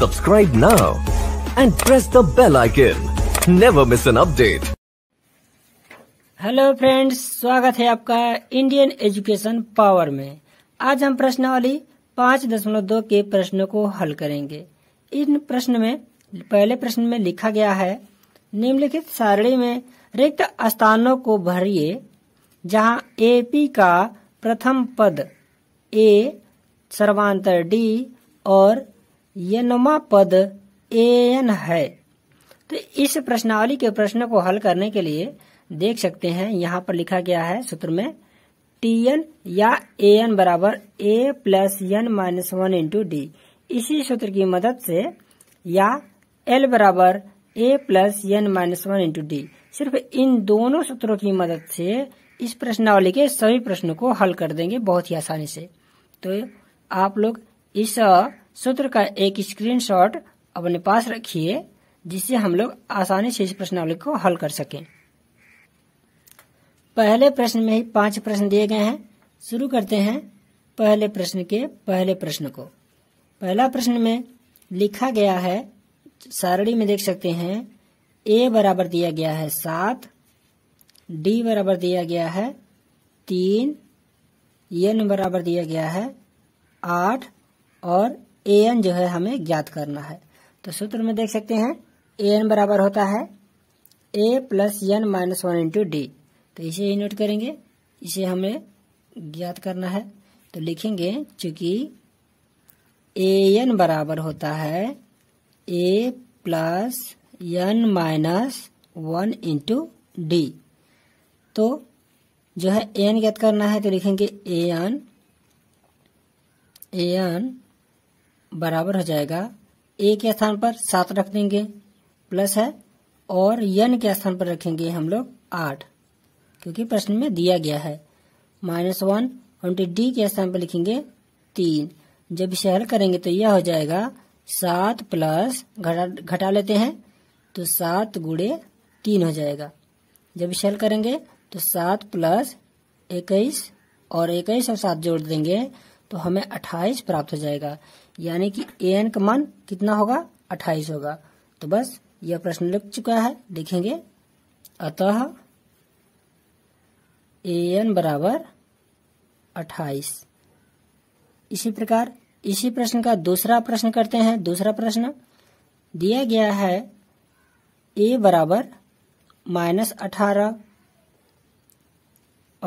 Subscribe now and press the bell icon. Never miss an update. Hello friends स्वागत है आपका Indian education power में आज हम प्रश्नावली पाँच दशमलव दो के प्रश्नों को हल करेंगे इन प्रश्न में पहले प्रश्न में लिखा गया है निम्नलिखित सारणी में रिक्त स्थानों को भरिए जहां एपी का प्रथम पद ए सर्वांतर डी और यनमा पद एन है तो इस प्रश्नावली के प्रश्न को हल करने के लिए देख सकते हैं यहाँ पर लिखा गया है सूत्र में टी एन या ए एन बराबर ए plus N minus one into D इसी सूत्र की मदद से या एल बराबर ए plus N minus one into D सिर्फ इन दोनों सूत्रों की मदद से इस प्रश्नावली के सभी प्रश्नों को हल कर देंगे बहुत ही आसानी से तो आप लोग इस सूत्र का एक स्क्रीनशॉट अपने पास रखिए जिससे हम लोग आसानी से इस प्रश्नावली को हल कर सकें पहले प्रश्न में ही पांच प्रश्न दिए गए हैं शुरू करते हैं पहले प्रश्न के पहले प्रश्न को पहला प्रश्न में लिखा गया है सारणी में देख सकते हैं ए बराबर दिया गया है सात डी बराबर दिया गया है तीन एन बराबर दिया गया है आठ और ए एन जो है हमें ज्ञात करना है तो सूत्र में देख सकते हैं ए एन बराबर होता है ए plus N minus one into D तो इसे ही नोट करेंगे इसे हमें ज्ञात करना है तो लिखेंगे चूंकि ए एन बराबर होता है ए plus N minus one into D तो जो है एन ज्ञात करना है तो लिखेंगे ए एन ए एन बराबर हो जाएगा ए के स्थान पर सात रख देंगे प्लस है और यन के स्थान पर रखेंगे हम लोग आठ क्योंकि प्रश्न में दिया गया है माइनस वन ट्वेंटी डी के स्थान पर लिखेंगे तीन जब इसे हल करेंगे तो यह हो जाएगा सात प्लस घटा घटा लेते हैं तो सात गुड़े तीन हो जाएगा जब इसे हल करेंगे तो सात प्लस इक्कीस और इक्कीस और सात जोड़ देंगे तो हमें अट्ठाईस प्राप्त हो जाएगा यानी कि ए एन का मान कितना होगा अट्ठाईस होगा तो बस यह प्रश्न लिख चुका है देखेंगे अतः ए एन बराबर अट्ठाईस इसी प्रकार इसी प्रश्न का दूसरा प्रश्न करते हैं दूसरा प्रश्न दिया गया है ए बराबर माइनस अठारह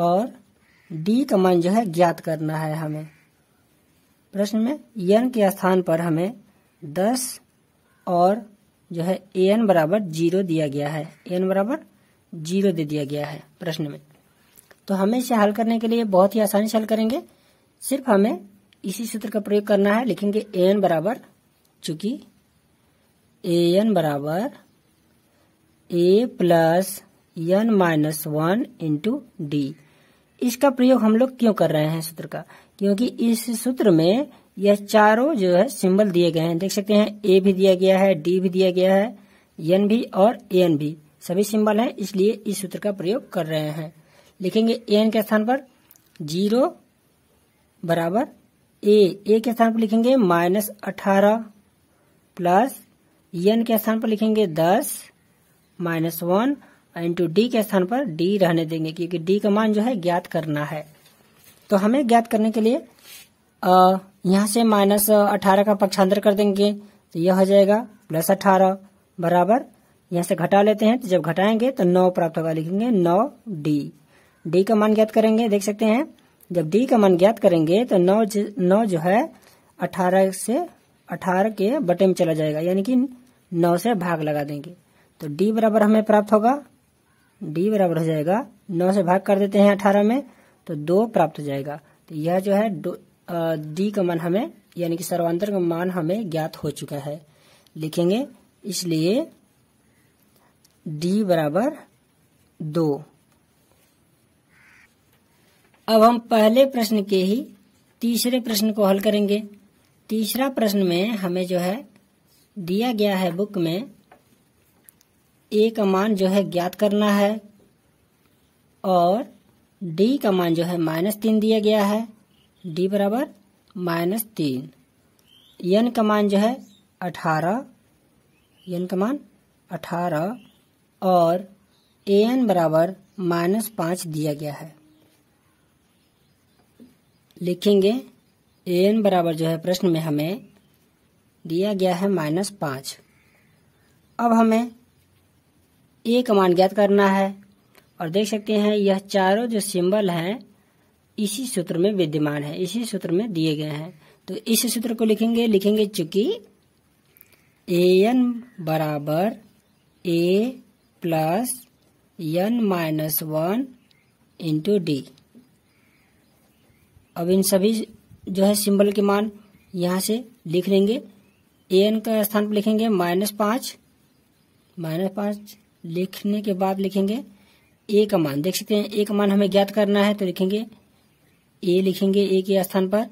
और डी का मान जो है ज्ञात करना है हमें प्रश्न में यन के स्थान पर हमें दस और जो है ए एन बराबर जीरो दिया गया है ए एन बराबर जीरो दे दिया गया है प्रश्न में तो हमें इसे हल करने के लिए बहुत ही आसानी से हल करेंगे सिर्फ हमें इसी सूत्र का प्रयोग करना है लिखेंगे ए एन बराबर चूंकि ए एन बराबर ए plus N minus one into D इसका प्रयोग हम लोग क्यों कर रहे हैं सूत्र का क्योंकि इस सूत्र में यह चारों जो है सिंबल दिए गए हैं देख सकते हैं ए भी दिया गया है डी भी दिया गया है एन भी और एन भी सभी सिंबल हैं इसलिए इस सूत्र का प्रयोग कर रहे हैं लिखेंगे एन के स्थान पर जीरो बराबर ए ए के स्थान पर लिखेंगे माइनस अठारह प्लस एन के स्थान पर लिखेंगे दस माइनस वन इंटू डी के स्थान पर डी रहने देंगे क्योंकि डी का मान जो है ज्ञात करना है तो हमें ज्ञात करने के लिए यहाँ से माइनस अठारह का पक्षांतर कर देंगे तो यह हो जाएगा प्लस अठारह बराबर यहाँ से घटा लेते हैं तो जब घटाएंगे तो नौ प्राप्त होगा लिखेंगे नौ डी डी का मान ज्ञात करेंगे देख सकते हैं जब डी का मान ज्ञात करेंगे तो नौ नौ जो है अठारह से अठारह के बटे में चला जाएगा यानी कि नौ से भाग लगा देंगे तो डी बराबर हमें प्राप्त होगा डी बराबर हो जाएगा नौ से भाग कर देते हैं अठारह में तो दो प्राप्त हो जाएगा तो यह जो है डी का मान हमें यानी कि सर्वांतर का मान हमें ज्ञात हो चुका है लिखेंगे इसलिए डी बराबर दो अब हम पहले प्रश्न के ही तीसरे प्रश्न को हल करेंगे तीसरा प्रश्न में हमें जो है दिया गया है बुक में ए का मान जो है ज्ञात करना है और डी का मान जो है माइनस तीन दिया गया है डी बराबर माइनस तीन यन का मान जो है अठारह यन का मान अठारह और ए एन बराबर माइनस पाँच दिया गया है लिखेंगे ए एन बराबर जो है प्रश्न में हमें दिया गया है माइनस पाँच अब हमें ए का मान ज्ञात करना है और देख सकते हैं यह चारों जो सिंबल हैं इसी सूत्र में विद्यमान है इसी सूत्र में दिए गए हैं तो इस सूत्र को लिखेंगे लिखेंगे चूंकि ए एन बराबर ए plus N minus one into D अब इन सभी जो है सिंबल के मान यहां से लिख लेंगे ए एन का स्थान पर लिखेंगे माइनस पांच माइनस पांच लिखने के बाद लिखेंगे ए का मान देख सकते हैं ए का मान हमें ज्ञात करना है तो लिखेंगे ए लिखेंगे ए के स्थान पर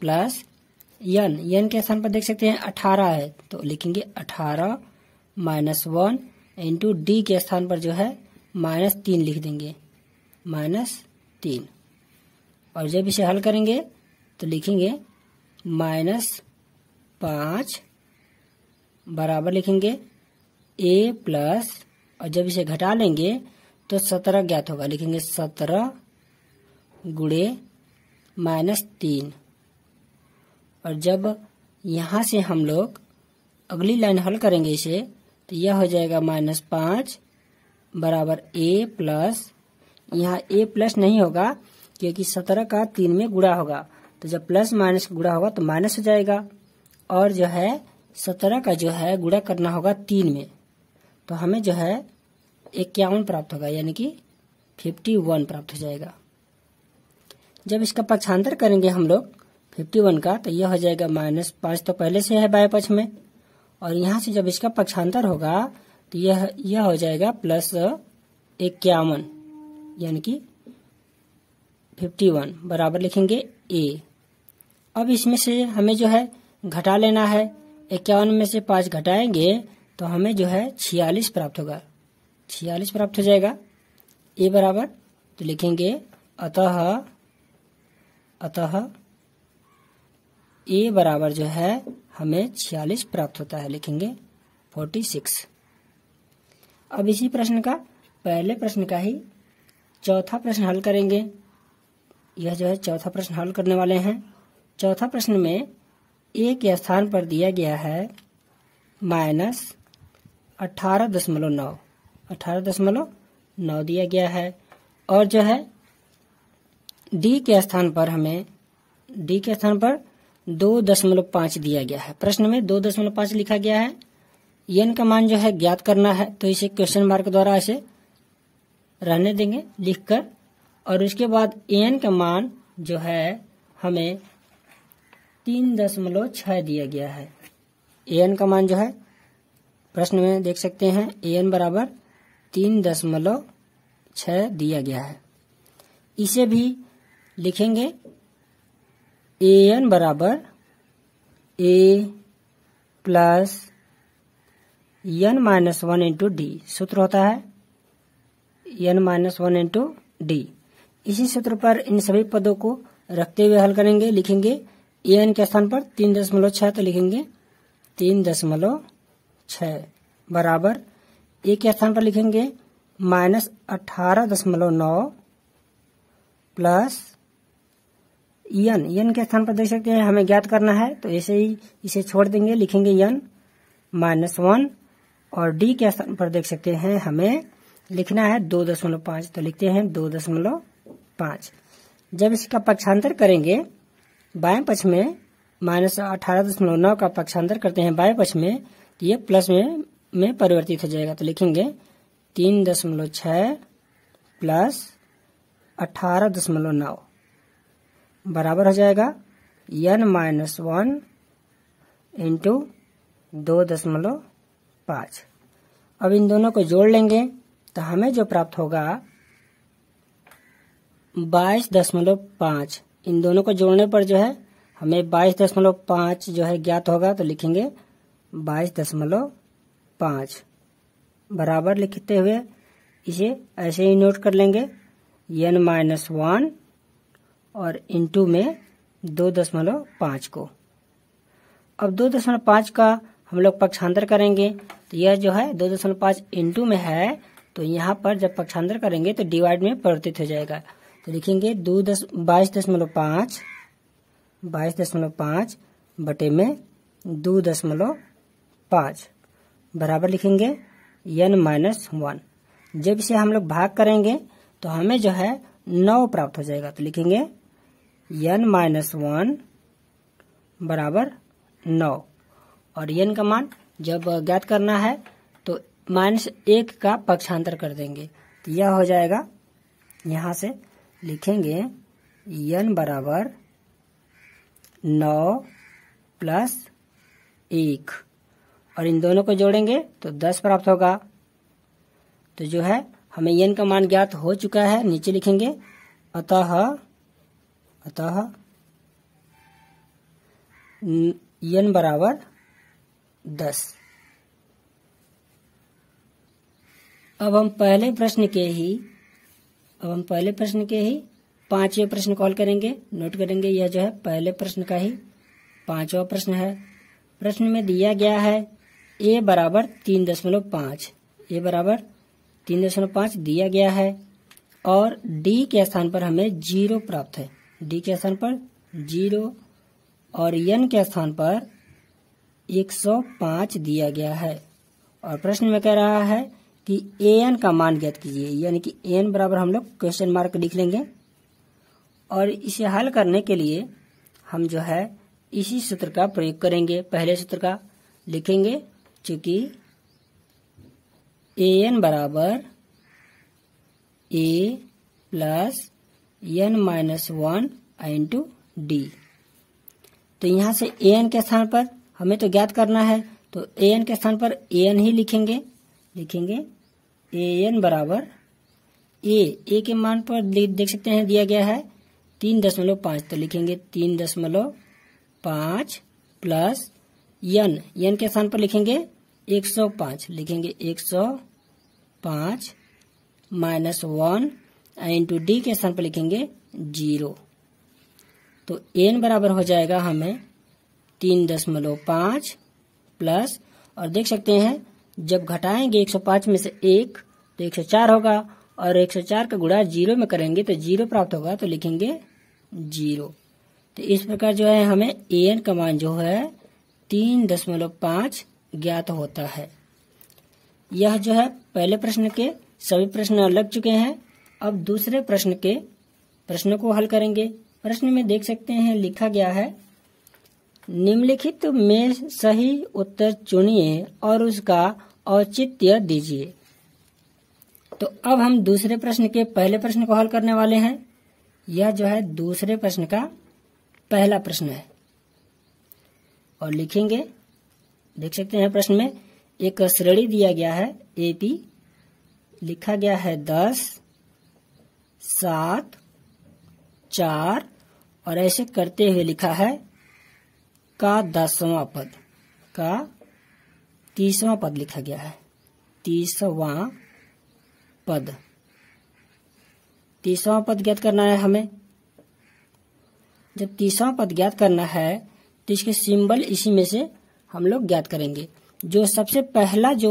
प्लस एन यन के स्थान पर देख सकते हैं अठारह है तो लिखेंगे अठारह माइनस वन इंटू डी के स्थान पर जो है माइनस तीन लिख देंगे माइनस तीन और जब इसे हल करेंगे तो लिखेंगे माइनस पाँच बराबर लिखेंगे ए प्लस और जब इसे घटा लेंगे तो सत्रह ज्ञात होगा लिखेंगे सत्रह गुड़े माइनस तीन और जब यहाँ से हम लोग अगली लाइन हल करेंगे इसे तो यह हो जाएगा माइनस पाँच बराबर ए प्लस यहाँ ए प्लस नहीं होगा क्योंकि सत्रह का तीन में गुड़ा होगा तो जब प्लस माइनस गुड़ा होगा तो माइनस हो जाएगा और जो है सत्रह का जो है गुड़ा करना होगा तीन में तो हमें जो है इक्यावन प्राप्त होगा यानी कि फिफ्टी वन प्राप्त हो जाएगा जब इसका पक्षांतर करेंगे हम लोग फिफ्टी वन का तो यह हो जाएगा माइनस पाँच तो पहले से है बाय पक्ष में और यहां से जब इसका पक्षांतर होगा तो यह यह हो जाएगा प्लस इक्यावन यानी कि फिफ्टी वन बराबर लिखेंगे ए अब इसमें से हमें जो है घटा लेना है इक्यावन में से पाँच घटाएंगे तो हमें जो है छियालीस प्राप्त होगा छियालीस प्राप्त हो जाएगा ए बराबर तो लिखेंगे अतः अतः ए बराबर जो है हमें छियालीस प्राप्त होता है लिखेंगे फोर्टी सिक्स अब इसी प्रश्न का पहले प्रश्न का ही चौथा प्रश्न हल करेंगे यह जो है चौथा प्रश्न हल करने वाले हैं चौथा प्रश्न में एक स्थान पर दिया गया है माइनस अठारह दशमलव नौ अठारह दशमलव नौ दिया गया है और जो है डी के स्थान पर हमें डी के स्थान पर दो दशमलव पांच दिया गया है प्रश्न में दो दशमलव पांच लिखा गया है एन का मान जो है ज्ञात करना है तो इसे क्वेश्चन मार्क द्वारा इसे रहने देंगे लिखकर और उसके बाद एन का मान जो है हमें तीन दशमलव छ दिया गया है एन का मान जो है प्रश्न में देख सकते हैं एन बराबर तीन दशमलव छ दिया गया है इसे भी लिखेंगे ए एन बराबर ए plus N minus one into D सूत्र होता है N minus one into D इसी सूत्र पर इन सभी पदों को रखते हुए हल करेंगे लिखेंगे ए एन के स्थान पर तीन दशमलव छ तो लिखेंगे तीन दशमलव छ बराबर एक के स्थान पर लिखेंगे माइनस अठारह दशमलव नौ प्लस एन यन के स्थान पर देख सकते हैं हमें ज्ञात करना है तो ऐसे ही इसे छोड़ देंगे लिखेंगे यन माइनस वन और डी के स्थान पर देख सकते हैं हमें लिखना है दो दशमलव पांच तो लिखते हैं दो दशमलव पांच जब इसका पक्षांतर करेंगे बाएं पक्ष में माइनस अठारह दशमलव नौ का पक्षांतर करते हैं बाएं पक्ष में तो ये प्लस में में परिवर्तित हो जाएगा तो लिखेंगे तीन दशमलव छ प्लस अठारह दशमलव नौ बराबर हो जाएगा एन माइनस वन इंटू दो दशमलव पाँच अब इन दोनों को जोड़ लेंगे तो हमें जो प्राप्त होगा बाईस दशमलव पाँच इन दोनों को जोड़ने पर जो है हमें बाईस दशमलव पाँच जो है ज्ञात होगा तो लिखेंगे बाईस दशमलव पाँच बराबर लिखते हुए इसे ऐसे ही नोट कर लेंगे एन माइनस वन और इंटू में दो दशमलव पाँच को अब दो दशमलव पाँच का हम लोग पक्षांतर करेंगे तो यह जो है दो दशमलव पाँच इंटू में है तो यहाँ पर जब पक्षांतर करेंगे तो डिवाइड में परिवर्तित हो जाएगा तो लिखेंगे दो दस बाईस दशमलव पाँच बाईस दशमलव पाँच बटे में दो दशमलव पाँच बराबर लिखेंगे एन माइनस वन जब इसे हम लोग भाग करेंगे तो हमें जो है नौ प्राप्त हो जाएगा तो लिखेंगे एन माइनस वन बराबर नौ और एन का मान जब ज्ञात करना है तो माइनस एक का पक्षांतर कर देंगे तो यह हो जाएगा यहां से लिखेंगे एन बराबर नौ प्लस एक और इन दोनों को जोड़ेंगे तो दस प्राप्त होगा तो जो है हमें यन का मान ज्ञात हो चुका है नीचे लिखेंगे अतः अतः यन बराबर दस अब हम पहले प्रश्न के ही अब हम पहले प्रश्न के ही पांचवें प्रश्न कॉल करेंगे नोट करेंगे यह जो है पहले प्रश्न का ही पांचवा प्रश्न है प्रश्न में दिया गया है ए बराबर तीन दशमलव पाँच ए बराबर तीन दशमलव पाँच दिया गया है और डी के स्थान पर हमें जीरो प्राप्त है डी के स्थान पर जीरो और यन के स्थान पर एक सौ पाँच दिया गया है और प्रश्न में कह रहा है कि ए एन का मान ज्ञात कीजिए यानी कि ए एन बराबर हम लोग क्वेश्चन मार्क लिख लेंगे और इसे हल करने के लिए हम जो है इसी सूत्र का प्रयोग करेंगे पहले सूत्र का लिखेंगे चूंकि ए एन बराबर ए plus N minus one two D तो यहां से ए एन के स्थान पर हमें तो ज्ञात करना है तो ए एन के स्थान पर ए एन ही लिखेंगे लिखेंगे ए एन बराबर ए ए के मान पर देख सकते हैं दिया गया है तीन दशमलव पांच तो लिखेंगे तीन दशमलव पांच प्लस एन एन के स्थान पर लिखेंगे एक सौ पांच लिखेंगे एक सौ पाँच माइनस वन इंटू डी के स्थान पर लिखेंगे जीरो तो एन बराबर हो जाएगा हमें तीन दशमलव पाँच प्लस और देख सकते हैं जब घटाएंगे एक सौ पांच में से एक तो एक सौ चार होगा और एक सौ चार का गुणा जीरो में करेंगे तो जीरो प्राप्त होगा तो लिखेंगे जीरो तो इस प्रकार जो है हमें ए एन का मान जो है तीन दशमलव पांच ज्ञात होता है यह जो है पहले प्रश्न के सभी प्रश्न लग चुके हैं अब दूसरे प्रश्न के प्रश्न को हल करेंगे प्रश्न में देख सकते हैं लिखा गया है निम्नलिखित में सही उत्तर चुनिए और उसका औचित्य दीजिए तो अब हम दूसरे प्रश्न के पहले प्रश्न को हल करने वाले हैं यह जो है दूसरे प्रश्न का पहला प्रश्न है और लिखेंगे देख सकते हैं प्रश्न में एक श्रेणी दिया गया है एपी लिखा गया है दस सात चार और ऐसे करते हुए लिखा है का दसवां पद का तीसवां पद लिखा गया है तीसवां पद तीसवां पद ज्ञात करना है हमें जब तीसवां पद ज्ञात करना है तो इसके सिंबल इसी में से हम लोग ज्ञात करेंगे जो सबसे पहला जो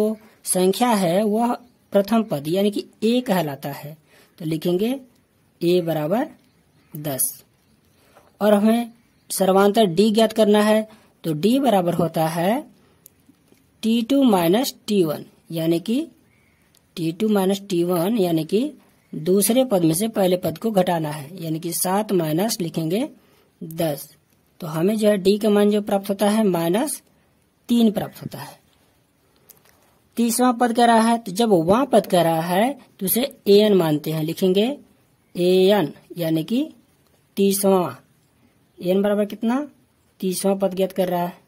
संख्या है वह प्रथम पद यानी कि ए कहलाता है तो लिखेंगे ए बराबर दस और हमें सर्वांतर डी ज्ञात करना है तो डी बराबर होता है T two minus T one यानी कि T two minus T one यानी कि दूसरे पद में से पहले पद को घटाना है यानी कि सात माइनस लिखेंगे दस तो हमें जो है डी का मान जो प्राप्त होता है माइनस तीन प्राप्त होता है तीसवा पद कह रहा है तो जब वहां पद कह रहा है तो उसे ए एन मानते हैं लिखेंगे ए एन यानी कि तीसवा एन बराबर कितना तीसवा पद ज्ञात कर रहा है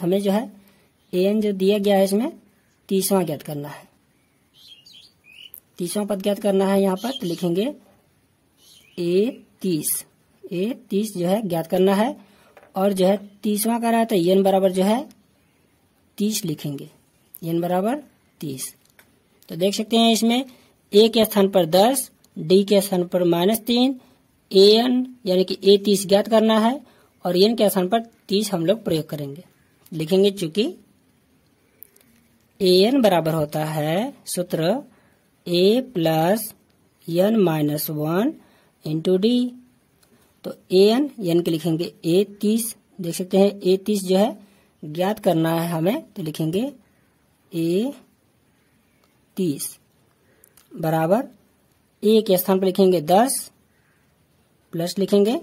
हमें जो है ए एन जो दिया गया है इसमें तीसवा ज्ञात करना है तीसवा पद ज्ञात करना है यहाँ पर तो लिखेंगे ए तीस ए तीस जो है ज्ञात करना है और जो है तीसवा कह रहा था तो यन बराबर जो है तीस लिखेंगे यन बराबर तीस तो देख सकते हैं इसमें ए के स्थान पर दस डी के स्थान पर माइनस तीन ए एन यानी कि ए तीस ज्ञात करना है और एन के स्थान पर तीस हम लोग प्रयोग करेंगे लिखेंगे चूंकि ए एन बराबर होता है सूत्र ए plus N minus one into D तो ए एन एन के लिखेंगे ए तीस देख सकते हैं ए तीस जो है ज्ञात करना है हमें तो लिखेंगे ए तीस बराबर ए के स्थान पर लिखेंगे दस प्लस लिखेंगे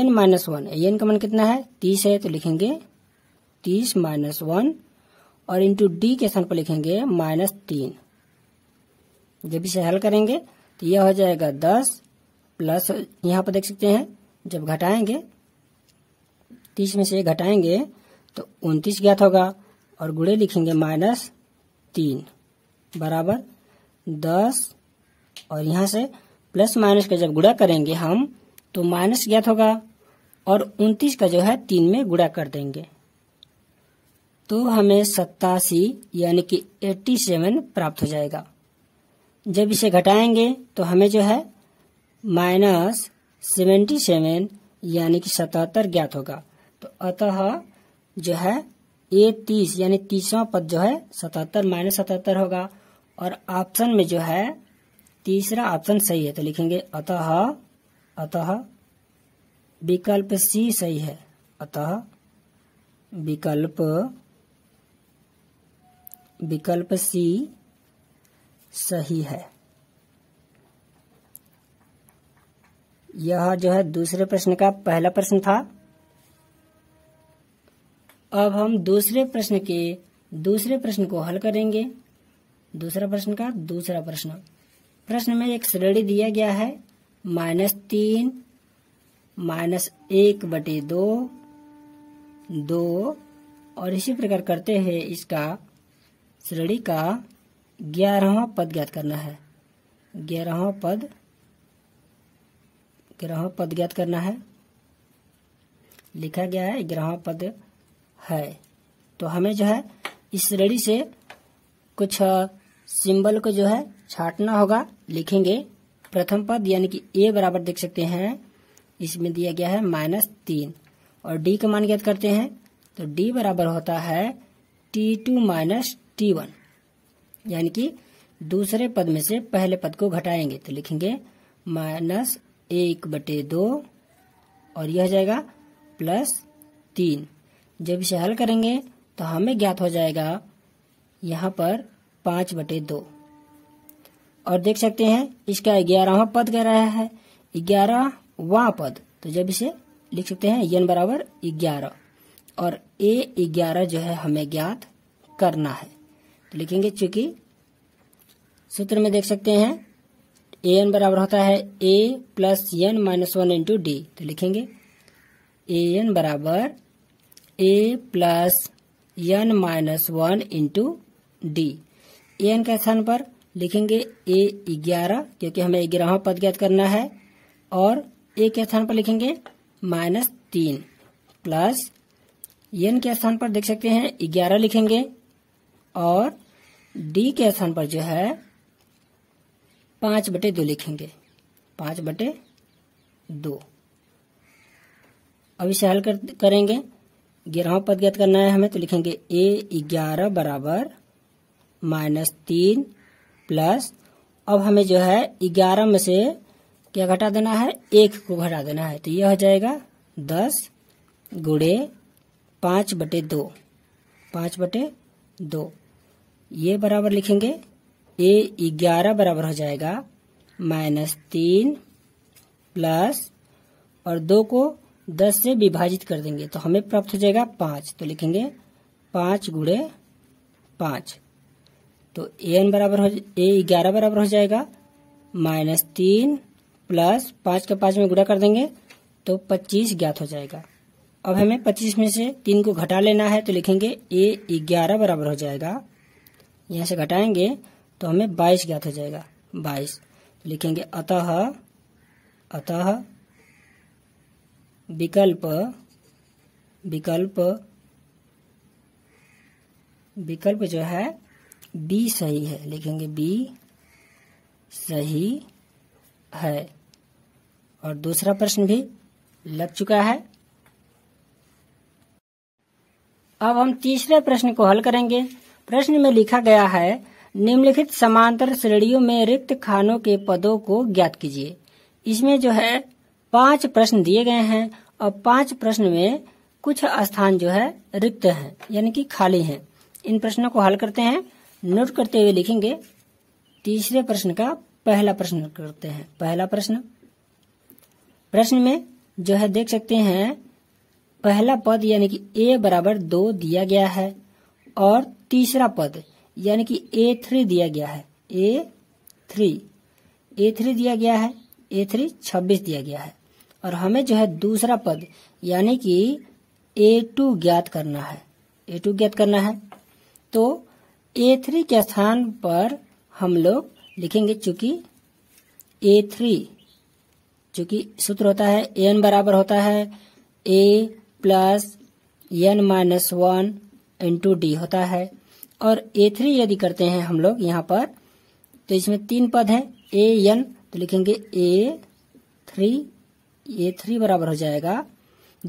एन माइनस वन एन का मान कितना है तीस है तो लिखेंगे तीस माइनस वन और इंटू डी के स्थान पर लिखेंगे माइनस तीन जब इसे हल करेंगे तो यह हो जाएगा दस प्लस यहाँ पर देख सकते हैं जब घटाएंगे तीस में से घटाएंगे तो उनतीस ज्ञात होगा और गुड़े लिखेंगे माइनस तीन बराबर दस और यहाँ से प्लस माइनस का जब गुड़ा करेंगे हम तो माइनस ज्ञात होगा और उनतीस का जो है तीन में गुड़ा कर देंगे तो हमें सत्तासी यानी कि एट्टी सेवन प्राप्त हो जाएगा जब इसे घटाएंगे तो हमें जो है माइनस सेवेंटी सेवन यानी कि सतहत्तर ज्ञात होगा तो अतः जो है ए तीस यानी तीसवा पद जो है सतहत्तर माइनस सतहत्तर होगा और ऑप्शन में जो है तीसरा ऑप्शन सही है तो लिखेंगे अतः अतः विकल्प सी सही है अतः विकल्प विकल्प सी सही है यह जो है दूसरे प्रश्न का पहला प्रश्न था अब हम दूसरे प्रश्न के दूसरे प्रश्न को हल करेंगे दूसरा प्रश्न का दूसरा प्रश्न प्रश्न में एक श्रेणी दिया गया है माइनस तीन माइनस एक बटे दो दो और इसी प्रकार करते हुए इसका श्रेणी का ग्यारहवा पद ज्ञात करना है ग्यारहवा पद ग्रह पद ज्ञात करना है लिखा गया है ग्रह पद है तो हमें जो है इस श्रेणी से कुछ सिंबल को जो है छाटना होगा लिखेंगे प्रथम पद यानी कि ए बराबर देख सकते हैं इसमें दिया गया है माइनस तीन और डी का मान ज्ञात करते हैं तो डी बराबर होता है T two minus T one यानी कि दूसरे पद में से पहले पद को घटाएंगे तो लिखेंगे माइनस एक बटे दो और यह जाएगा प्लस तीन जब इसे हल करेंगे तो हमें ज्ञात हो जाएगा यहाँ पर पाँच बटे दो और देख सकते हैं इसका ग्यारहवा पद कह रहा है ग्यारह व पद तो जब इसे लिख सकते हैं यन बराबर ग्यारह और ए ग्यारह जो है हमें ज्ञात करना है तो लिखेंगे चूंकि सूत्र में देख सकते हैं ए एन बराबर होता है ए plus N minus one into D तो लिखेंगे ए एन बराबर ए plus N minus one into D N के स्थान पर लिखेंगे ए ग्यारह क्योंकि हमें ग्यारहवा पद ज्ञात करना है और ए के स्थान पर लिखेंगे माइनस तीन प्लस एन के स्थान पर देख सकते हैं ग्यारह लिखेंगे और डी के स्थान पर जो है पाँच बटे दो लिखेंगे पाँच बटे दो अब इसे हल कर, करेंगे ग्यारह पद ज्ञात करना है हमें तो लिखेंगे ए ग्यारह बराबर माइनस तीन प्लस अब हमें जो है ग्यारह में से क्या घटा देना है एक को घटा देना है तो यह हो जाएगा दस गुड़े पाँच बटे दो पाँच बटे दो ये बराबर लिखेंगे ए ग्यारह बराबर हो जाएगा माइनस तीन प्लस और दो को दस से विभाजित कर देंगे तो हमें प्राप्त हो जाएगा पाँच तो लिखेंगे पाँच गुड़े पाँच तो ए एन बराबर हो ए ग्यारह बराबर हो जाएगा माइनस तीन प्लस पाँच के पाँच में गुड़ा कर देंगे तो पच्चीस ज्ञात हो जाएगा अब हमें पच्चीस में से तीन को घटा लेना है तो लिखेंगे ए ग्यारह बराबर हो जाएगा यहाँ से घटाएंगे तो हमें बाईस ज्ञात हो जाएगा बाईस तो लिखेंगे अतः अतः विकल्प विकल्प विकल्प जो है बी सही है लिखेंगे बी सही है और दूसरा प्रश्न भी लग चुका है अब हम तीसरे प्रश्न को हल करेंगे प्रश्न में लिखा गया है निम्नलिखित समांतर श्रेणियों में रिक्त खानों के पदों को ज्ञात कीजिए इसमें जो है पांच प्रश्न दिए गए हैं और पांच प्रश्न में कुछ स्थान जो है रिक्त हैं यानी कि खाली हैं इन प्रश्नों को हल करते हैं नोट करते हुए लिखेंगे तीसरे प्रश्न का पहला प्रश्न करते हैं पहला प्रश्न प्रश्न में जो है देख सकते हैं पहला पद यानी कि ए बराबर दो दिया गया है और तीसरा पद यानी कि ए थ्री दिया गया है ए थ्री ए थ्री दिया गया है ए थ्री छब्बीस दिया गया है और हमें जो है दूसरा पद यानी कि ए टू ज्ञात करना है ए टू ज्ञात करना है तो ए थ्री के स्थान पर हम लोग लिखेंगे चूंकि ए थ्री चूंकि सूत्र होता है एन बराबर होता है ए plus N minus one into D होता है और ए थ्री यदि करते हैं हम लोग यहाँ पर तो इसमें तीन पद हैं ए एन तो लिखेंगे ए थ्री ए थ्री बराबर हो जाएगा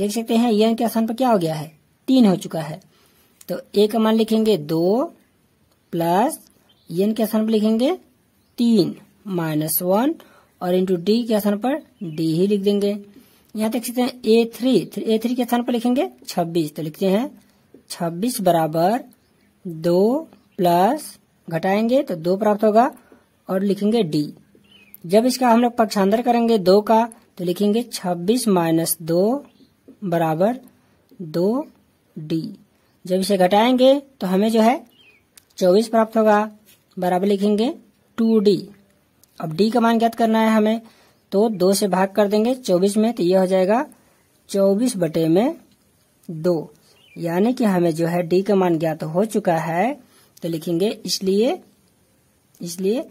देख सकते हैं एन के स्थान पर क्या हो गया है तीन हो चुका है तो ए का मान लिखेंगे दो प्लस एन के स्थान पर लिखेंगे तीन माइनस वन और इंटू डी के स्थान पर डी ही लिख देंगे यहाँ देख सकते हैं ए थ्री ए थ्री के स्थान पर लिखेंगे छब्बीस तो लिखते हैं छब्बीस बराबर दो प्लस घटाएंगे तो दो प्राप्त होगा और लिखेंगे डी जब इसका हम लोग पक्षांतर करेंगे दो का तो लिखेंगे छब्बीस माइनस दो बराबर दो डी जब इसे घटाएंगे तो हमें जो है चौबीस प्राप्त होगा बराबर लिखेंगे टू डी अब डी का मान ज्ञात करना है हमें तो दो से भाग कर देंगे चौबीस में तो यह हो जाएगा चौबीस बटे में दो यानी कि हमें जो है डी का मान ज्ञात हो चुका है तो लिखेंगे इसलिए इसलिए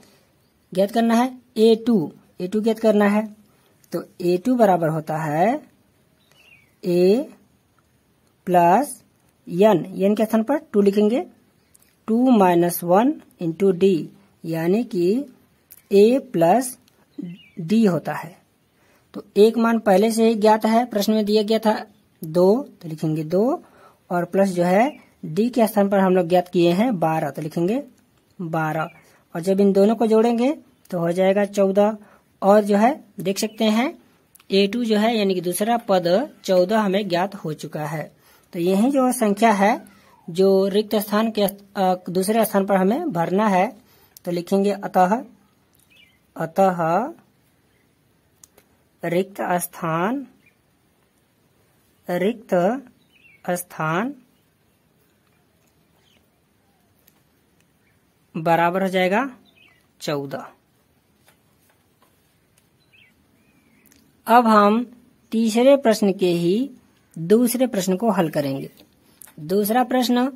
ज्ञात करना है ए टू ए टू ज्ञात करना है तो ए टू बराबर होता है ए प्लस एन यन के स्थान पर टू लिखेंगे two minus one into D यानी कि ए प्लस डी होता है तो एक मान पहले से ही ज्ञात है प्रश्न में दिया गया था दो तो लिखेंगे दो और प्लस जो है डी के स्थान पर हम लोग ज्ञात किए हैं बारह तो लिखेंगे बारह और जब इन दोनों को जोड़ेंगे तो हो जाएगा चौदह और जो है देख सकते हैं ए टू जो है यानी कि दूसरा पद चौदह हमें ज्ञात हो चुका है तो यही जो संख्या है जो रिक्त स्थान के दूसरे स्थान पर हमें भरना है तो लिखेंगे अतः अतः रिक्त स्थान रिक्त स्थान बराबर हो जाएगा चौदह अब हम तीसरे प्रश्न के ही दूसरे प्रश्न को हल करेंगे दूसरा प्रश्न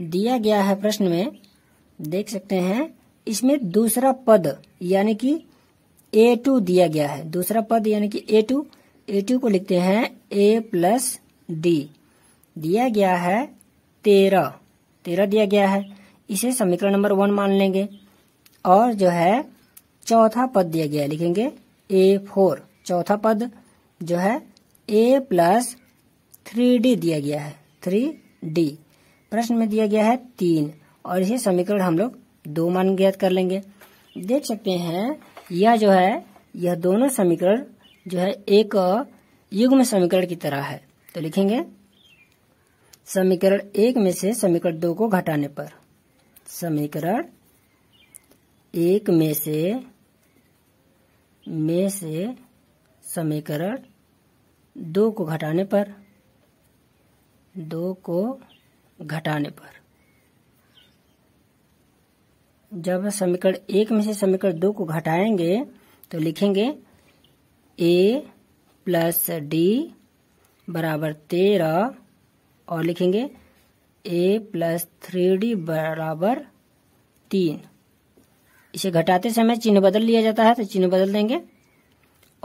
दिया गया है प्रश्न में देख सकते हैं इसमें दूसरा पद यानी कि ए टू दिया गया है दूसरा पद यानी कि ए टू ए टू को लिखते हैं ए प्लस डी दिया गया है तेरह तेरह दिया गया है इसे समीकरण नंबर वन मान लेंगे और जो है चौथा पद दिया गया लिखेंगे ए फोर चौथा पद जो है ए प्लस थ्री डी दिया गया है थ्री डी प्रश्न में दिया गया है तीन और इसे समीकरण हम लोग दो मान ज्ञात कर लेंगे देख सकते हैं यह जो है यह दोनों समीकरण जो है एक युग्म समीकरण की तरह है तो लिखेंगे समीकरण एक में से समीकरण दो को घटाने पर समीकरण एक में से में से समीकरण दो को घटाने पर दो को घटाने पर जब समीकरण एक में से समीकरण दो को घटाएंगे तो लिखेंगे ए प्लस डी बराबर तेरह और लिखेंगे ए प्लस थ्री डी बराबर तीन इसे घटाते समय चिन्ह बदल लिया जाता है तो चिन्ह बदल देंगे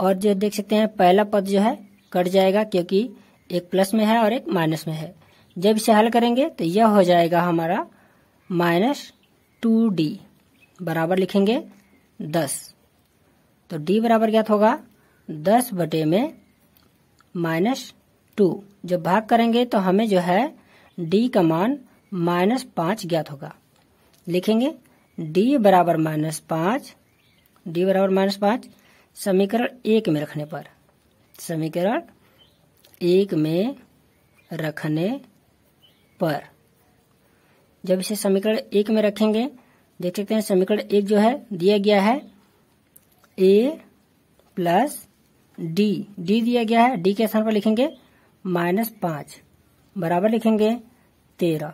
और जो देख सकते हैं पहला पद जो है कट जाएगा क्योंकि एक प्लस में है और एक माइनस में है जब इसे हल करेंगे तो यह हो जाएगा हमारा माइनस टू डी बराबर लिखेंगे दस तो डी बराबर ज्ञात होगा दस बटे में माइनस टू जब भाग करेंगे तो हमें जो है डी का मान माइनस पांच ज्ञात होगा लिखेंगे डी बराबर माइनस पांच डी बराबर माइनस पांच समीकरण एक में रखने पर समीकरण एक में रखने पर जब इसे समीकरण एक में रखेंगे देख सकते हैं समीकरण एक जो है दिया गया है ए प्लस डी डी दिया गया है डी के स्थान पर लिखेंगे माइनस पांच बराबर लिखेंगे तेरह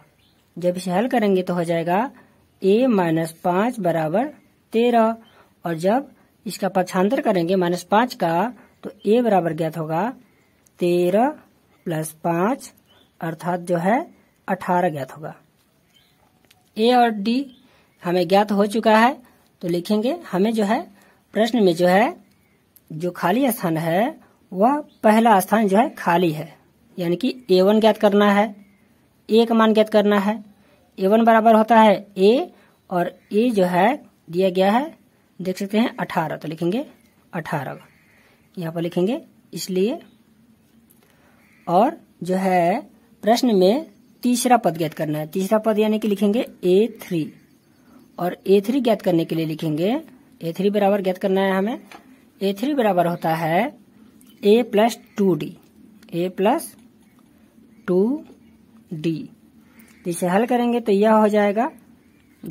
जब इसे हल करेंगे तो हो जाएगा ए माइनस पांच बराबर तेरह और जब इसका पक्षांतर करेंगे माइनस पांच का तो ए बराबर ज्ञात होगा तेरह प्लस पांच अर्थात जो है अठारह ज्ञात होगा ए और डी हमें ज्ञात हो चुका है तो लिखेंगे हमें जो है प्रश्न में जो है जो खाली स्थान है वह पहला स्थान जो है खाली है यानी कि ए वन ज्ञात करना है ए का मान ज्ञात करना है ए वन बराबर होता है ए और ए जो है दिया गया है देख सकते हैं अठारह तो लिखेंगे अठारह यहाँ पर लिखेंगे इसलिए और जो है प्रश्न में तीसरा पद ज्ञात करना है तीसरा पद यानी कि लिखेंगे ए थ्री और ए थ्री ज्ञात करने के लिए लिखेंगे ए थ्री बराबर ज्ञात करना है हमें ए थ्री बराबर होता है ए plus two D A plus two D इसे हल करेंगे तो यह हो जाएगा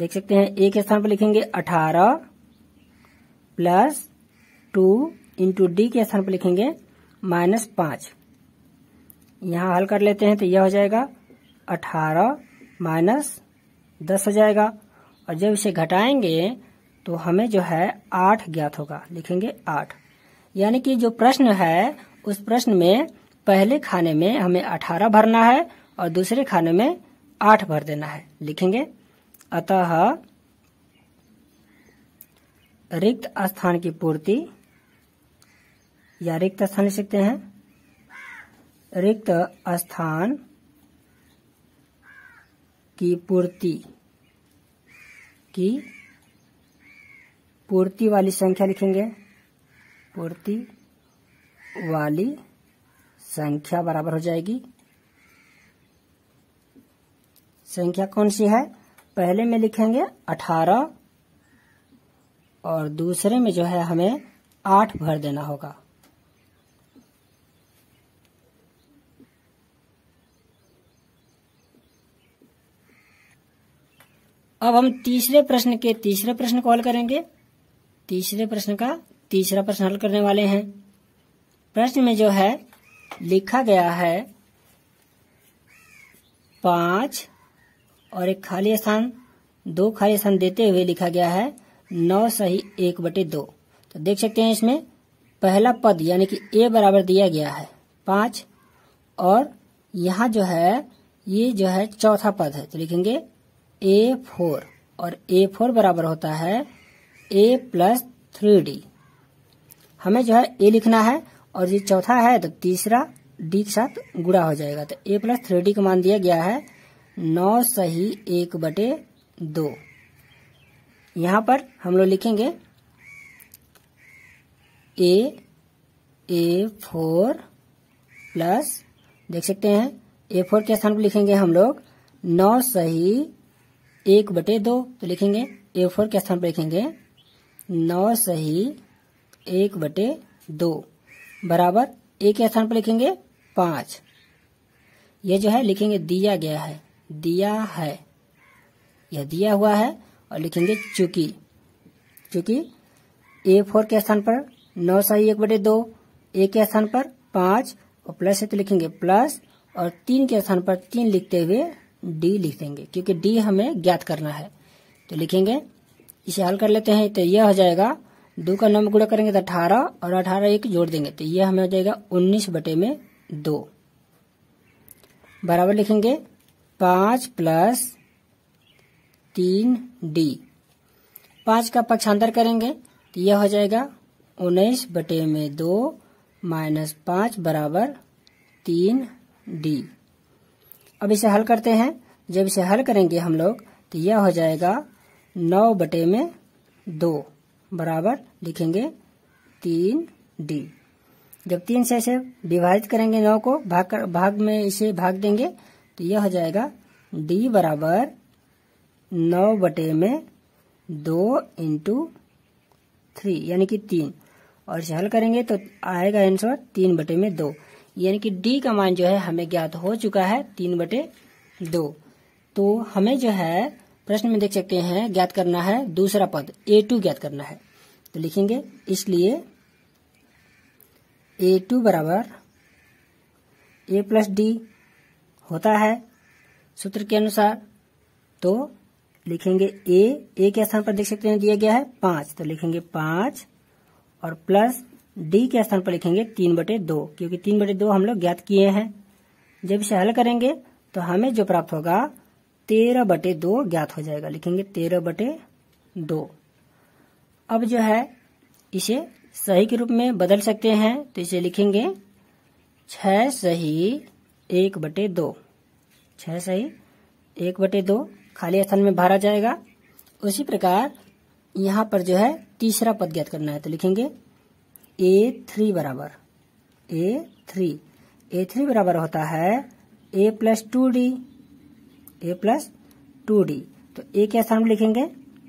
देख सकते हैं एक स्थान पर लिखेंगे अठारह प्लस टू इंटू डी के स्थान पर लिखेंगे माइनस पांच यहाँ हल कर लेते हैं तो यह हो जाएगा अठारह माइनस दस हो जाएगा और जब इसे घटाएंगे तो हमें जो है आठ ज्ञात होगा लिखेंगे आठ यानी कि जो प्रश्न है उस प्रश्न में पहले खाने में हमें अठारह भरना है और दूसरे खाने में आठ भर देना है लिखेंगे अतः रिक्त स्थान की पूर्ति या रिक्त स्थान लिख सकते हैं रिक्त स्थान की पूर्ति की पूर्ति वाली संख्या लिखेंगे पूर्ति वाली संख्या बराबर हो जाएगी संख्या कौन सी है पहले में लिखेंगे अठारह और दूसरे में जो है हमें आठ भर देना होगा अब हम तीसरे प्रश्न के तीसरे प्रश्न को हल करेंगे तीसरे प्रश्न का तीसरा प्रश्न हल करने वाले हैं प्रश्न में जो है लिखा गया है पांच और एक खाली स्थान दो खाली स्थान देते हुए लिखा गया है नौ सही एक बटे दो तो देख सकते हैं इसमें पहला पद यानी कि ए बराबर दिया गया है पांच और यहाँ जो है ये जो है चौथा पद है तो लिखेंगे ए फोर और ए फोर बराबर होता है ए प्लस थ्री डी हमें जो है ए लिखना है और ये चौथा है तो तीसरा डी के साथ गुड़ा हो जाएगा तो ए प्लस थ्री डी का मान दिया गया है नौ सही एक बटे दो यहां पर हम लोग लिखेंगे ए ए फोर प्लस देख सकते हैं ए फोर के स्थान पर लिखेंगे हम लोग नौ सही एक बटे दो तो लिखेंगे ए फोर के स्थान पर लिखेंगे नौ सही एक बटे दो बराबर ए के स्थान पर लिखेंगे पांच यह जो है लिखेंगे दिया गया है दिया है यह दिया हुआ है और लिखेंगे चूंकि चूंकि ए फोर के स्थान पर नौ सही एक बटे दो ए के स्थान पर पांच और प्लस है तो लिखेंगे प्लस और तीन के स्थान पर तीन लिखते हुए डी लिख देंगे क्योंकि डी हमें ज्ञात करना है तो लिखेंगे इसे हल कर लेते हैं तो यह हो जाएगा दो का नौ में करेंगे तो अठारह और अठारह एक जोड़ देंगे तो ये हमें हो जाएगा उन्नीस बटे में दो बराबर लिखेंगे पाँच प्लस तीन डी पांच का पक्षांतर करेंगे तो यह हो जाएगा उन्नीस बटे में दो माइनस पांच बराबर तीन डी अब इसे हल करते हैं जब इसे हल करेंगे हम लोग तो यह हो जाएगा नौ बटे में दो बराबर लिखेंगे तीन डी जब तीन से ऐसे विभाजित करेंगे नौ को भाग कर, भाग में इसे भाग देंगे तो यह हो जाएगा डी बराबर नौ बटे में दो इंटू थ्री यानी कि तीन और इसे हल करेंगे तो आएगा आंसर तीन बटे में दो यानी कि डी का मान जो है हमें ज्ञात हो चुका है तीन बटे दो तो हमें जो है प्रश्न में देख सकते हैं ज्ञात करना है दूसरा पद ए टू ज्ञात करना है तो लिखेंगे इसलिए ए टू बराबर ए प्लस डी होता है सूत्र के अनुसार तो लिखेंगे ए ए के स्थान पर देख सकते हैं दिया गया है पांच तो लिखेंगे पांच और प्लस डी के स्थान पर लिखेंगे तीन बटे दो क्योंकि तीन बटे दो हम लोग ज्ञात किए हैं जब इसे हल करेंगे तो हमें जो प्राप्त होगा तेरह बटे दो ज्ञात हो जाएगा लिखेंगे तेरह बटे दो अब जो है इसे सही के रूप में बदल सकते हैं तो इसे लिखेंगे छ सही एक बटे दो छ सही एक बटे दो खाली स्थान में भरा जाएगा उसी प्रकार यहां पर जो है तीसरा पद ज्ञात करना है तो लिखेंगे ए थ्री बराबर ए थ्री ए थ्री बराबर होता है ए plus two D A plus two D तो ए के स्थान पर लिखेंगे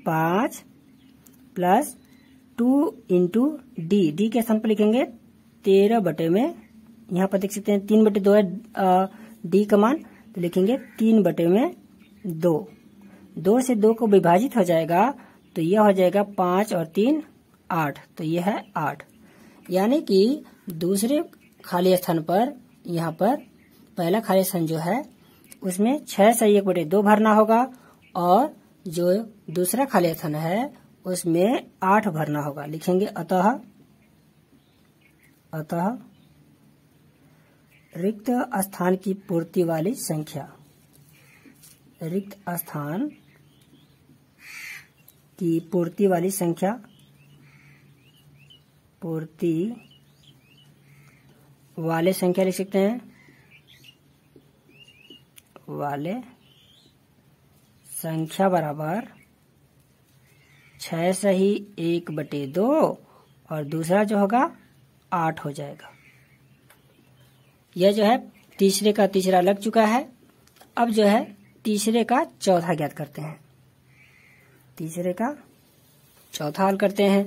पांच plus two into D D के स्थान पर लिखेंगे तेरह बटे में यहां पर देख सकते हैं तीन बटे दो है डी का मान तो लिखेंगे तीन बटे में दो दो से दो को विभाजित हो जाएगा तो यह हो जाएगा पांच और तीन आठ तो यह है आठ यानी कि दूसरे खाली स्थान पर यहाँ पर पहला खाली स्थान जो है उसमें छह से एक बटे दो भरना होगा और जो दूसरा खाली स्थान है उसमें आठ भरना होगा लिखेंगे अतः अतः रिक्त स्थान की पूर्ति वाली संख्या रिक्त स्थान की पूर्ति वाली संख्या पूर्ति वाले संख्या लिख सकते हैं वाले संख्या बराबर छ से ही एक बटे दो और दूसरा जो होगा आठ हो जाएगा यह जो है तीसरे का तीसरा लग चुका है अब जो है तीसरे का चौथा ज्ञात करते हैं तीसरे का चौथा हल करते हैं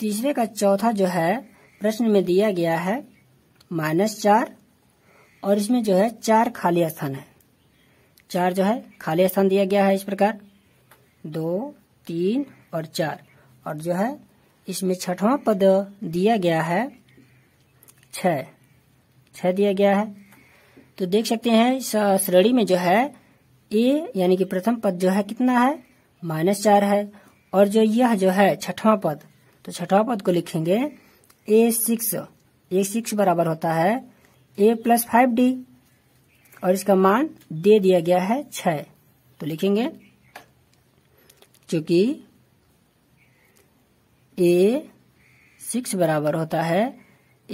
तीसरे का चौथा जो है प्रश्न में दिया गया है माइनस चार और इसमें जो है चार खाली स्थान है चार जो है खाली स्थान दिया गया है इस प्रकार दो तीन और चार और जो है इसमें छठवा पद दिया गया है छ दिया गया है तो देख सकते हैं श्रेणी में जो है ए यानी कि प्रथम पद जो है कितना है माइनस चार है और जो यह जो है छठवा पद तो छठवा पद को लिखेंगे ए सिक्स ए सिक्स बराबर होता है ए प्लस फाइव डी और इसका मान दे दिया गया है छ तो लिखेंगे चूंकि ए सिक्स बराबर होता है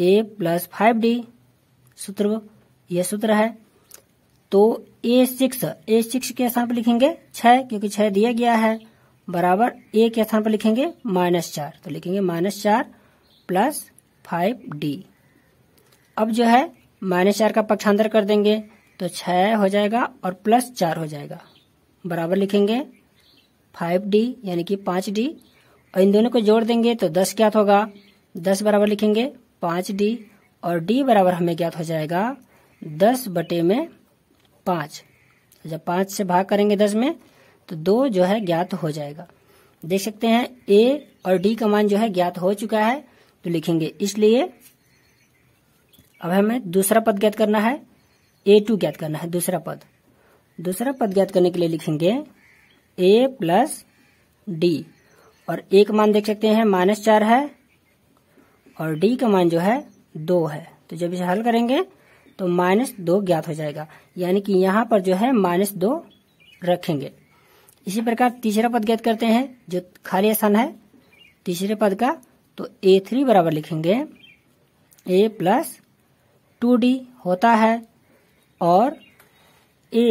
ए प्लस फाइव डी सूत्र यह सूत्र है तो ए सिक्स ए सिक्स के स्थान पर लिखेंगे छह क्योंकि छह दिया गया है बराबर ए के स्थान पर लिखेंगे माइनस चार तो लिखेंगे माइनस चार प्लस फाइव डी अब जो है माइनस चार का पक्षांतर कर देंगे तो छ हो जाएगा और प्लस चार हो जाएगा बराबर लिखेंगे फाइव डी यानी कि पांच डी और इन दोनों को जोड़ देंगे तो दस ज्ञात होगा दस बराबर लिखेंगे पाँच डी और डी बराबर हमें ज्ञात हो जाएगा दस बटे में पाँच तो जब पांच से भाग करेंगे दस में तो दो जो है ज्ञात हो जाएगा देख सकते हैं ए और डी का मान जो है ज्ञात हो चुका है तो लिखेंगे इसलिए अब हमें दूसरा पद ज्ञात करना है ए टू ज्ञात करना है दूसरा पद दूसरा पद ज्ञात करने के लिए लिखेंगे ए प्लस डी और ए का मान देख सकते हैं माइनस चार है और डी का मान जो है दो है तो जब इसे हल करेंगे तो माइनस दो ज्ञात हो जाएगा यानी कि यहां पर जो है माइनस दो रखेंगे इसी प्रकार तीसरा पद ज्ञात करते हैं जो खाली स्थान है तीसरे पद का तो ए थ्री बराबर लिखेंगे ए प्लस टू डी होता है और ए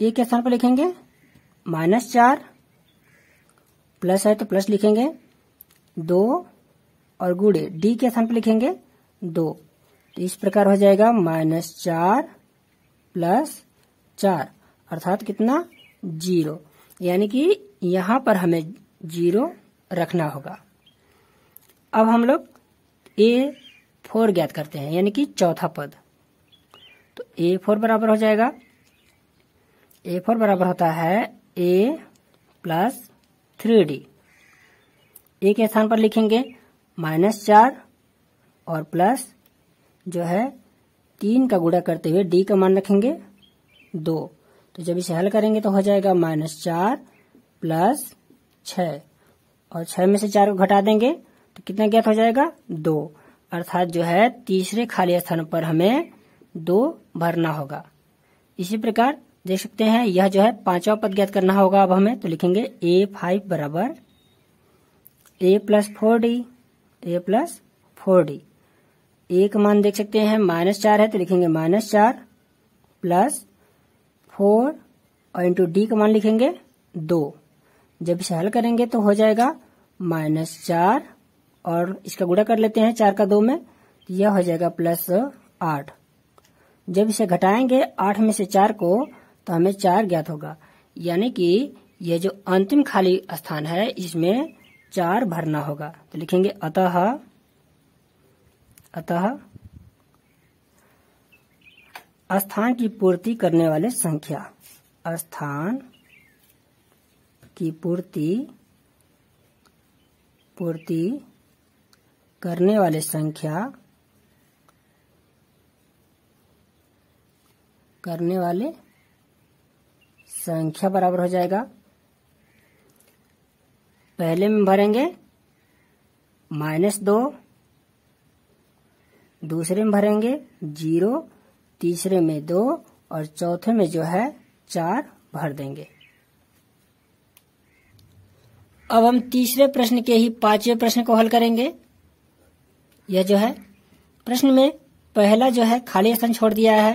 ए के स्थान पर लिखेंगे माइनस चार प्लस है तो प्लस लिखेंगे दो और गुड़े डी के स्थान पर लिखेंगे दो तो इस प्रकार हो जाएगा माइनस चार प्लस चार अर्थात कितना जीरो यानी कि यहां पर हमें जीरो रखना होगा अब हम लोग ए फोर ज्ञात करते हैं यानी कि चौथा पद तो ए फोर बराबर हो जाएगा ए फोर बराबर होता है ए प्लस थ्री डी ए के स्थान पर लिखेंगे माइनस चार और प्लस जो है तीन का गुड़ा करते हुए डी का मान रखेंगे दो तो जब इसे हल करेंगे तो हो जाएगा माइनस चार प्लस छ और छह में से चार को घटा देंगे तो कितना ज्ञात हो जाएगा दो अर्थात जो है तीसरे खाली स्थान पर हमें दो भरना होगा इसी प्रकार देख सकते हैं यह जो है पांचवा पद ज्ञात करना होगा अब हमें तो लिखेंगे ए फाइव बराबर ए plus four D A plus four D A का मान देख सकते हैं माइनस चार है तो लिखेंगे माइनस चार प्लस फोर और इंटू डी का मान लिखेंगे दो जब इसे हल करेंगे तो हो जाएगा माइनस चार और इसका गुड़ा कर लेते हैं चार का दो में तो यह हो जाएगा प्लस आठ जब इसे घटाएंगे आठ में से चार को तो हमें चार ज्ञात होगा यानी कि यह जो अंतिम खाली स्थान है इसमें चार भरना होगा तो लिखेंगे अतः अतः स्थान की पूर्ति करने वाले संख्या स्थान की पूर्ति पूर्ति करने वाले संख्या करने वाले संख्या बराबर हो जाएगा पहले में भरेंगे माइनस दो दूसरे में भरेंगे जीरो तीसरे में दो और चौथे में जो है चार भर देंगे अब हम तीसरे प्रश्न के ही पांचवें प्रश्न को हल करेंगे यह जो है प्रश्न में पहला जो है खाली स्थान छोड़ दिया है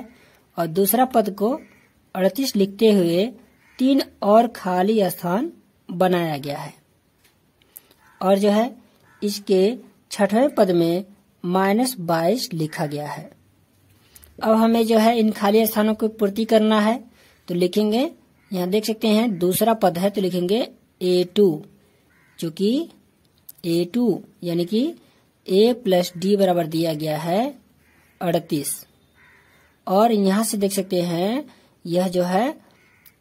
और दूसरा पद को अड़तीस लिखते हुए तीन और खाली स्थान बनाया गया है और जो है इसके छठवें पद में माइनस बाईस लिखा गया है अब हमें जो है इन खाली स्थानों की पूर्ति करना है तो लिखेंगे यहाँ देख सकते हैं दूसरा पद है तो लिखेंगे ए टू जो ए टू यानी कि ए प्लस डी बराबर दिया गया है अड़तीस और यहाँ से देख सकते हैं यह जो है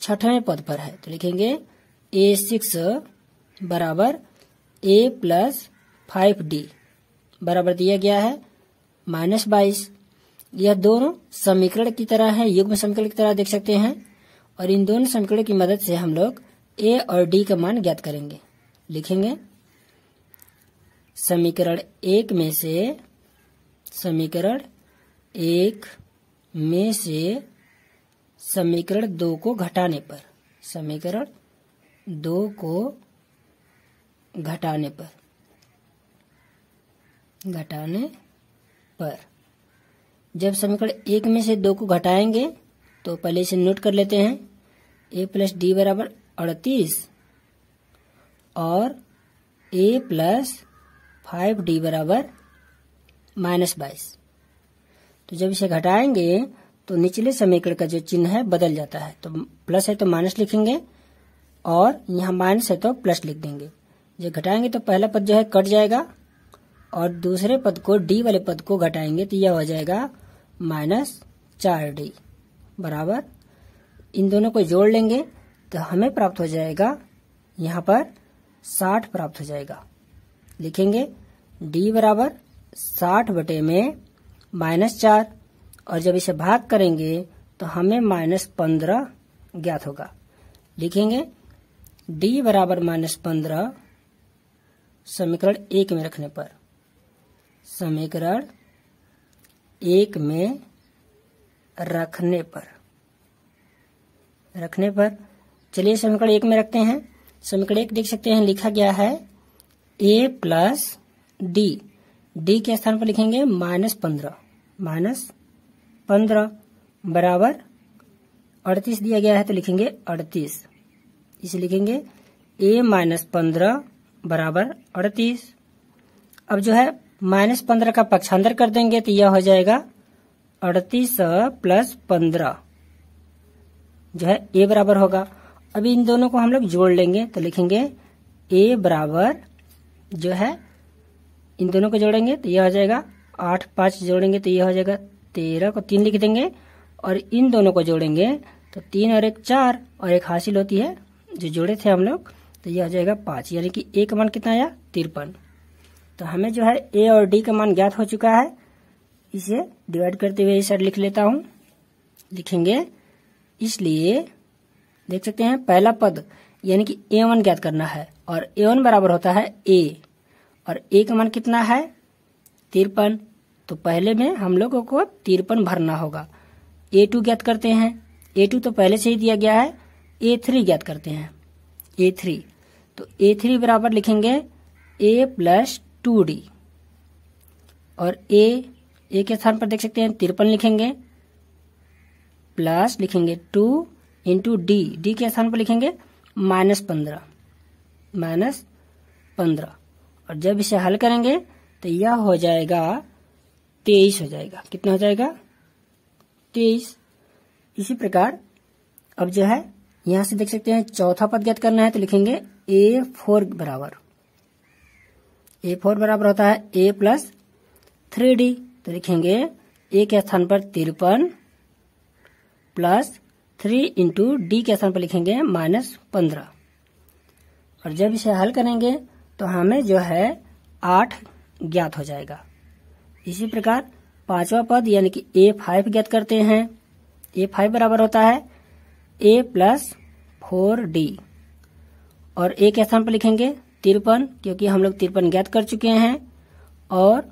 छठवें पद पर है तो लिखेंगे ए सिक्स बराबर ए प्लस फाइव डी बराबर दिया गया है माइनस बाईस यह दोनों समीकरण की तरह है युग्म समीकरण की तरह देख सकते हैं और इन दोनों समीकरणों की मदद से हम लोग ए और डी का मान ज्ञात करेंगे लिखेंगे समीकरण एक में से समीकरण एक में से समीकरण दो को घटाने पर समीकरण दो को घटाने पर घटाने पर जब समीकरण एक में से दो को घटाएंगे तो पहले इसे नोट कर लेते हैं ए प्लस डी बराबर अड़तीस और ए प्लस फाइव डी बराबर माइनस बाईस तो जब इसे घटाएंगे तो निचले समीकरण का जो चिन्ह है बदल जाता है तो प्लस है तो माइनस लिखेंगे और यहां माइनस है तो प्लस लिख देंगे जब घटाएंगे तो पहला पद जो है कट जाएगा और दूसरे पद को डी वाले पद को घटाएंगे तो यह हो जाएगा माइनस चार डी बराबर इन दोनों को जोड़ लेंगे तो हमें प्राप्त हो जाएगा यहाँ पर साठ प्राप्त हो जाएगा लिखेंगे डी बराबर साठ बटे में माइनस चार और जब इसे भाग करेंगे तो हमें माइनस पंद्रह ज्ञात होगा लिखेंगे डी बराबर माइनस पंद्रह समीकरण एक में रखने पर समीकरण एक में रखने पर रखने पर चलिए समीकरण एक में रखते हैं समीकरण एक देख सकते हैं लिखा गया है ए प्लस डी डी के स्थान पर लिखेंगे माइनस पंद्रह माइनस पंद्रह बराबर अड़तीस दिया गया है तो लिखेंगे अड़तीस इसे लिखेंगे ए माइनस पंद्रह बराबर अड़तीस अब जो है माइनस पंद्रह का पक्षांतर कर देंगे तो यह हो जाएगा अड़तीस प्लस पंद्रह जो है ए बराबर होगा अभी इन दोनों को हम लोग जोड़ लेंगे तो लिखेंगे ए बराबर जो है इन दोनों को जोड़ेंगे तो यह हो जाएगा आठ पाँच जोड़ेंगे तो यह हो जाएगा तेरह को तीन लिख देंगे और इन दोनों को जोड़ेंगे तो तीन और एक चार और एक हासिल होती है जो जोड़े थे हम लोग तो यह हो जाएगा पाँच यानी कि ए का मान कितना आया तिरपन तो हमें जो है ए और डी का मान ज्ञात हो चुका है इसे डिवाइड करते हुए इस लिख लेता हूँ लिखेंगे इसलिए देख सकते हैं पहला पद यानी कि ए वन ज्ञात करना है और ए वन बराबर होता है ए और ए का मान कितना है तिरपन तो पहले में हम लोगों को तिरपन भरना होगा ए टू ज्ञात करते हैं ए टू तो पहले से ही दिया गया है ए थ्री ज्ञात करते हैं ए थ्री तो ए थ्री बराबर लिखेंगे ए प्लस टू डी और ए ए के स्थान पर देख सकते हैं तिरपन लिखेंगे प्लस लिखेंगे टू इंटू डी डी के स्थान पर लिखेंगे माइनस पंद्रह माइनस पंद्रह और जब इसे हल करेंगे तो यह हो जाएगा तेईस हो जाएगा कितना हो जाएगा तेईस इसी प्रकार अब जो है यहां से देख सकते हैं चौथा पद ज्ञात करना है तो लिखेंगे ए फोर बराबर ए फोर बराबर होता है ए प्लस थ्री डी तो लिखेंगे ए के स्थान पर तिरपन प्लस थ्री इंटू डी के स्थान पर लिखेंगे माइनस पंद्रह और जब इसे हल करेंगे तो हमें जो है आठ ज्ञात हो जाएगा इसी प्रकार पांचवा पद यानी कि ए फाइव ज्ञात करते हैं ए फाइव बराबर होता है ए प्लस फोर डी और ए के स्थान पर लिखेंगे तिरपन क्योंकि हम लोग तिरपन ज्ञात कर चुके हैं और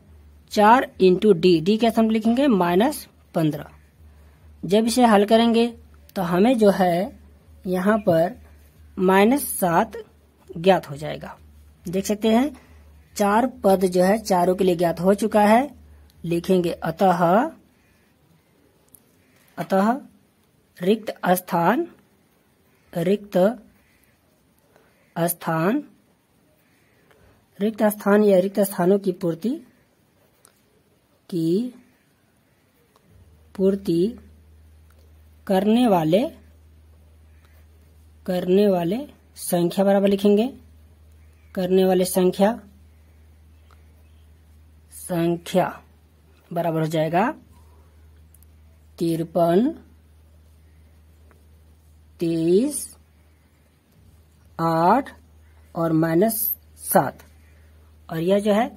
चार इंटू डी डी के स्थान पर लिखेंगे माइनस पंद्रह जब इसे हल करेंगे तो हमें जो है यहाँ पर माइनस सात ज्ञात हो जाएगा देख सकते हैं चार पद जो है चारों के लिए ज्ञात हो चुका है लिखेंगे अतः अतः रिक्त स्थान रिक्त स्थान रिक्त स्थान या रिक्त स्थानों की पूर्ति की पूर्ति करने वाले करने वाले संख्या बराबर लिखेंगे करने वाले संख्या संख्या बराबर हो जाएगा तिरपन तीस आठ और माइनस सात और यह जो है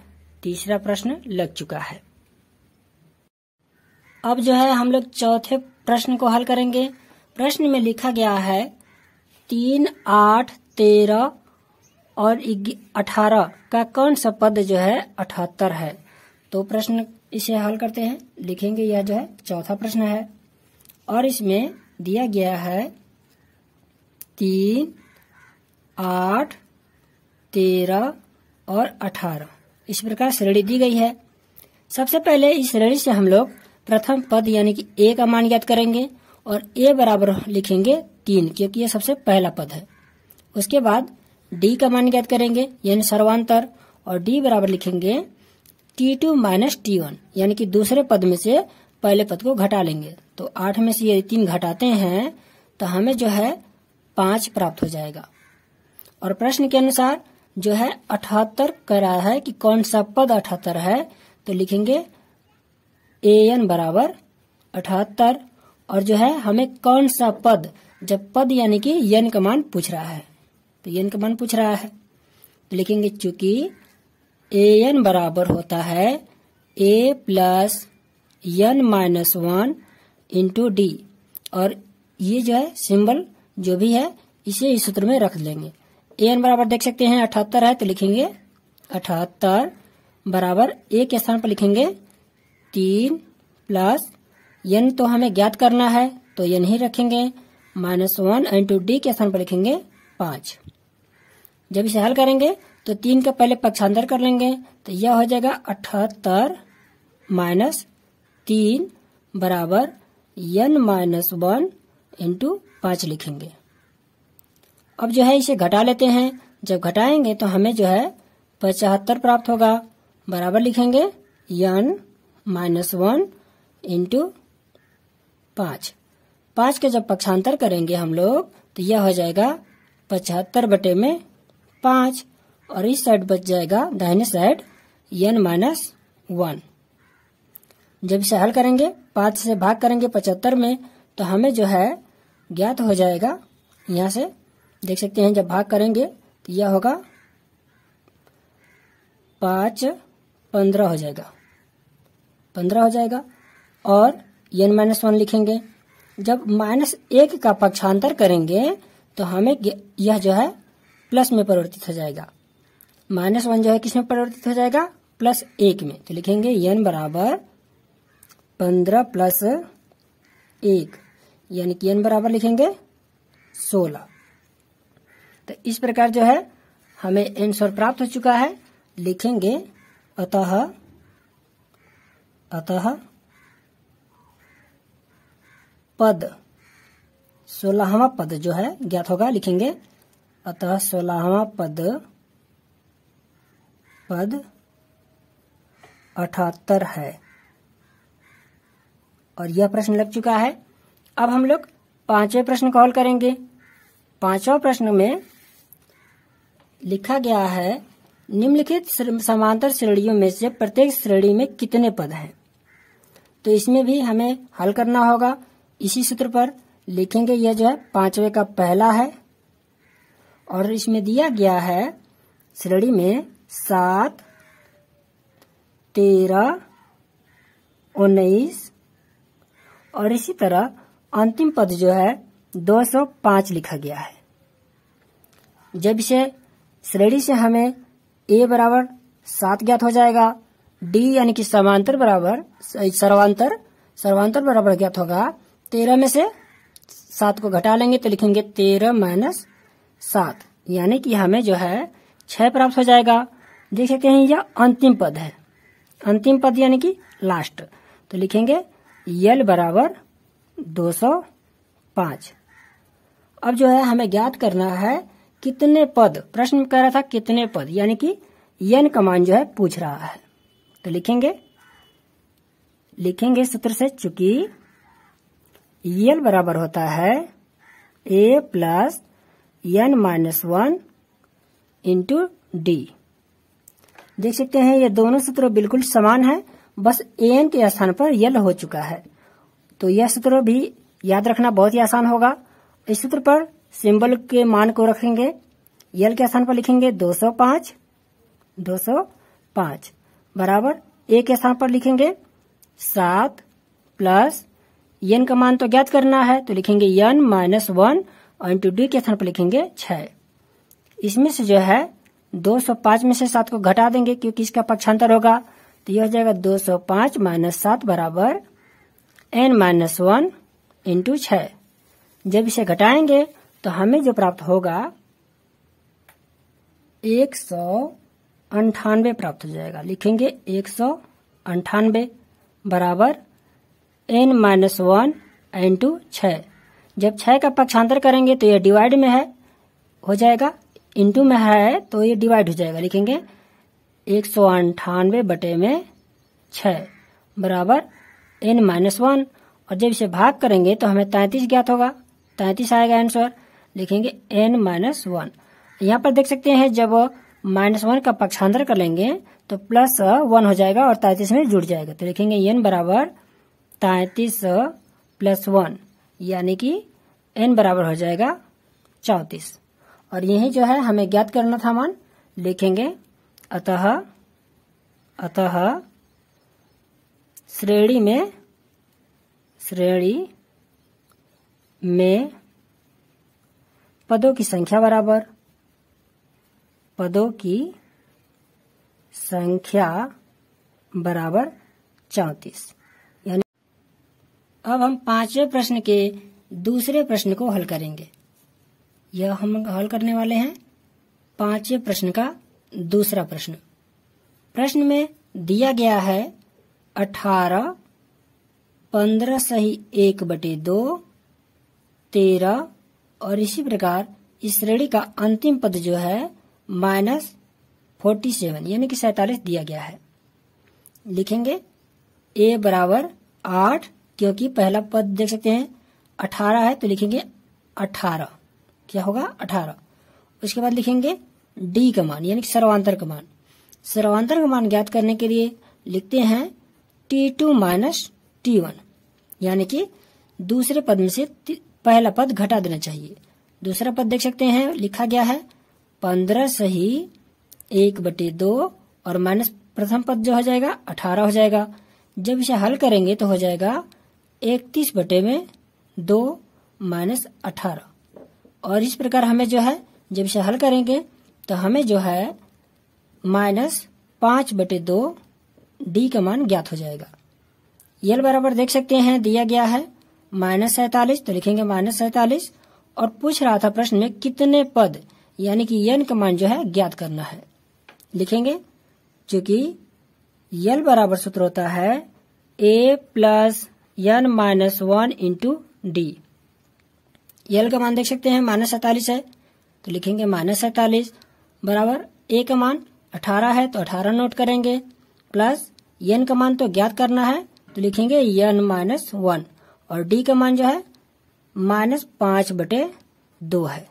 तीसरा प्रश्न लग चुका है अब जो है हम लोग चौथे प्रश्न को हल करेंगे प्रश्न में लिखा गया है तीन आठ तेरह और अठारह का कौन सा पद जो है अठहत्तर है तो प्रश्न इसे हल करते हैं लिखेंगे यह जो है चौथा प्रश्न है और इसमें दिया गया है तीन आठ तेरह और अठारह इस प्रकार श्रेणी दी गई है सबसे पहले इस श्रेणी से हम लोग प्रथम पद यानी कि ए का मान ज्ञात करेंगे और ए बराबर लिखेंगे तीन क्योंकि ये सबसे पहला पद है उसके बाद डी का मान ज्ञात करेंगे यानी सर्वांतर और डी बराबर लिखेंगे T two minus T one यानी कि दूसरे पद में से पहले पद को घटा लेंगे तो आठ में से ये तीन घटाते हैं तो हमें जो है पांच प्राप्त हो जाएगा और प्रश्न के अनुसार जो है अठहत्तर कह रहा है कि कौन सा पद अठहत्तर है तो लिखेंगे ए एन बराबर अठहत्तर और जो है हमें कौन सा पद जब पद यानी कि यन का मान पूछ रहा है तो यन का मान पूछ रहा है तो लिखेंगे चूंकि ए एन बराबर होता है ए प्लस यन माइनस वन इंटू डी और ये जो है सिंबल जो भी है इसे इस सूत्र में रख लेंगे ए एन बराबर देख सकते हैं अठहत्तर है तो लिखेंगे अठहत्तर बराबर ए के स्थान पर लिखेंगे तीन प्लस यन तो हमें ज्ञात करना है तो यन ही रखेंगे माइनस वन इंटू डी के स्थान पर लिखेंगे पांच जब इसे हल करेंगे तो तीन का पहले पक्षांतर कर लेंगे तो यह हो जाएगा अठहत्तर माइनस तीन बराबर यन माइनस वन इंटू पांच लिखेंगे अब जो है इसे घटा लेते हैं जब घटाएंगे तो हमें जो है पचहत्तर प्राप्त होगा बराबर लिखेंगे यन माइनस वन इंटू पांच पाँच के जब पक्षांतर करेंगे हम लोग तो यह हो जाएगा पचहत्तर बटे में पाँच और इस साइड बच जाएगा दाहिने साइड एन माइनस वन जब इसे हल करेंगे पाँच से भाग करेंगे पचहत्तर में तो हमें जो है ज्ञात हो जाएगा यहाँ से देख सकते हैं जब भाग करेंगे तो यह होगा पाँच पंद्रह हो जाएगा पंद्रह हो जाएगा और एन माइनस वन लिखेंगे जब माइनस एक का पक्षांतर करेंगे तो हमें यह जो है प्लस में परिवर्तित हो जाएगा माइनस वन जो है किस में परिवर्तित हो जाएगा प्लस एक में तो लिखेंगे एन बराबर पंद्रह प्लस एक यानी कि एन बराबर लिखेंगे सोलह तो इस प्रकार जो है हमें एंसर प्राप्त हो चुका है लिखेंगे अतः अतः पद सोलहवा पद जो है ज्ञात होगा लिखेंगे अतः सोलहवा पद पद अठहत्तर है और यह प्रश्न लग चुका है अब हम लोग पांचवें प्रश्न कॉल करेंगे पांचवा प्रश्न में लिखा गया है निम्नलिखित समांतर श्रेणियों में से प्रत्येक श्रेणी में कितने पद हैं तो इसमें भी हमें हल करना होगा इसी सूत्र पर लिखेंगे यह जो है पांचवे का पहला है और इसमें दिया गया है श्रेणी में सात तेरह उन्नीस और इसी तरह अंतिम पद जो है 205 लिखा गया है जब इसे श्रेणी से हमें ए बराबर सात ज्ञात हो जाएगा डी यानी कि समांतर बराबर सर्वांतर सर्वांतर बराबर ज्ञात होगा तेरह में से सात को घटा लेंगे तो लिखेंगे तेरह माइनस सात यानी कि हमें जो है छह प्राप्त हो जाएगा देख सकते हैं यह अंतिम पद है अंतिम पद यानी कि लास्ट तो लिखेंगे यल बराबर दो सौ पांच अब जो है हमें ज्ञात करना है कितने पद प्रश्न कह रहा था कितने पद यानी कि यन कमान जो है पूछ रहा है तो लिखेंगे लिखेंगे सूत्र से चूंकि एल बराबर होता है ए plus N minus one into D देख सकते हैं ये दोनों सूत्र बिल्कुल समान है बस एन के स्थान पर यल हो चुका है तो यह सूत्र भी याद रखना बहुत ही आसान होगा इस सूत्र पर सिंबल के मान को रखेंगे यल के स्थान पर लिखेंगे 205 205 बराबर ए के स्थान पर लिखेंगे सात प्लस यन का मान तो ज्ञात करना है तो लिखेंगे यन माइनस वन और इंटू डी के स्थान पर लिखेंगे छः इसमें से जो है 205 में से सात को घटा देंगे क्योंकि इसका पक्षांतर होगा तो यह हो जाएगा 205 सौ पांच माइनस सात बराबर एन माइनस वन इंटू छ जब इसे घटाएंगे तो हमें जो प्राप्त होगा एक सौ अंठानवे प्राप्त हो जाएगा लिखेंगे एक सौ अंठानवे बराबर एन माइनस वन टू छ जब छः का पक्षांतर करेंगे तो ये डिवाइड में है हो जाएगा इंटू में है तो ये डिवाइड हो जाएगा लिखेंगे एक सौ अंठानवे बटे में छ बराबर एन माइनस वन और जब इसे भाग करेंगे तो हमें तैंतीस ज्ञात होगा तैंतीस आएगा आंसर लिखेंगे एन माइनस वन यहाँ पर देख सकते हैं जब माइनस वन का पक्षांतर कर लेंगे तो प्लस वन हो जाएगा और तैंतीस में जुड़ जाएगा तो लिखेंगे एन बराबर तैतीस प्लस वन यानी कि एन बराबर हो जाएगा चौंतीस और यही जो है हमें ज्ञात करना था मान लिखेंगे अतः अतः श्रेणी में श्रेणी में पदों की संख्या बराबर पदों की संख्या बराबर चौंतीस अब हम पांचवें प्रश्न के दूसरे प्रश्न को हल करेंगे यह हम हल करने वाले हैं पांचवें प्रश्न का दूसरा प्रश्न प्रश्न में दिया गया है अठारह पंद्रह सही एक बटे दो तेरह और इसी प्रकार इस श्रेणी का अंतिम पद जो है माइनस फोर्टी सेवन यानी कि सैतालीस दिया गया है लिखेंगे ए बराबर आठ क्योंकि पहला पद देख सकते हैं अठारह है तो लिखेंगे अठारह क्या होगा अठारह उसके बाद लिखेंगे डी का मान यानी सर्वांतर का मान सर्वांतर का मान ज्ञात करने के लिए लिखते हैं T two minus T one यानी कि दूसरे पद में से पहला पद घटा देना चाहिए दूसरा पद देख सकते हैं लिखा गया है पंद्रह सही एक बटे दो और माइनस प्रथम पद जो हो जाएगा अठारह हो जाएगा जब इसे हल करेंगे तो हो जाएगा इकतीस बटे में दो माइनस अठारह और इस प्रकार हमें जो है जब इसे हल करेंगे तो हमें जो है माइनस पांच बटे दो डी का मान ज्ञात हो जाएगा यल बराबर देख सकते हैं दिया गया है माइनस सैतालीस तो लिखेंगे माइनस सैतालीस और पूछ रहा था प्रश्न में कितने पद यानी कि यन का मान जो है ज्ञात करना है लिखेंगे चूंकि यल बराबर सूत्र होता है ए plus N minus one into D L का मान देख सकते हैं माइनस सैतालीस है तो लिखेंगे माइनस सैतालीस बराबर ए का मान अठारह है तो अठारह नोट करेंगे प्लस एन का मान तो ज्ञात करना है तो लिखेंगे एन माइनस वन और डी का मान जो है माइनस पांच बटे दो है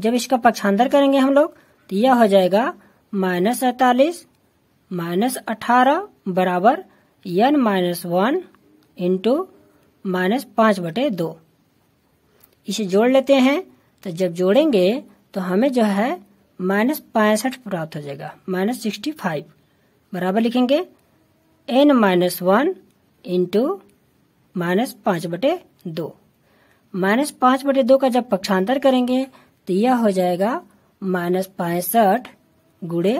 जब इसका पक्षांतर करेंगे हम लोग तो यह हो जाएगा माइनस सैतालीस माइनस अठारह बराबर n minus one into minus पांच बटे दो इसे जोड़ लेते हैं तो जब जोड़ेंगे तो हमें जो है माइनस पैंसठ प्राप्त हो जाएगा माइनस सिक्सटी फाइव बराबर लिखेंगे n minus one into minus पांच बटे दो माइनस पांच बटे दो का जब पक्षांतर करेंगे तो यह हो जाएगा माइनस पैंसठ गुड़े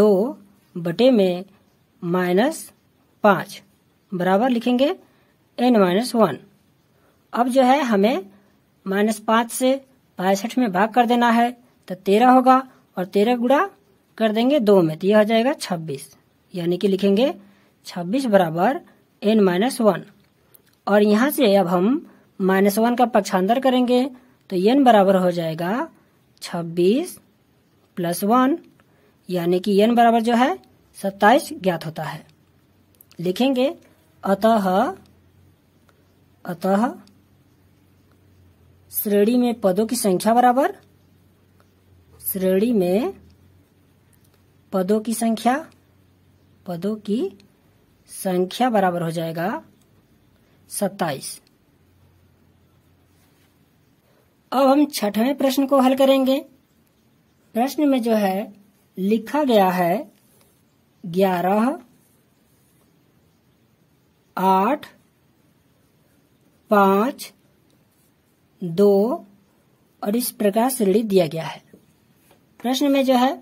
दो बटे में माइनस पांच बराबर लिखेंगे एन माइनस वन अब जो है हमें माइनस पाँच से बासठ में भाग कर देना है तो तेरह होगा और तेरह गुड़ा कर देंगे दो में तो यह हो जाएगा छब्बीस यानी कि लिखेंगे छब्बीस बराबर एन माइनस वन और यहाँ से अब हम माइनस वन का पक्षांतर करेंगे तो एन बराबर हो जाएगा छब्बीस प्लस वन यानी कि एन बराबर जो है सत्ताईस ज्ञात होता है लिखेंगे अतः अतः श्रेणी में पदों की संख्या बराबर श्रेणी में पदों की संख्या पदों की संख्या बराबर हो जाएगा सत्ताईस अब हम छठवें प्रश्न को हल करेंगे प्रश्न में जो है लिखा गया है ग्यारह आठ पांच दो और इस प्रकार श्रेणी दिया गया है प्रश्न में जो है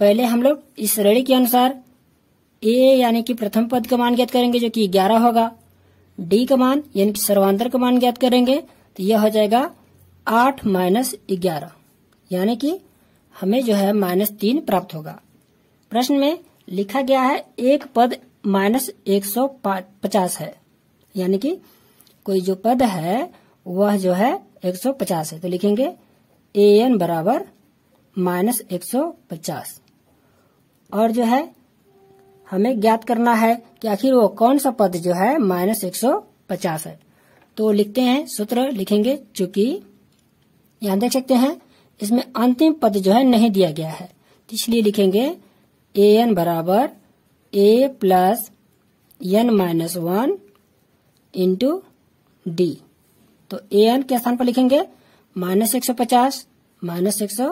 पहले हम लोग इस श्रेणी के अनुसार ए यानी कि प्रथम पद का मान ज्ञात करेंगे जो कि ग्यारह होगा डी का मान यानी कि सर्वांतर का मान ज्ञात करेंगे तो यह हो जाएगा आठ माइनस ग्यारह यानी कि हमें जो है माइनस तीन प्राप्त होगा प्रश्न में लिखा गया है एक पद माइनस एक सौ पचास है यानी कि कोई जो पद है वह जो है एक सौ पचास है तो लिखेंगे ए एन बराबर माइनस एक सौ पचास और जो है हमें ज्ञात करना है कि आखिर वो कौन सा पद जो है माइनस एक सौ पचास है तो लिखते हैं सूत्र लिखेंगे चूंकि यहां देख सकते हैं इसमें अंतिम पद जो है नहीं दिया गया है तो इसलिए लिखेंगे ए एन बराबर ए plus N minus one into D तो ए एन के स्थान पर लिखेंगे माइनस एक सौ पचास माइनस एक सौ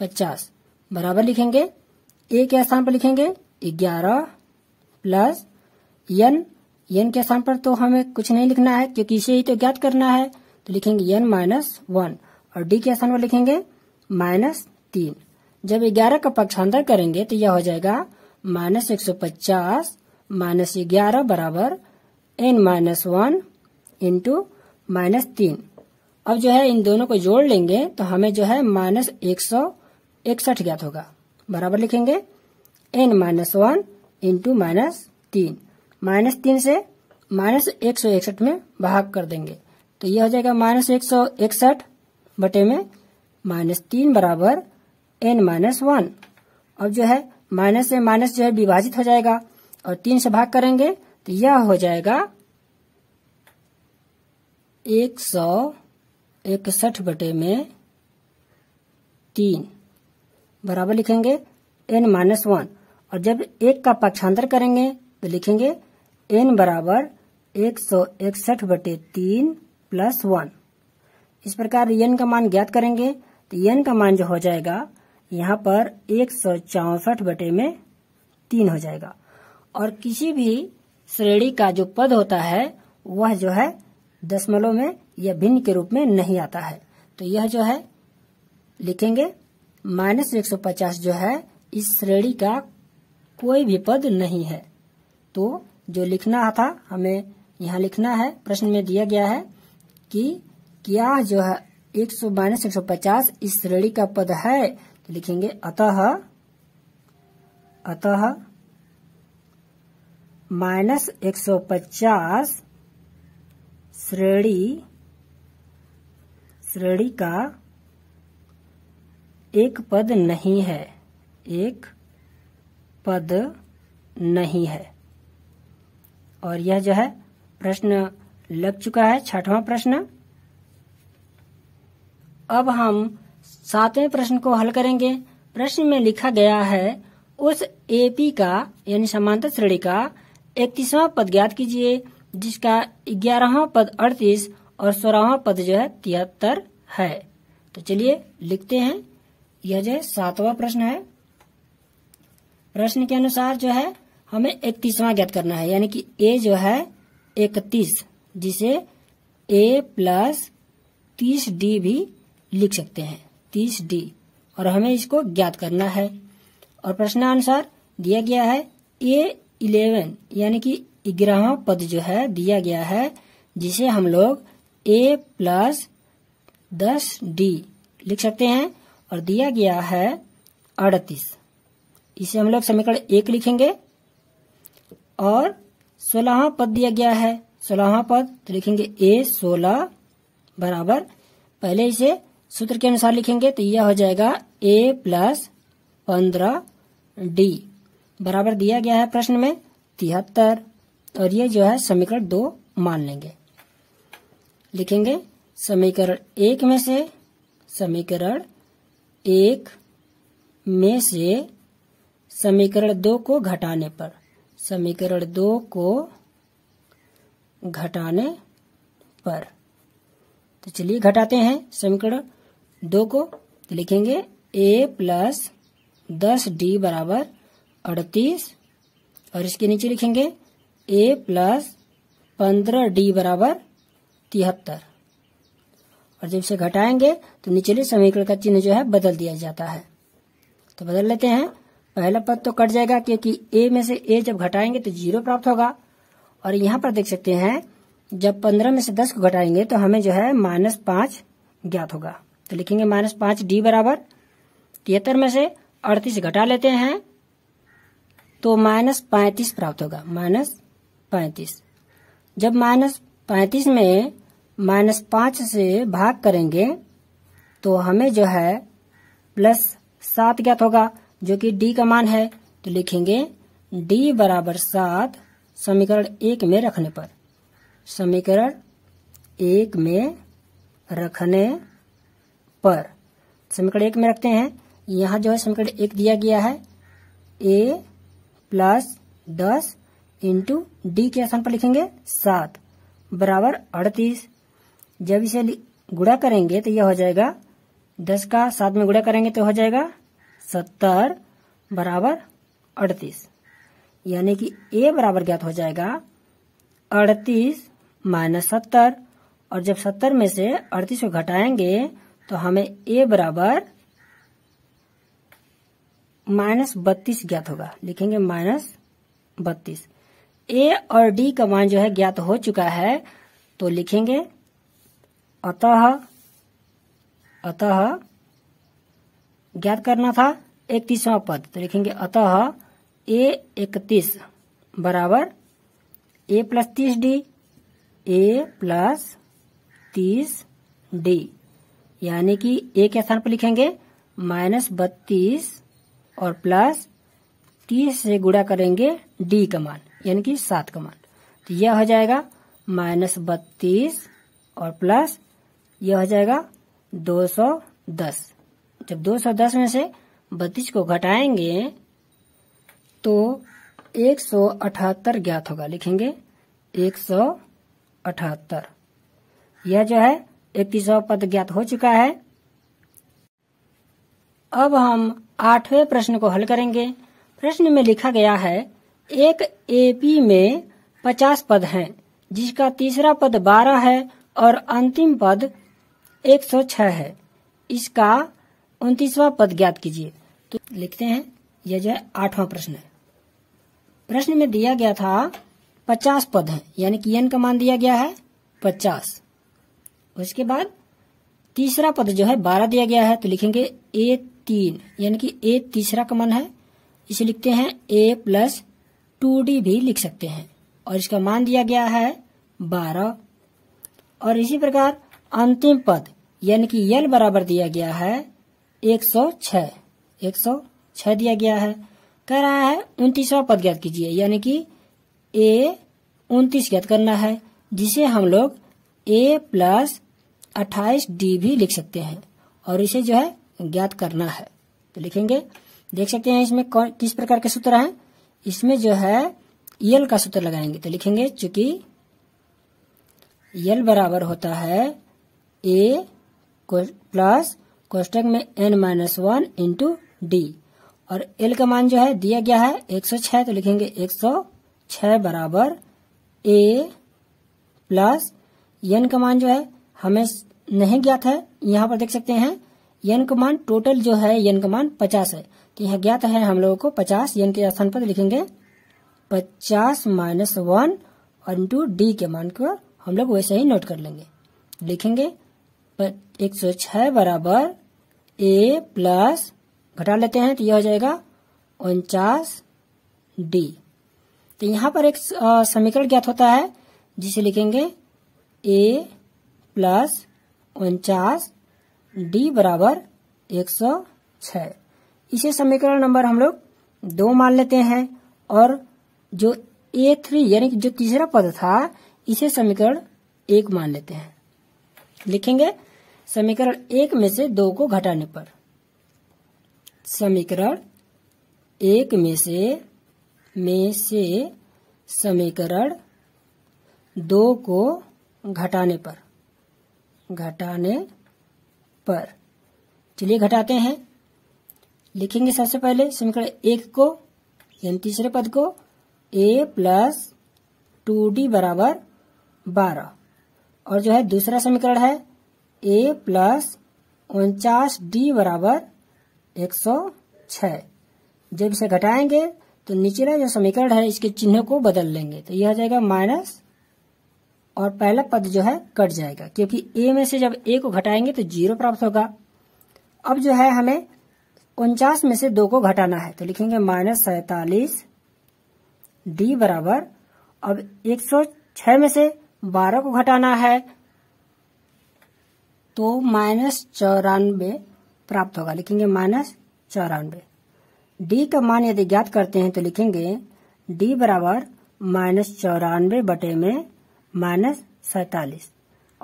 पचास बराबर लिखेंगे ए के स्थान पर लिखेंगे ग्यारह प्लस एन एन के स्थान पर तो हमें कुछ नहीं लिखना है क्योंकि इसे ही तो ज्ञात करना है तो लिखेंगे एन माइनस वन और डी के स्थान पर लिखेंगे माइनस तीन जब ग्यारह का पक्षांतर करेंगे तो यह हो जाएगा माइनस एक सौ पचास माइनस ग्यारह बराबर n minus one into minus तीन अब जो है इन दोनों को जोड़ लेंगे तो हमें जो है माइनस एक सौ इकसठ ज्ञात होगा बराबर लिखेंगे n minus one into minus तीन माइनस तीन से माइनस एक सौ इकसठ में भाग कर देंगे तो यह हो जाएगा माइनस एक सौ इकसठ बटे में माइनस तीन बराबर एन माइनस वन अब जो है माइनस से माइनस जो है विभाजित हो जाएगा और तीन से भाग करेंगे तो यह हो जाएगा एक सौ इकसठ बटे में तीन बराबर लिखेंगे एन माइनस वन और जब एक का पक्षांतर करेंगे तो लिखेंगे एन बराबर एक सौ इकसठ बटे तीन प्लस वन इस प्रकार एन का मान ज्ञात करेंगे तो एन का मान जो हो जाएगा यहाँ पर एक सौ चौसठ बटे में तीन हो जाएगा और किसी भी श्रेणी का जो पद होता है वह जो है दशमलव में या भिन्न के रूप में नहीं आता है तो यह जो है लिखेंगे माइनस एक सौ पचास जो है इस श्रेणी का कोई भी पद नहीं है तो जो लिखना था हमें यहाँ लिखना है प्रश्न में दिया गया है कि क्या जो है एक सौ माइनस एक सौ पचास इस श्रेणी का पद है लिखेंगे अतः अतः माइनस 150 श्रेणी श्रेणी का एक पद नहीं है एक पद नहीं है और यह जो है प्रश्न लग चुका है छठवां प्रश्न अब हम सातवें प्रश्न को हल करेंगे प्रश्न में लिखा गया है उस एपी का यानी समांतर श्रेणी का इकतीसवा पद ज्ञात कीजिए जिसका ग्यारहवा पद अड़तीस और सोलहवा पद जो है तिहत्तर है तो चलिए लिखते हैं यह जो है सातवा प्रश्न है प्रश्न के अनुसार जो है हमें इकतीसवा ज्ञात करना है यानी कि ए जो है इकतीस जिसे ए प्लस तीस डी भी लिख सकते हैं तीस डी और हमें इसको ज्ञात करना है और प्रश्नानुसार दिया गया है ए इलेवन यानी कि ग्यारहवा पद जो है दिया गया है जिसे हम लोग ए प्लस दस डी लिख सकते हैं और दिया गया है अड़तीस इसे हम लोग समीकरण एक लिखेंगे और सोलहवा पद दिया गया है सोलहवा पद तो लिखेंगे ए सोलह बराबर पहले इसे सूत्र के अनुसार लिखेंगे तो यह हो जाएगा ए प्लस पंद्रह डी बराबर दिया गया है प्रश्न में तिहत्तर और ये जो है समीकरण दो मान लेंगे लिखेंगे समीकरण एक में से समीकरण एक में से समीकरण दो को घटाने पर समीकरण दो को घटाने पर तो चलिए घटाते हैं समीकरण दो को तो लिखेंगे ए प्लस दस डी बराबर अड़तीस और इसके नीचे लिखेंगे ए प्लस पंद्रह डी बराबर तिहत्तर और जब इसे घटाएंगे तो निचले समीकरण का चिन्ह जो है बदल दिया जाता है तो बदल लेते हैं पहला पद तो कट जाएगा क्योंकि ए में से ए जब घटाएंगे तो जीरो प्राप्त होगा और यहां पर देख सकते हैं जब पंद्रह में से दस को घटाएंगे तो हमें जो है माइनस पांच ज्ञात होगा तो लिखेंगे माइनस पांच डी बराबर तिहत्तर में से अड़तीस घटा लेते हैं तो माइनस पैंतीस प्राप्त होगा माइनस पैंतीस जब माइनस पैंतीस में माइनस पांच से भाग करेंगे तो हमें जो है प्लस सात ज्ञात होगा जो कि डी का मान है तो लिखेंगे डी बराबर सात समीकरण एक में रखने पर समीकरण एक में रखने पर समीकरण एक में रखते हैं यहाँ जो है समीकरण एक दिया गया है ए प्लस दस इंटू डी के स्थान पर लिखेंगे सात बराबर अड़तीस जब इसे गुड़ा करेंगे तो यह हो जाएगा दस का सात में गुड़ा करेंगे तो हो जाएगा सत्तर बराबर अड़तीस यानी कि ए बराबर ज्ञात हो जाएगा अड़तीस माइनस सत्तर और जब सत्तर में से अड़तीस को घटाएंगे तो हमें ए बराबर माइनस बत्तीस ज्ञात होगा लिखेंगे माइनस बत्तीस ए और डी का मान जो है ज्ञात हो चुका है तो लिखेंगे अतः अतः ज्ञात करना था इकतीसवां पद तो लिखेंगे अतः ए इकतीस बराबर ए प्लस तीस डी ए प्लस तीस डी यानी कि एक स्थान पर लिखेंगे माइनस बत्तीस और प्लस तीस से गुड़ा करेंगे डी का मान यानी कि सात का मान तो यह हो जाएगा माइनस बत्तीस और प्लस यह हो जाएगा दो सौ दस जब दो सौ दस में से बत्तीस को घटाएंगे तो एक सौ अठहत्तर ज्ञात होगा लिखेंगे एक सौ अठहत्तर यह जो है इक्कीसवा पद ज्ञात हो चुका है अब हम आठवें प्रश्न को हल करेंगे प्रश्न में लिखा गया है एक एपी में पचास पद हैं जिसका तीसरा पद बारह है और अंतिम पद एक सौ छह है इसका उन्तीसवा पद ज्ञात कीजिए तो लिखते हैं यह जो है आठवां प्रश्न है प्रश्न में दिया गया था पचास पद है यानी कि एन का मान दिया गया है पचास उसके बाद तीसरा पद जो है बारह दिया गया है तो लिखेंगे ए तीन यानी कि ए तीसरा कमन है इसे लिखते हैं ए प्लस टू डी भी लिख सकते हैं और इसका मान दिया गया है बारह और इसी प्रकार अंतिम पद यानी कि यल बराबर दिया गया है एक सौ छ एक सौ छह दिया गया है कह रहा है उनतीसवा पद ज्ञात कीजिए यानी कि ए उनतीस ज्ञात करना है जिसे हम लोग ए प्लस अट्ठाईस डी भी लिख सकते हैं और इसे जो है ज्ञात करना है तो लिखेंगे देख सकते हैं इसमें कौन किस प्रकार के सूत्र हैं इसमें जो है यल का सूत्र लगाएंगे तो लिखेंगे चूंकि यल बराबर होता है ए प्लस कोष्टक में n minus one into D और एल का मान जो है दिया गया है एक सौ छह तो लिखेंगे एक सौ छह बराबर ए प्लस एन का मान जो है हमें नहीं ज्ञात है यहाँ पर देख सकते हैं यन का मान टोटल जो है यन का मान पचास है तो यहाँ ज्ञात है हम लोगों को पचास यन के स्थान पर लिखेंगे पचास माइनस वन और इंटू डी के मान को हम लोग वैसे ही नोट कर लेंगे लिखेंगे एक सौ छह बराबर ए प्लस घटा लेते हैं तो यह हो जाएगा उनचास डी तो यहाँ पर एक समीकरण ज्ञात होता है जिसे लिखेंगे ए प्लस उनचास डी बराबर एक सौ छ इसे समीकरण नंबर हम लोग दो मान लेते हैं और जो ए थ्री यानी कि जो तीसरा पद था इसे समीकरण एक मान लेते हैं लिखेंगे समीकरण एक में से दो को घटाने पर समीकरण एक में से में से समीकरण दो को घटाने पर घटाने पर चलिए घटाते हैं लिखेंगे सबसे पहले समीकरण एक को यानी तीसरे पद को ए प्लस टू डी बराबर बारह और जो है दूसरा समीकरण है ए प्लस उनचास डी बराबर एक सौ छ जब इसे घटाएंगे तो निचला जो समीकरण है इसके चिन्ह को बदल लेंगे तो यह आ जाएगा माइनस और पहला पद जो है कट जाएगा क्योंकि ए में से जब ए को घटाएंगे तो जीरो प्राप्त होगा अब जो है हमें उनचास में से दो को घटाना है तो लिखेंगे माइनस सैतालीस डी बराबर अब एक सौ छह में से बारह को घटाना है तो माइनस चौरानबे प्राप्त होगा लिखेंगे माइनस चौरानबे डी का मान यदि ज्ञात करते हैं तो लिखेंगे डी बराबर माइनस चौरानवे बटे में माइनस सैतालीस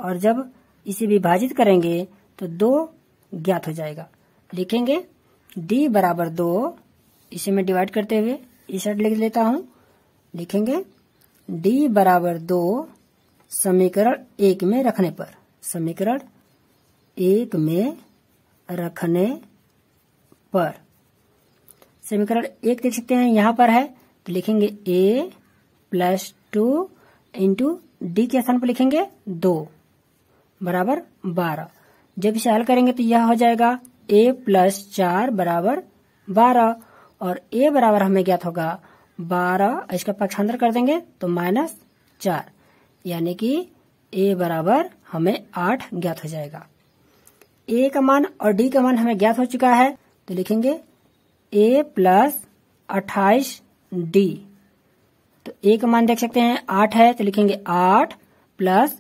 और जब इसे विभाजित करेंगे तो दो ज्ञात हो जाएगा लिखेंगे डी बराबर दो इसे मैं डिवाइड करते हुए इस साइड लिख लेता हूं लिखेंगे डी बराबर दो समीकरण एक में रखने पर समीकरण एक में रखने पर समीकरण एक देख सकते हैं यहां पर है तो लिखेंगे a plus two into D के स्थान पर लिखेंगे दो बराबर बारह जब इसे हल करेंगे तो यह हो जाएगा ए प्लस चार बराबर बारह और ए बराबर हमें ज्ञात होगा बारह इसका पक्षांतर कर देंगे तो माइनस चार यानी कि ए बराबर हमें आठ ज्ञात हो जाएगा ए का मान और डी का मान हमें ज्ञात हो चुका है तो लिखेंगे ए प्लस अट्ठाईस डी तो ए का मान देख सकते हैं आठ है तो लिखेंगे आठ प्लस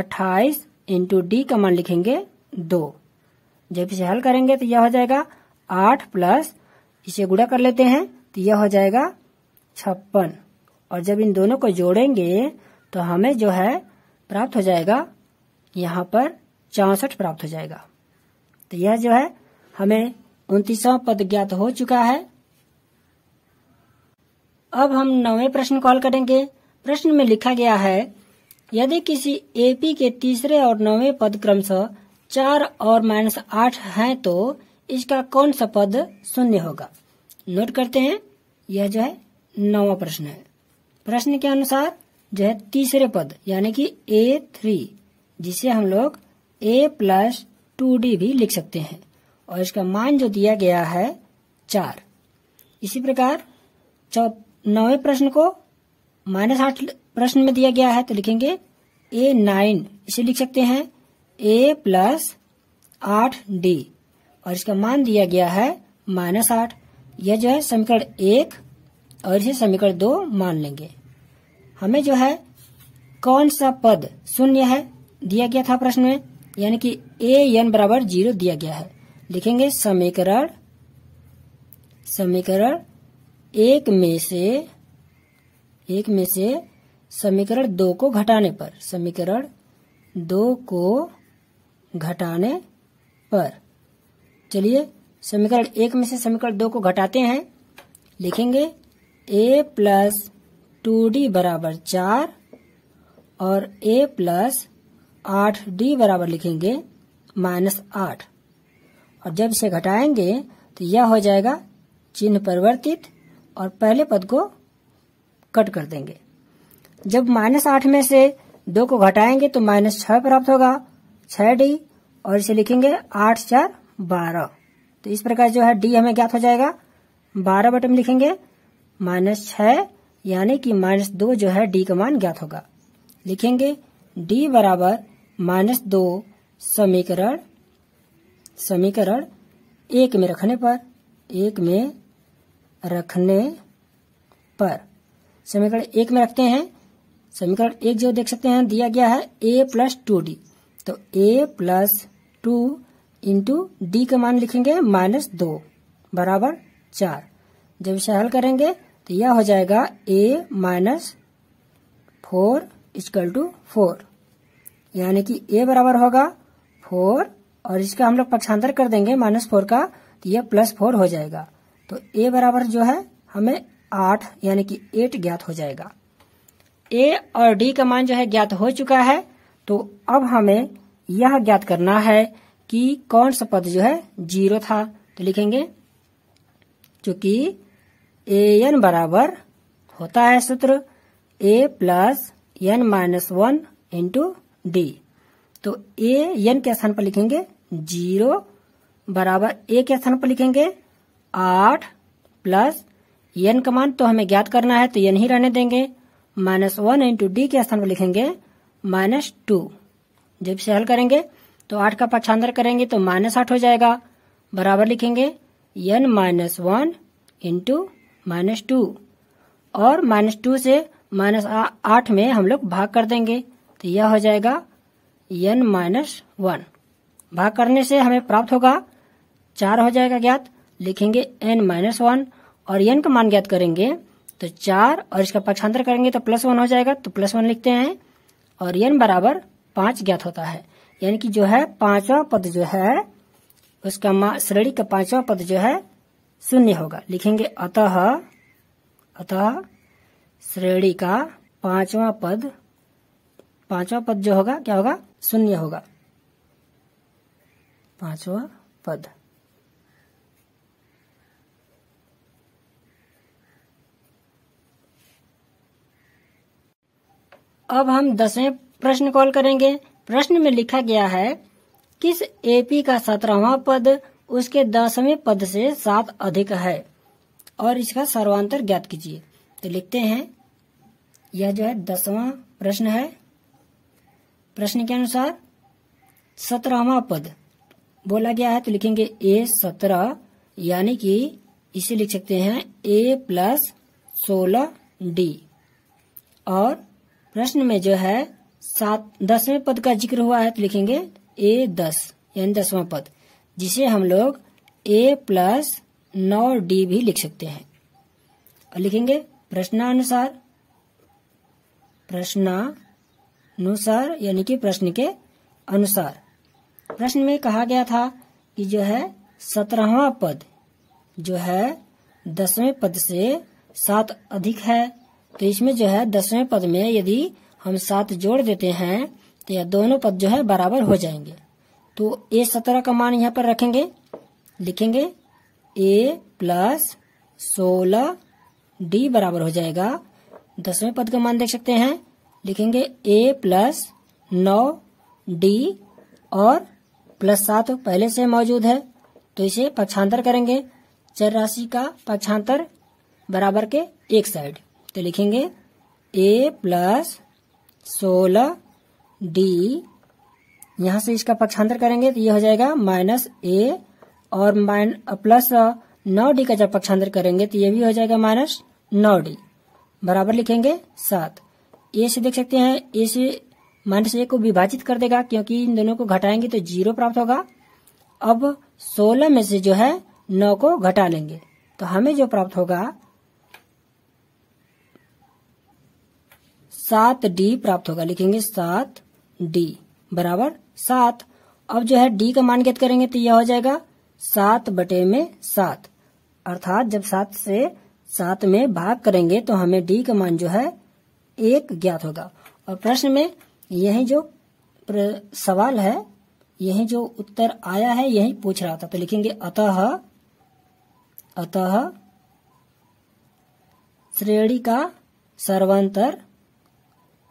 अट्ठाईस इंटू डी का मान लिखेंगे दो जब इसे हल करेंगे तो यह हो जाएगा आठ प्लस इसे गुड़ा कर लेते हैं तो यह हो जाएगा छप्पन और जब इन दोनों को जोड़ेंगे तो हमें जो है प्राप्त हो जाएगा यहाँ पर चौसठ प्राप्त हो जाएगा तो यह जो है हमें उन्तीसवा पद ज्ञात हो चुका है अब हम नवे प्रश्न कॉल करेंगे प्रश्न में लिखा गया है यदि किसी एपी के तीसरे और नवे पद क्रमशः चार और माइनस आठ है तो इसका कौन सा पद शून्य होगा नोट करते हैं यह जो है नवा प्रश्न है प्रश्न के अनुसार जो है तीसरे पद यानी कि ए थ्री जिसे हम लोग ए प्लस टू डी भी लिख सकते हैं और इसका मान जो दिया गया है चार इसी प्रकार चौ नौवे प्रश्न को माइनस आठ प्रश्न में दिया गया है तो लिखेंगे ए नाइन इसे लिख सकते हैं ए प्लस आठ डी और इसका मान दिया गया है माइनस आठ यह जो है समीकरण एक और इसे समीकरण दो मान लेंगे हमें जो है कौन सा पद शून्य है दिया गया था प्रश्न में यानी कि ए एन बराबर जीरो दिया गया है लिखेंगे समीकरण समीकरण एक में से एक में से समीकरण दो को घटाने पर समीकरण दो को घटाने पर चलिए समीकरण एक में से समीकरण दो को घटाते हैं लिखेंगे ए प्लस टू डी बराबर चार और ए प्लस आठ डी बराबर लिखेंगे माइनस आठ और जब इसे घटाएंगे तो यह हो जाएगा चिन्ह परिवर्तित और पहले पद को कट कर देंगे जब माइनस आठ में से दो को घटाएंगे तो माइनस छह प्राप्त होगा छह डी और इसे लिखेंगे आठ चार बारह तो इस प्रकार जो है डी हमें ज्ञात हो जाएगा बारह बटे में लिखेंगे माइनस छह यानी कि माइनस दो जो है डी का मान ज्ञात होगा लिखेंगे डी बराबर माइनस दो समीकरण समीकरण एक में रखने पर एक में रखने पर समीकरण एक में रखते हैं समीकरण एक जो देख सकते हैं दिया गया है ए प्लस टू डी तो a plus two into D का मान लिखेंगे माइनस दो बराबर चार जब इसे हल करेंगे तो यह हो जाएगा a minus four equal to four यानी कि ए बराबर होगा फोर और इसका हम लोग पक्षांतर कर देंगे माइनस फोर का तो यह प्लस फोर हो जाएगा तो ए बराबर जो है हमें आठ यानी कि एट ज्ञात हो जाएगा ए और डी का मान जो है ज्ञात हो चुका है तो अब हमें यह ज्ञात करना है कि कौन सा पद जो है जीरो था तो लिखेंगे क्योंकि ए एन बराबर होता है सूत्र ए plus N minus one into D तो ए एन के स्थान पर लिखेंगे जीरो बराबर ए के स्थान पर लिखेंगे आठ प्लस एन का मान तो हमें ज्ञात करना है तो एन ही रहने देंगे माइनस वन इंटू डी के स्थान पर लिखेंगे माइनस टू जब से हल करेंगे तो आठ का पक्षांतर करेंगे तो माइनस आठ हो जाएगा बराबर लिखेंगे n minus one into minus two और माइनस टू से माइनस आठ में हम लोग भाग कर देंगे तो यह हो जाएगा एन माइनस वन भाग करने से हमें प्राप्त होगा चार हो जाएगा ज्ञात लिखेंगे एन माइनस वन और एन का मान ज्ञात करेंगे तो चार और इसका पक्षांतर करेंगे तो प्लस वन हो जाएगा तो प्लस वन लिखते हैं और एन बराबर पांच ज्ञात होता है यानी कि जो है पांचवा पद जो है उसका श्रेणी का पांचवा पद जो है शून्य होगा लिखेंगे अतः अतः श्रेणी का पांचवा पद पांचवा पद जो होगा क्या होगा शून्य होगा पांचवा पद अब हम दसवें प्रश्न कॉल करेंगे प्रश्न में लिखा गया है किस एपी का सत्रहवा पद उसके दसवें पद से सात अधिक है और इसका सर्वांतर ज्ञात कीजिए तो लिखते हैं यह जो है दसवां प्रश्न है प्रश्न के अनुसार सत्रहवा पद बोला गया है तो लिखेंगे ए सत्रह यानी कि इसे लिख सकते हैं ए प्लस सोलह डी और प्रश्न में जो है सात दसवें पद का जिक्र हुआ है तो लिखेंगे ए दस यानी दसवां पद जिसे हम लोग ए प्लस नौ डी भी लिख सकते हैं और लिखेंगे प्रश्नानुसार प्रश्नानुसार यानी कि प्रश्न के अनुसार प्रश्न में कहा गया था कि जो है सत्रहवा पद जो है दसवें पद से सात अधिक है तो इसमें जो है दसवें पद में यदि हम सात जोड़ देते हैं तो यह दोनों पद जो है बराबर हो जाएंगे तो ए सत्रह का मान यहाँ पर रखेंगे लिखेंगे ए प्लस सोलह डी बराबर हो जाएगा दसवें पद का मान देख सकते हैं लिखेंगे ए प्लस नौ डी और प्लस सात पहले से मौजूद है तो इसे पक्षांतर करेंगे चर राशि का पक्षांतर बराबर के एक साइड तो लिखेंगे ए प्लस सोलह डी यहां से इसका पक्षांतर करेंगे तो ये हो जाएगा माइनस ए और माइन प्लस नौ डी का जब पक्षांतर करेंगे तो ये भी हो जाएगा माइनस नौ डी बराबर लिखेंगे सात ए से देख सकते हैं ए से माइनस ए को विभाजित कर देगा क्योंकि इन दोनों को घटाएंगे तो जीरो प्राप्त होगा अब सोलह में से जो है नौ को घटा लेंगे तो हमें जो प्राप्त होगा सात डी प्राप्त होगा लिखेंगे सात डी बराबर सात अब जो है डी का मान ज्ञात करेंगे तो यह हो जाएगा सात बटे में सात अर्थात जब सात से सात में भाग करेंगे तो हमें डी का मान जो है एक ज्ञात होगा और प्रश्न में यही जो सवाल है यही जो उत्तर आया है यही पूछ रहा था तो लिखेंगे अतः अतः श्रेणी का सर्वांतर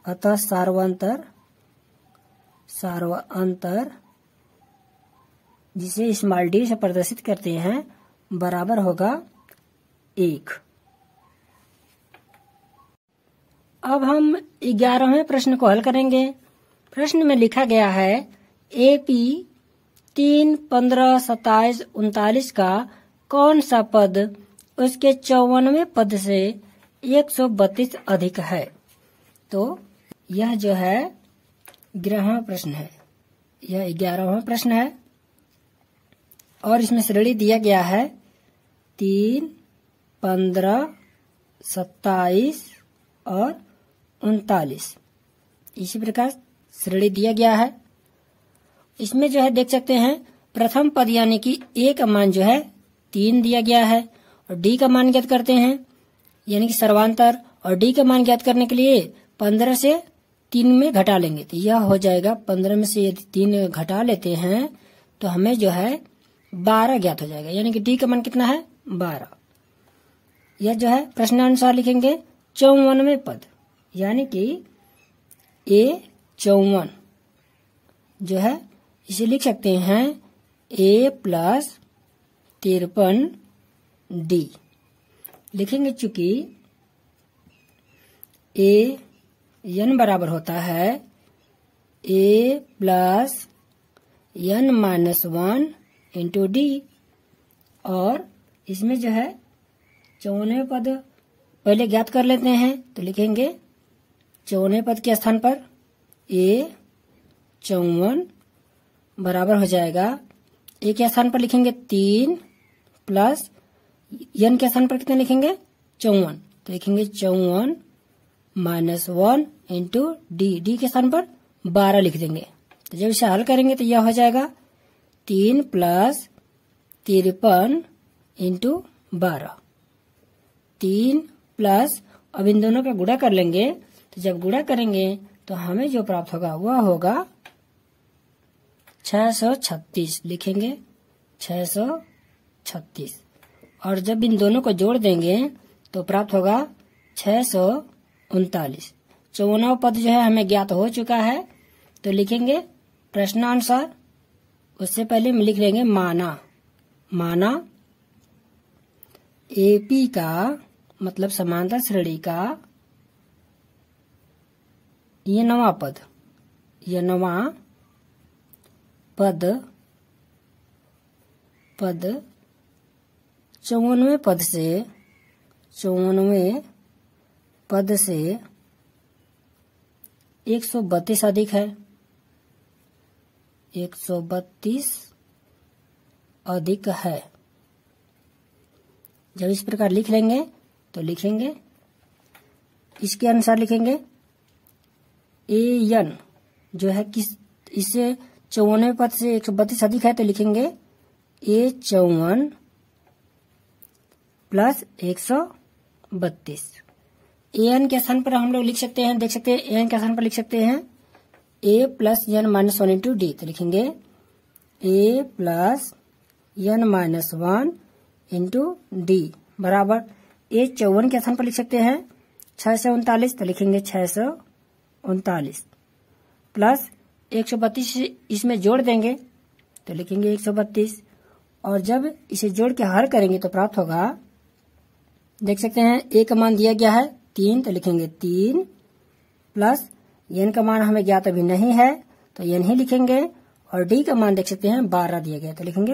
अतः सार्वांतर सार्वांतर जिसे स्मॉल डी से प्रदर्शित करते हैं बराबर होगा एक अब हम ग्यारहवें प्रश्न को हल करेंगे प्रश्न में लिखा गया है ए पी तीन पंद्रह सताइस उनतालीस का कौन सा पद उसके चौवनवे पद से एक सौ बत्तीस अधिक है तो यह जो है ग्यारहवा प्रश्न है यह ग्यारहवा प्रश्न है और इसमें श्रेणी दिया गया है तीन पंद्रह सत्ताईस और उनतालीस इसी प्रकार श्रेणी दिया गया है इसमें जो है देख सकते हैं प्रथम पद यानी कि ए का मान जो है तीन दिया गया है और डी का मान ज्ञात करते हैं यानी कि सर्वांतर और डी का मान ज्ञात करने के लिए पंद्रह से तीन में घटा लेंगे तो यह हो जाएगा पंद्रह में से यदि तीन घटा लेते हैं तो हमें जो है बारह ज्ञात हो जाएगा यानी कि डी का मान कितना है बारह यह जो है प्रश्नानुसार लिखेंगे चौवन में पद यानी कि ए चौवन जो है इसे लिख सकते हैं ए प्लस तिरपन डी लिखेंगे चूंकि ए एन बराबर होता है ए plus N minus one into D और इसमें जो है चौने पद पहले ज्ञात कर लेते हैं तो लिखेंगे चौने पद के स्थान पर ए चौवन बराबर हो जाएगा ए के स्थान पर लिखेंगे तीन प्लस यन के स्थान पर कितने लिखेंगे चौवन तो लिखेंगे चौवन minus one into D D के स्थान पर बारह लिख देंगे तो जब इसे हल करेंगे तो यह हो जाएगा तीन प्लस तिरपन इंटू बारह तीन प्लस अब इन दोनों का गुड़ा कर लेंगे तो जब गुड़ा करेंगे तो हमें जो प्राप्त होगा वह होगा छह सौ छत्तीस लिखेंगे छह सौ छत्तीस और जब इन दोनों को जोड़ देंगे तो प्राप्त होगा छह सौ उनतालीस चौवनवा पद जो है हमें ज्ञात हो चुका है तो लिखेंगे प्रश्न आंसर उससे पहले हम लिख लेंगे माना माना एपी का मतलब समानता श्रेणी का ये नवा पद ये नवा पद पद चौवनवे पद से चौवनवे पद से एक सौ बत्तीस अधिक है एक सौ बत्तीस अधिक है जब इस प्रकार लिख लेंगे तो लिखेंगे इसके अनुसार लिखेंगे ए एन जो है किस इसे चौवनवे पद से एक सौ बत्तीस अधिक है तो लिखेंगे ए चौवन प्लस एक सौ बत्तीस ए एन के स्थान पर हम लोग लिख सकते हैं देख सकते हैं ए एन के स्थान पर लिख सकते हैं a plus N minus one into D तो लिखेंगे a plus N minus one into d बराबर ए चौवन के स्थान पर लिख सकते हैं छह सौ उनतालीस तो लिखेंगे छह सौ उनतालीस प्लस एक सौ बत्तीस इसमें जोड़ देंगे तो लिखेंगे एक सौ बत्तीस और जब इसे जोड़ के हर करेंगे तो प्राप्त होगा देख सकते हैं ए का मान दिया गया है तीन तो लिखेंगे तीन प्लस एन का मान हमें ज्ञात अभी नहीं है तो एन ही लिखेंगे और डी का मान देख सकते हैं बारह दिया गया तो लिखेंगे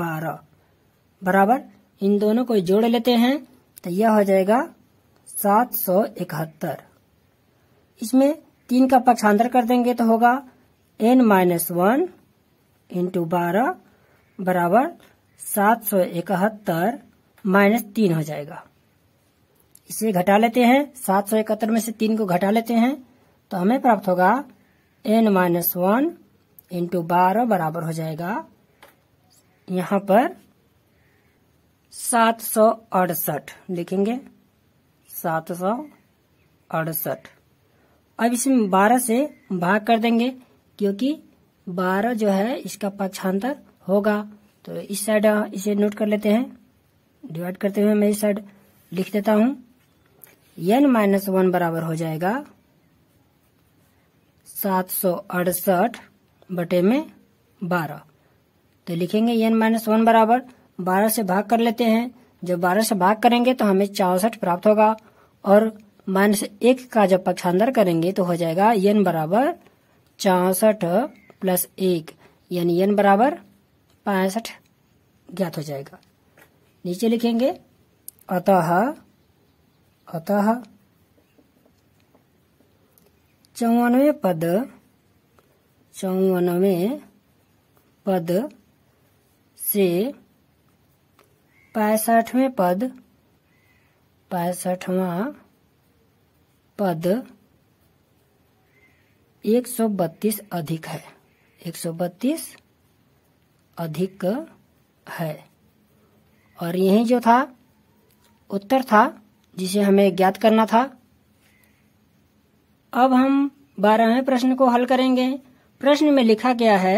बारह बराबर इन दोनों को जोड़ लेते हैं तो यह हो जाएगा सात सौ इकहत्तर इसमें तीन का पक्षांतर कर देंगे तो होगा एन माइनस वन इंटू बारह बराबर सात सौ इकहत्तर माइनस तीन हो जाएगा इसे घटा लेते हैं सात सौ इकहत्तर में से तीन को घटा लेते हैं तो हमें प्राप्त होगा एन माइनस वन इंटू बारह बराबर हो जाएगा यहां पर सात सौ अड़सठ लिखेंगे सात सौ अड़सठ अब इसमें बारह से भाग कर देंगे क्योंकि बारह जो है इसका पक्षांतर होगा तो इस साइड इसे नोट कर लेते हैं डिवाइड करते हुए मैं इस साइड लिख देता हूं एन माइनस वन बराबर हो जाएगा सात सौ अड़सठ बटे में बारह तो लिखेंगे एन माइनस वन बराबर बारह से भाग कर लेते हैं जब बारह से भाग करेंगे तो हमें चौसठ प्राप्त होगा और माइनस एक का जब पक्षांतर करेंगे तो हो जाएगा एन बराबर चौसठ प्लस एक यानी एन बराबर पैंसठ ज्ञात हो जाएगा नीचे लिखेंगे अतः अतः चौवनवे पद चौवनवे पद से पैसठवें पद पैसठवा पद एक सौ बत्तीस अधिक है एक सौ बत्तीस अधिक है और यही जो था उत्तर था जिसे हमें ज्ञात करना था अब हम बारहवें प्रश्न को हल करेंगे प्रश्न में लिखा गया है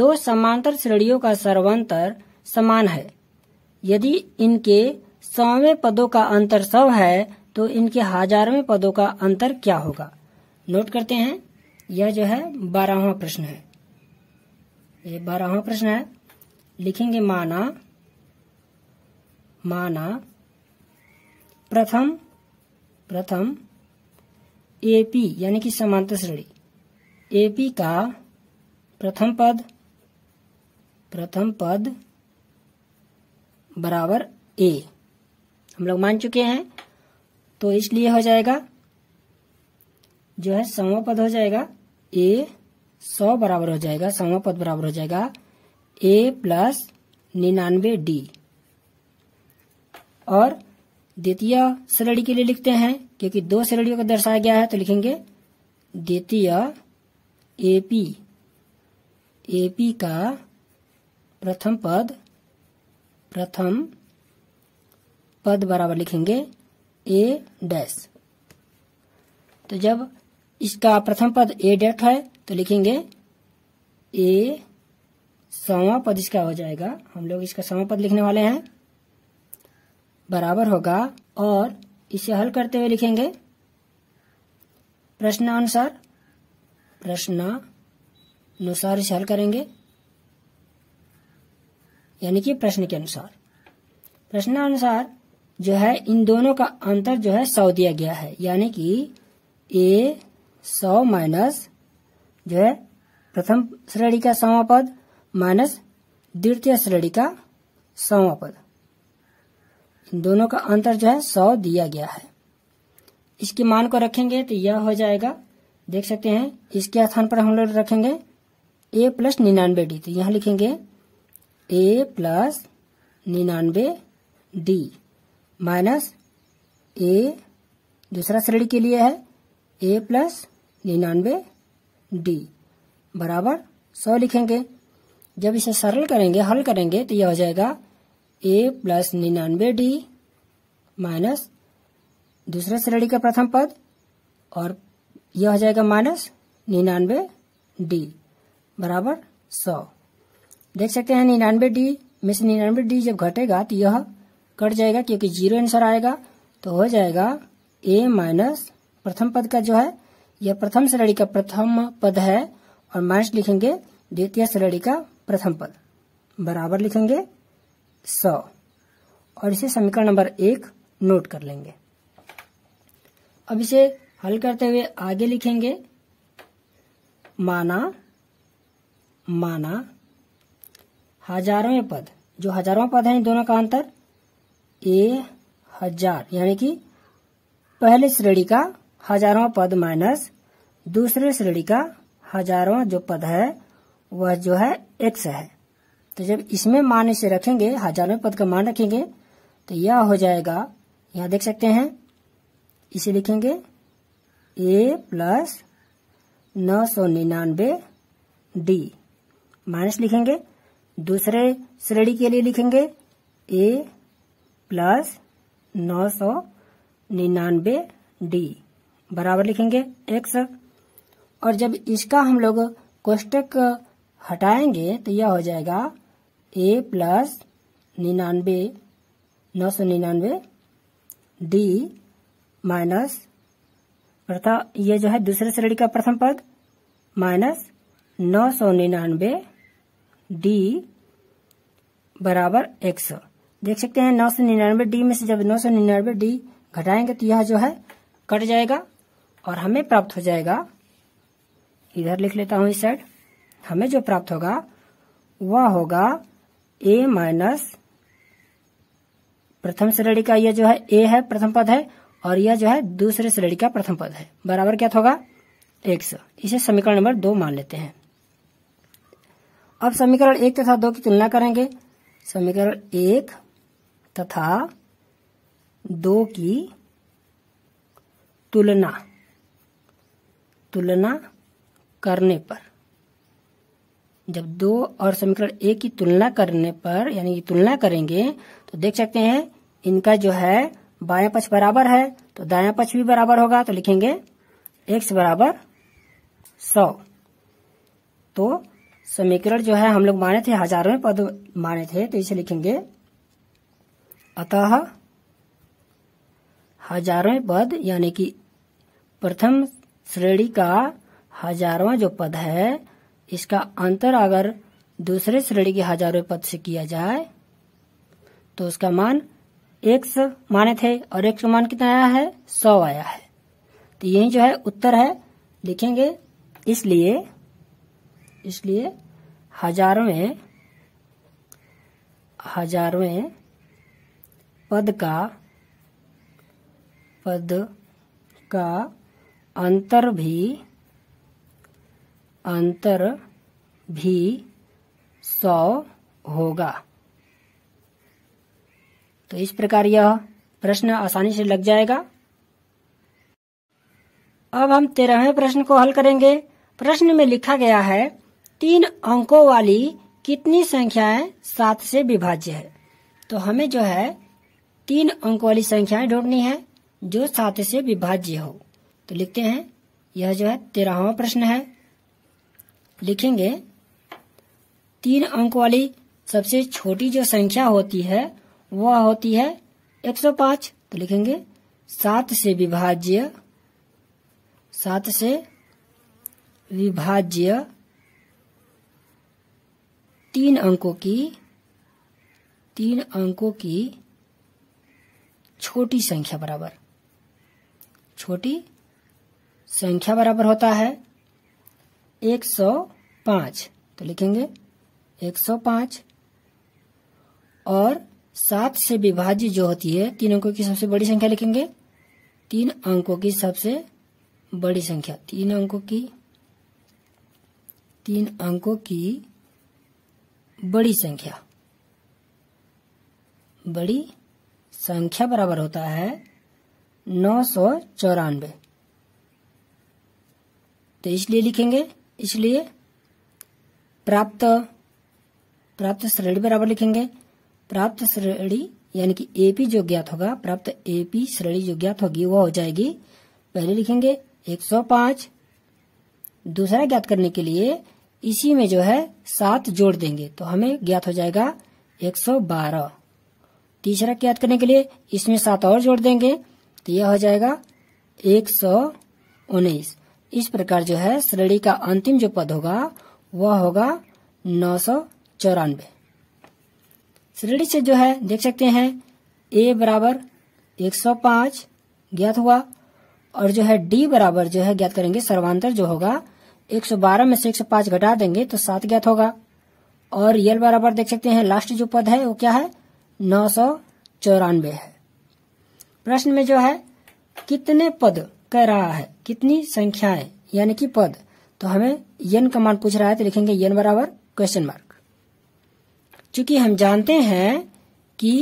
दो समांतर श्रेणियों का सर्वांतर समान है यदि इनके सौवे पदों का अंतर सौ है तो इनके हजारवें पदों का अंतर क्या होगा नोट करते हैं यह जो है बारहवा प्रश्न है ये बारहवा प्रश्न है लिखेंगे माना माना प्रथम प्रथम एपी यानी कि समांतर श्रेणी एपी का प्रथम पद प्रथम पद बराबर ए हम लोग मान चुके हैं तो इसलिए हो जाएगा जो है सम पद हो जाएगा ए सौ बराबर हो जाएगा सम पद बराबर हो जाएगा ए प्लस निन्यानवे डी और द्वितीय श्रेणी के लिए लिखते हैं क्योंकि दो श्रेणियों को दर्शाया गया है तो लिखेंगे द्वितीय एपी एपी का प्रथम पद प्रथम पद बराबर लिखेंगे ए डैश तो जब इसका प्रथम पद ए डेट है तो लिखेंगे ए सवा पद इसका हो जाएगा हम लोग इसका सवा पद लिखने वाले हैं बराबर होगा और इसे हल करते हुए लिखेंगे प्रश्न अनुसार प्रश्न अनुसार इसे हल करेंगे यानी कि प्रश्न के अनुसार प्रश्न अनुसार जो है इन दोनों का अंतर जो है सौ दिया गया है यानी कि ए सौ माइनस जो है प्रथम श्रेणी का समापद माइनस द्वितीय श्रेणी का समापद दोनों का अंतर जो है सौ दिया गया है इसके मान को रखेंगे तो यह हो जाएगा देख सकते हैं इसके स्थान पर हम लोग रखेंगे ए प्लस निन्यानबे डी तो यहाँ लिखेंगे ए प्लस निन्यानबे डी माइनस ए दूसरा श्रेणी के लिए है ए प्लस निन्यानबे डी बराबर सौ लिखेंगे जब इसे सरल करेंगे हल करेंगे तो यह हो जाएगा ए प्लस निन्यानवे डी माइनस दूसरा श्रेणी का प्रथम पद और यह हो जाएगा माइनस निन्यानवे डी बराबर सौ देख सकते हैं निन्यानवे डी में से निन्यानवे डी जब घटेगा तो यह कट जाएगा क्योंकि जीरो आंसर आएगा तो हो जाएगा ए माइनस प्रथम पद का जो है यह प्रथम श्रेणी का प्रथम पद है और माइनस लिखेंगे द्वितीय श्रेणी का प्रथम पद बराबर लिखेंगे सौ और इसे समीकरण नंबर एक नोट कर लेंगे अब इसे हल करते हुए आगे लिखेंगे माना माना हजारवें पद जो हजारों पद है दोनों का अंतर ए हजार यानी कि पहले श्रेणी का हजारवा पद माइनस दूसरे श्रेणी का हजारवा जो पद है वह जो है एक्स है तो जब इसमें मान इसे रखेंगे हजारवें पद का मान रखेंगे तो यह हो जाएगा यहाँ देख सकते हैं इसे लिखेंगे ए प्लस नौ सौ निन्यानबे डी माइनस लिखेंगे दूसरे श्रेणी के लिए लिखेंगे ए प्लस नौ सौ निन्यानबे डी बराबर लिखेंगे एक्स और जब इसका हम लोग कोष्टक हटाएंगे तो यह हो जाएगा ए प्लस निन्यानवे नौ सौ निन्यानवे डी माइनस प्रथम ये जो है दूसरे श्रेणी का प्रथम पद माइनस नौ सौ निन्यानवे डी बराबर एक सौ देख सकते हैं नौ सौ निन्यानवे डी में से जब नौ सौ निन्यानवे डी घटाएंगे तो यह जो है कट जाएगा और हमें प्राप्त हो जाएगा इधर लिख लेता हूँ इस साइड हमें जो प्राप्त होगा वह होगा ए माइनस प्रथम श्रेणी का यह जो है ए है प्रथम पद है और यह जो है दूसरे श्रेणी का प्रथम पद है बराबर क्या होगा एक्स इसे समीकरण नंबर दो मान लेते हैं अब समीकरण एक तथा दो की तुलना करेंगे समीकरण एक तथा दो की तुलना तुलना करने पर जब दो और समीकरण एक की तुलना करने पर यानी कि तुलना करेंगे तो देख सकते हैं इनका जो है बाया पक्ष बराबर है तो दाया पक्ष भी बराबर होगा तो लिखेंगे एक्स बराबर सौ तो समीकरण जो है हम लोग माने थे हजारों में पद माने थे तो इसे लिखेंगे अतः हजारों पद यानी कि प्रथम श्रेणी का हजारवा जो पद है इसका अंतर अगर दूसरे श्रेणी के हजारों पद से किया जाए तो उसका मान एक माने थे और एक मान कितना आया है सौ आया है तो यही जो है उत्तर है लिखेंगे इसलिए इसलिए हजारों में हजारों में पद का पद का अंतर भी अंतर भी सौ होगा तो इस प्रकार यह प्रश्न आसानी से लग जाएगा अब हम तेरहवें प्रश्न को हल करेंगे प्रश्न में लिखा गया है तीन अंकों वाली कितनी संख्याएं सात से विभाज्य है तो हमें जो है तीन अंकों वाली संख्याएं ढूंढनी है जो सात से विभाज्य हो तो लिखते हैं यह जो है तेरहवा प्रश्न है लिखेंगे तीन अंक वाली सबसे छोटी जो संख्या होती है वह होती है 105 तो लिखेंगे सात से विभाज्य सात से विभाज्य तीन अंकों की तीन अंकों की छोटी संख्या बराबर छोटी संख्या बराबर होता है एक सौ पांच तो लिखेंगे एक सौ पांच और सात से विभाज्य जो होती है तीन अंकों की सबसे बड़ी संख्या लिखेंगे तीन अंकों की सबसे बड़ी संख्या तीन अंकों की तीन अंकों की बड़ी संख्या बड़ी संख्या बराबर होता है नौ सौ चौरानवे तो इसलिए लिखेंगे इसलिए प्राप्त प्राप्त श्रेणी बराबर लिखेंगे प्राप्त श्रेणी यानी कि एपी जो ज्ञात होगा प्राप्त एपी श्रेणी जो ज्ञात होगी वह हो जाएगी पहले लिखेंगे 105 दूसरा ज्ञात करने के लिए इसी में जो है सात जोड़ देंगे तो हमें ज्ञात हो जाएगा 112 तीसरा ज्ञात करने के लिए इसमें सात और जोड़ देंगे तो यह हो जाएगा एक सौ उन्नीस इस प्रकार जो है श्रेणी का अंतिम जो पद होगा वह होगा नौ सौ चौरानवे श्रेणी से जो है देख सकते हैं ए बराबर एक सौ पांच ज्ञात हुआ और जो है डी बराबर जो है ज्ञात करेंगे सर्वांतर जो होगा एक सौ बारह में से एक सौ पांच घटा देंगे तो सात ज्ञात होगा और यल बराबर देख सकते हैं लास्ट जो पद है वो क्या है नौ सौ चौरानवे है प्रश्न में जो है कितने पद कह रहा है कितनी संख्याएं यानी कि पद तो हमें यन कमांड पूछ रहा है तो लिखेंगे यन बराबर क्वेश्चन मार्क चूंकि हम जानते हैं कि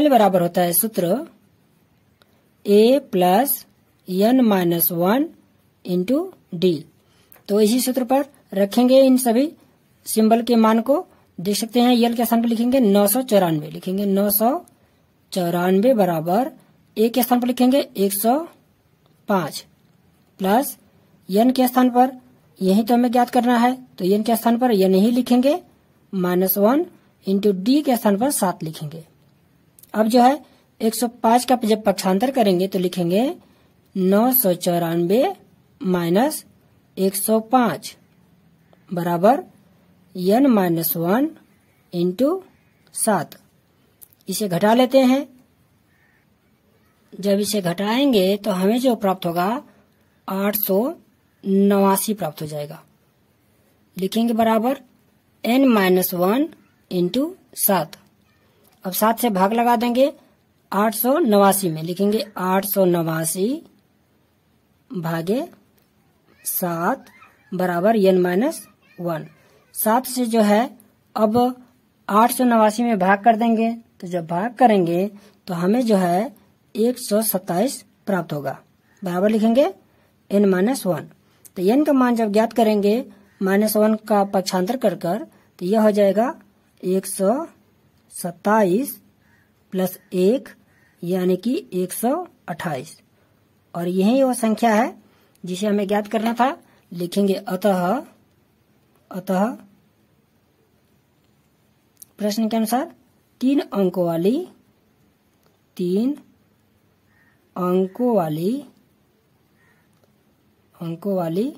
एल बराबर होता है सूत्र ए प्लस यन माइनस वन इंटू डी तो इसी सूत्र पर रखेंगे इन सभी सिंबल के मान को देख सकते हैं यल के स्थान पर लिखेंगे नौ सौ चौरानवे लिखेंगे नौ सौ चौरानवे बराबर ए के स्थान पर लिखेंगे एक सौ पांच प्लस यन के स्थान पर यही तो हमें ज्ञात करना है तो यन के स्थान पर यन ही लिखेंगे माइनस वन इंटू डी के स्थान पर सात लिखेंगे अब जो है 105 का जब पक्षांतर करेंगे तो लिखेंगे नौ सौ चौरानबे माइनस एक सौ पांच बराबर यन माइनस वन इंटू सात इसे घटा लेते हैं जब इसे घटाएंगे तो हमें जो प्राप्त होगा आठ सौ नवासी प्राप्त हो जाएगा लिखेंगे बराबर एन माइनस वन इंटू सात अब सात से भाग लगा देंगे आठ सौ नवासी में लिखेंगे आठ सौ नवासी भागे सात बराबर एन माइनस वन सात से जो है अब आठ सौ नवासी में भाग कर देंगे तो जब भाग करेंगे तो हमें जो है एक सौ सत्ताईस प्राप्त होगा बराबर लिखेंगे एन माइनस वन तो एन का मान जब ज्ञात करेंगे माइनस वन का पक्षांतर कर कर तो यह हो जाएगा एक सौ सत्ताईस प्लस एक यानी कि एक सौ अट्ठाईस और यही वह संख्या है जिसे हमें ज्ञात करना था लिखेंगे अतः अतः प्रश्न के अनुसार तीन अंकों वाली तीन अंकों वाली अंकों वाली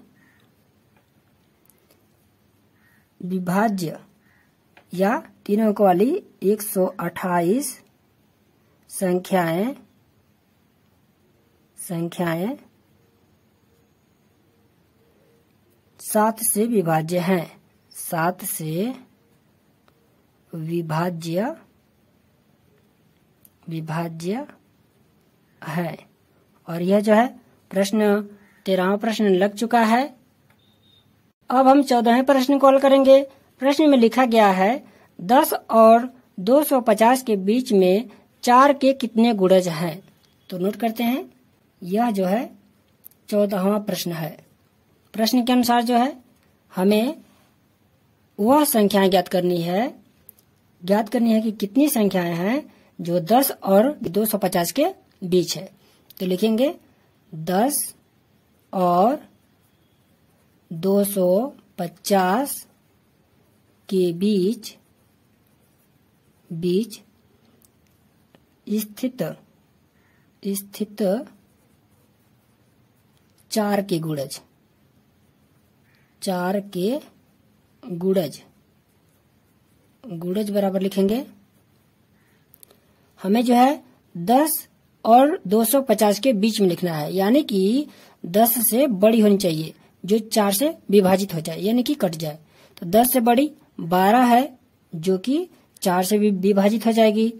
विभाज्य या तीन अंकों वाली 128 संख्याएं संख्याएं सात से विभाज्य हैं सात से विभाज्य विभाज्य है और यह जो है प्रश्न तेरहवा प्रश्न लग चुका है अब हम चौदह प्रश्न कॉल करेंगे प्रश्न में लिखा गया है दस और दो सौ पचास के बीच में चार के कितने गुड़ज हैं तो नोट करते हैं यह जो है चौदहवा प्रश्न है प्रश्न के अनुसार जो है हमें वह संख्याएं ज्ञात करनी है ज्ञात करनी है कि कितनी संख्याएं हैं जो 10 और 250 के बीच है तो लिखेंगे दस और दो सौ पचास के बीच बीच स्थित स्थित चार के गुड़ज चार के गुड़ज गुड़ज बराबर लिखेंगे हमें जो है दस और 250 के बीच में लिखना है यानी कि 10 से बड़ी होनी चाहिए जो चार से विभाजित हो जाए यानी कि कट जाए तो 10 से बड़ी 12 है जो कि चार से विभाजित हो जाएगी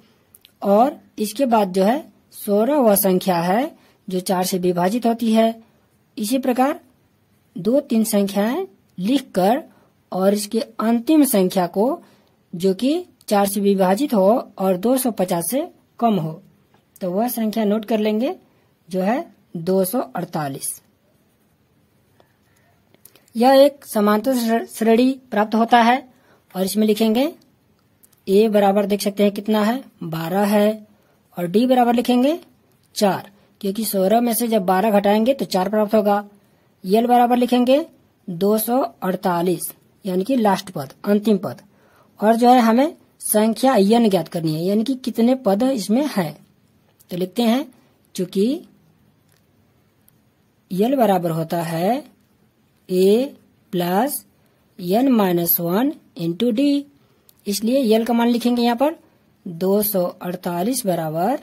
और इसके बाद जो है सोलह वह संख्या है जो चार से विभाजित होती है इसी प्रकार दो तीन संख्याएं लिखकर और इसके अंतिम संख्या को जो कि चार से विभाजित हो और 250 से कम हो तो वह संख्या नोट कर लेंगे जो है 248 यह एक समांतर श्रेणी प्राप्त होता है और इसमें लिखेंगे ए बराबर देख सकते हैं कितना है बारह है और डी बराबर लिखेंगे चार क्योंकि सोलह में से जब बारह घटाएंगे तो चार प्राप्त होगा यल बराबर लिखेंगे 248 यानी कि लास्ट पद अंतिम पद और जो है हमें संख्या यन ज्ञात करनी है यानी कि कितने पद इसमें हैं तो लिखते हैं चूंकि यल बराबर होता है ए plus N minus one into d इसलिए यल का मान लिखेंगे यहां पर 248 बराबर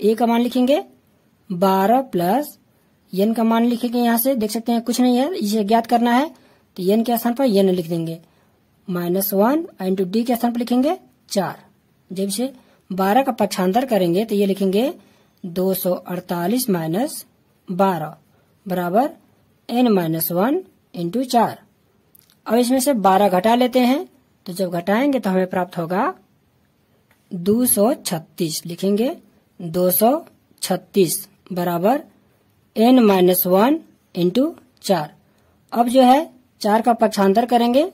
ए का मान लिखेंगे 12 प्लस यन का मान लिखेंगे यहां से देख सकते हैं कुछ नहीं है इसे ज्ञात करना है तो यन के स्थान पर यन लिख देंगे माइनस वन इंटू डी के स्थान पर लिखेंगे चार जब से बारह का पक्षांतर करेंगे तो ये लिखेंगे 248 माइनस बारह बराबर एन माइनस वन इंटू चार अब इसमें से बारह घटा लेते हैं तो जब घटाएंगे तो हमें प्राप्त होगा 236 लिखेंगे 236 बराबर एन माइनस वन इंटू चार अब जो है चार का पक्षांतर करेंगे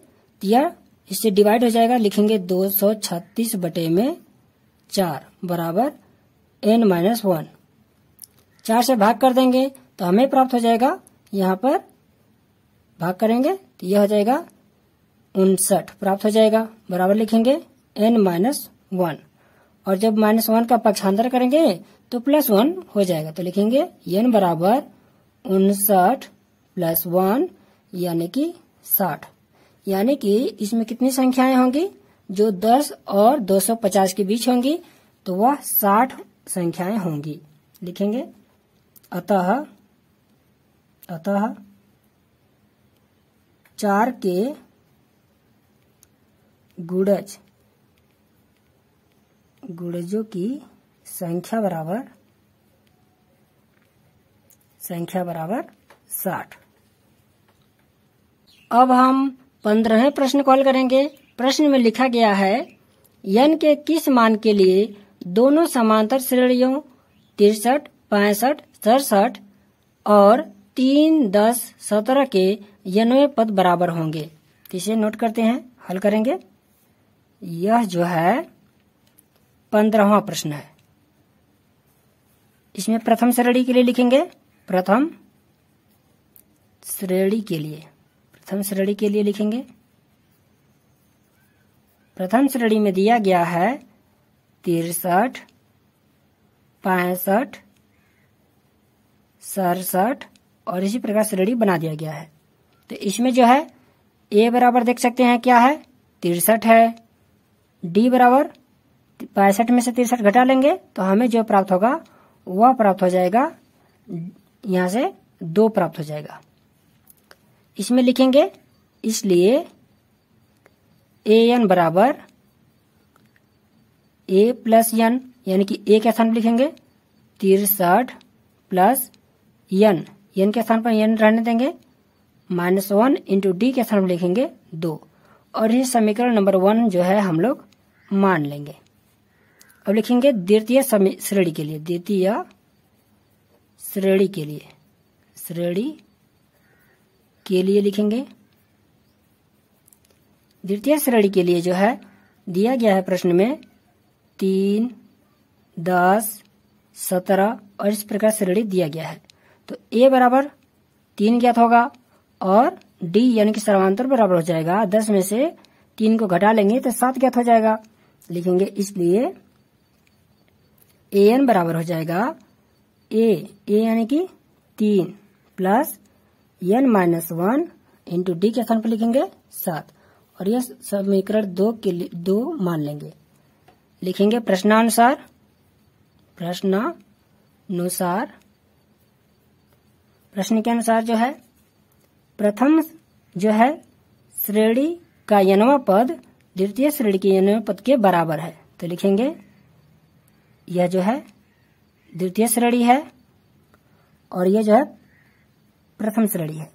तो यह इससे डिवाइड हो जाएगा लिखेंगे 236 बटे में चार बराबर एन माइनस वन चार से भाग कर देंगे तो हमें प्राप्त हो जाएगा यहाँ पर भाग करेंगे तो यह हो जाएगा उनसठ प्राप्त हो जाएगा बराबर लिखेंगे एन माइनस वन और जब माइनस वन का पक्षांतर करेंगे तो प्लस वन हो जाएगा तो लिखेंगे एन बराबर उनसठ प्लस वन यानी कि साठ यानी कि इसमें कितनी संख्याएं होंगी जो 10 और 250 के बीच होंगी तो वह 60 संख्याएं होंगी लिखेंगे अतः अतः चार के गुड़ज गुड़जों की संख्या बराबर संख्या बराबर साठ अब हम पंद्रह प्रश्न कॉल करेंगे प्रश्न में लिखा गया है यन के किस मान के लिए दोनों समांतर श्रेणियों तिरसठ पैंसठ सड़सठ और तीन दस सत्रह के यनवे पद बराबर होंगे तो इसे नोट करते हैं हल करेंगे यह जो है पंद्रहवा प्रश्न है इसमें प्रथम श्रेणी के लिए लिखेंगे प्रथम श्रेणी के लिए प्रथम श्रेणी के लिए लिखेंगे प्रथम श्रेणी में दिया गया है तिरसठ पैंसठ सड़सठ और इसी प्रकार श्रेणी बना दिया गया है तो इसमें जो है ए बराबर देख सकते हैं क्या है तिरसठ है डी बराबर पैंसठ में से तिरसठ घटा लेंगे तो हमें जो प्राप्त होगा वह प्राप्त हो जाएगा यहां से दो प्राप्त हो जाएगा इसमें लिखेंगे इसलिए ए एन बराबर ए प्लस एन यानी कि ए के स्थान पर लिखेंगे तिरसठ प्लस एन एन के स्थान पर एन रहने देंगे माइनस वन इंटू डी के स्थान पर लिखेंगे दो और ये समीकरण नंबर वन जो है हम लोग मान लेंगे अब लिखेंगे द्वितीय श्रेणी के लिए द्वितीय श्रेणी के लिए श्रेणी के लिए लिखेंगे द्वितीय श्रेणी के लिए जो है दिया गया है प्रश्न में तीन दस सत्रह और इस प्रकार श्रेणी दिया गया है तो ए बराबर तीन ज्ञात होगा और डी यानी कि सर्वांतर बराबर हो जाएगा दस में से तीन को घटा लेंगे तो सात ज्ञात हो जाएगा लिखेंगे इसलिए ए एन बराबर हो जाएगा ए ए यानी कि तीन plus N minus one into D के स्थान पर लिखेंगे सात और यह समीकरण दो के लिए दो मान लेंगे लिखेंगे प्रश्नानुसार प्रश्नानुसार प्रश्न के अनुसार जो है प्रथम जो है श्रेणी का यनवा पद द्वितीय श्रेणी के यनवा पद के बराबर है तो लिखेंगे यह जो है द्वितीय श्रेणी है और यह जो है प्रथम श्रेणी है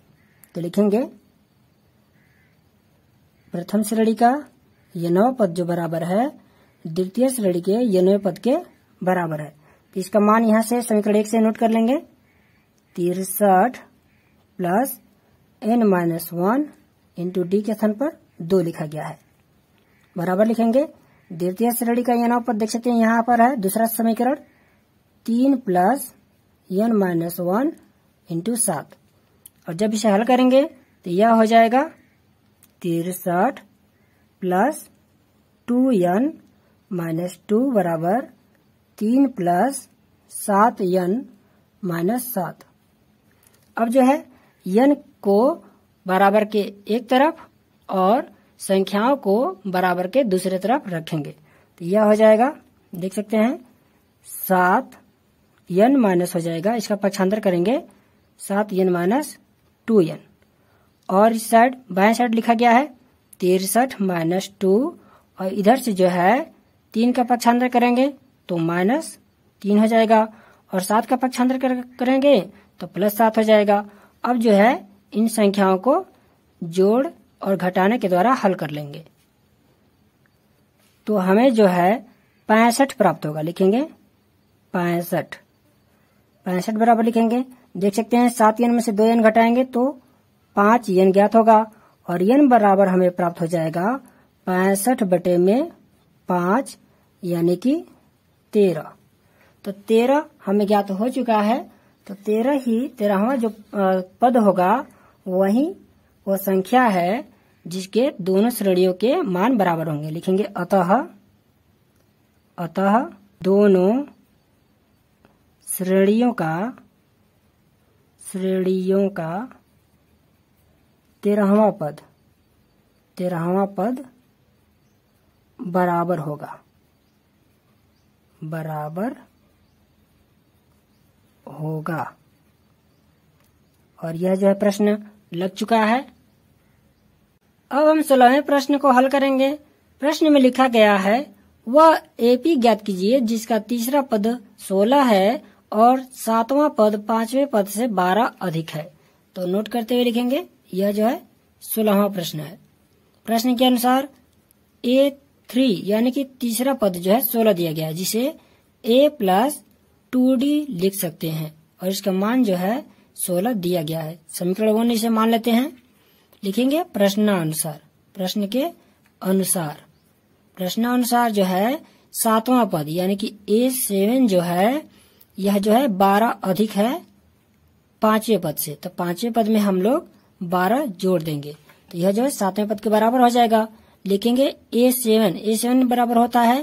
तो लिखेंगे प्रथम श्रेणी का यनव पद जो बराबर है द्वितीय श्रेणी के यनवे पद के बराबर है तो इसका मान यहां से समीकरण एक से नोट कर लेंगे तिरसठ plus N minus one into D के स्थान पर दो लिखा गया है बराबर लिखेंगे द्वितीय श्रेणी का यनव पद देख सकते हैं यहाँ पर है दूसरा समीकरण तीन plus N minus one into सात और जब इसे हल करेंगे तो यह हो जाएगा तिरसठ plus two n minus two बराबर तीन प्लस सात एन माइनस सात अब जो है यन को बराबर के एक तरफ और संख्याओं को बराबर के दूसरे तरफ रखेंगे तो यह हो जाएगा देख सकते हैं सात एन माइनस हो जाएगा इसका पक्षांतर करेंगे सात यन माइनस टू यन और इस साइड बाएं साइड लिखा गया है तिरसठ माइनस टू और इधर से जो है तीन का पक्षांतर करेंगे तो माइनस तीन हो जाएगा और सात का पक्षांतर कर, करेंगे तो प्लस सात हो जाएगा अब जो है इन संख्याओं को जोड़ और घटाने के द्वारा हल कर लेंगे तो हमें जो है पैंसठ प्राप्त होगा लिखेंगे पैंसठ पैंसठ बराबर लिखेंगे देख सकते हैं सात यन में से दो यन घटाएंगे तो पांच यन ज्ञात होगा और यन बराबर हमें प्राप्त हो जाएगा पैंसठ बटे में पांच यानी कि तेरह तो तेरह हमें ज्ञात हो चुका है तो तेरह ही तेरहवा जो पद होगा वही वो संख्या है जिसके दोनों श्रेणियों के मान बराबर होंगे लिखेंगे अतः अतः दोनों श्रेणियों का श्रेणियों का तेरहवा पद तेरहवा पद बराबर होगा बराबर होगा और यह जो है प्रश्न लग चुका है अब हम सोलहवें प्रश्न को हल करेंगे प्रश्न में लिखा गया है वह एपी ज्ञात कीजिए जिसका तीसरा पद सोलह है और सातवां पद पांचवें पद से बारह अधिक है तो नोट करते हुए लिखेंगे यह जो है सोलहवा प्रश्न है प्रश्न के अनुसार ए थ्री यानी कि तीसरा पद जो है सोलह दिया गया है जिसे ए प्लस टू डी लिख सकते हैं और इसका मान जो है सोलह दिया गया है समीकरण वन इसे मान लेते हैं लिखेंगे प्रश्नानुसार प्रश्न के अनुसार प्रश्नानुसार जो है सातवां पद यानी कि ए सेवन जो है यह जो है बारह अधिक है पांचवें पद से तो पांचवें पद में हम लोग बारह जोड़ देंगे तो यह जो है सातवें पद के बराबर हो जाएगा लिखेंगे ए सेवन ए सेवन बराबर होता है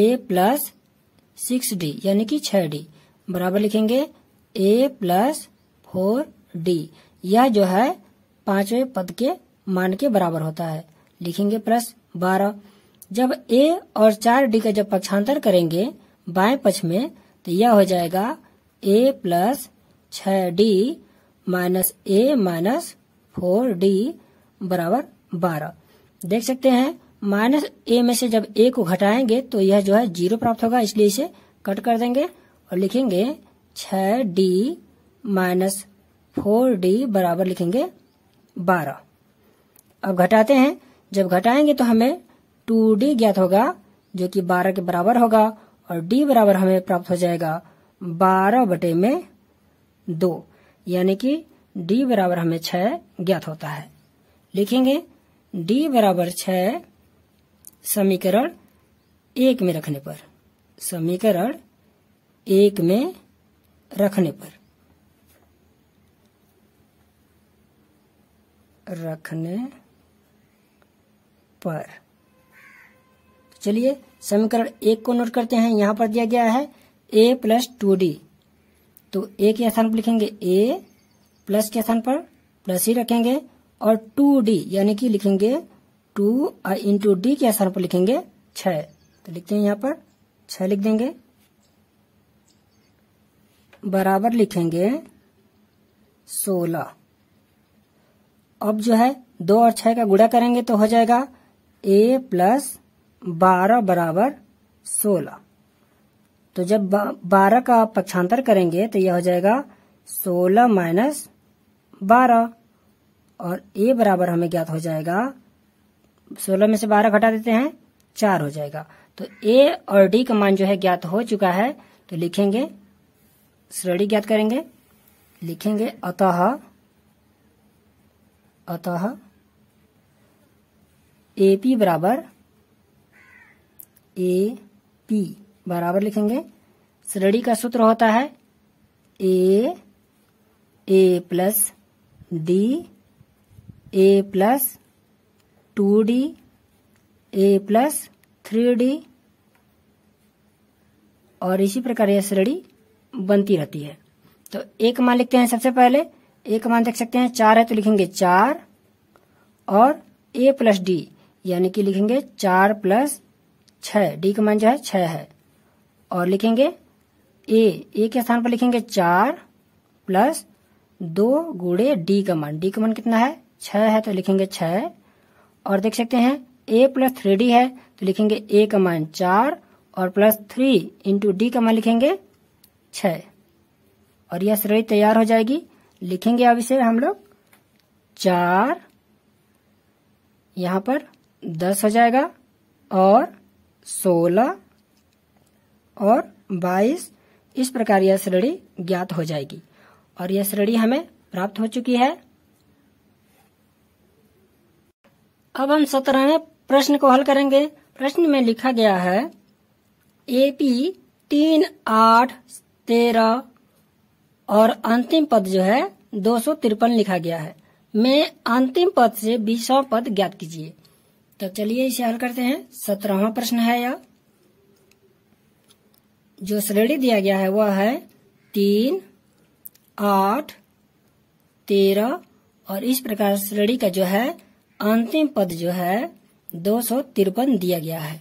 ए प्लस सिक्स डी यानी कि छह डी बराबर लिखेंगे ए प्लस फोर डी यह जो है पांचवें पद के मान के बराबर होता है लिखेंगे प्लस बारह जब ए और चार डी का जब पक्षांतर करेंगे बाएं पक्ष में तो यह हो जाएगा ए प्लस छ d minus a minus four d बराबर बारह देख सकते हैं माइनस ए में से जब ए को घटाएंगे तो यह जो है जीरो प्राप्त होगा इसलिए इसे कट कर देंगे और लिखेंगे छ डी माइनस फोर डी बराबर लिखेंगे बारह अब घटाते हैं जब घटाएंगे तो हमें टू डी ज्ञात होगा जो कि बारह के बराबर होगा और डी बराबर हमें प्राप्त हो जाएगा बारह बटे में दो यानी कि डी बराबर हमें छ ज्ञात होता है लिखेंगे डी बराबर छ समीकरण एक में रखने पर समीकरण एक में रखने पर रखने पर चलिए समीकरण एक को नोट करते हैं यहां पर दिया गया है ए प्लस टू डी तो ए के स्थान पर लिखेंगे ए प्लस के स्थान पर प्लस ही रखेंगे और टू डी यानी कि लिखेंगे टू और इंटू डी के स्थान पर लिखेंगे छ तो लिखते हैं यहां पर छ लिख देंगे बराबर लिखेंगे सोलह अब जो है दो और छह का गुड़ा करेंगे तो हो जाएगा ए प्लस बारह बराबर सोलह तो जब बारह का पक्षांतर करेंगे तो यह हो जाएगा सोलह माइनस बारह और ए बराबर हमें ज्ञात हो जाएगा सोलह में से बारह घटा देते हैं चार हो जाएगा तो ए और डी का मान जो है ज्ञात हो चुका है तो लिखेंगे श्रेणी ज्ञात करेंगे लिखेंगे अतः अतः ए पी बराबर ए पी बराबर लिखेंगे श्रेणी का सूत्र होता है a a plus d A plus two D A plus three d और इसी प्रकार यह श्रेणी बनती रहती है तो एक मान लिखते हैं सबसे पहले एक मान देख सकते हैं चार है तो लिखेंगे चार और ए प्लस डी यानी कि लिखेंगे चार प्लस छ डी का मान जो है छ है और लिखेंगे ए ए के स्थान पर लिखेंगे चार प्लस दो गुड़े डी का मान डी का मान कितना है छह है तो लिखेंगे छह और देख सकते हैं ए प्लस थ्री डी है तो लिखेंगे ए का मान चार और प्लस थ्री इंटू डी का मान लिखेंगे छ और यह श्रेणी तैयार हो जाएगी लिखेंगे अब इसे हम लोग चार यहां पर दस हो जाएगा और सोलह और बाईस इस प्रकार यह श्रेणी ज्ञात हो जाएगी और यह श्रेणी हमें प्राप्त हो चुकी है अब हम सत्रहवें प्रश्न को हल करेंगे प्रश्न में लिखा गया है एपी तीन आठ तेरह और अंतिम पद जो है दो सौ तिरपन लिखा गया है में अंतिम पद से बीसवा पद ज्ञात कीजिए तो चलिए इसे हल करते हैं सत्रहवा प्रश्न है यह जो श्रेणी दिया गया है वह है तीन आठ तेरह और इस प्रकार श्रेणी का जो है अंतिम पद जो है दो सौ तिरपन दिया गया है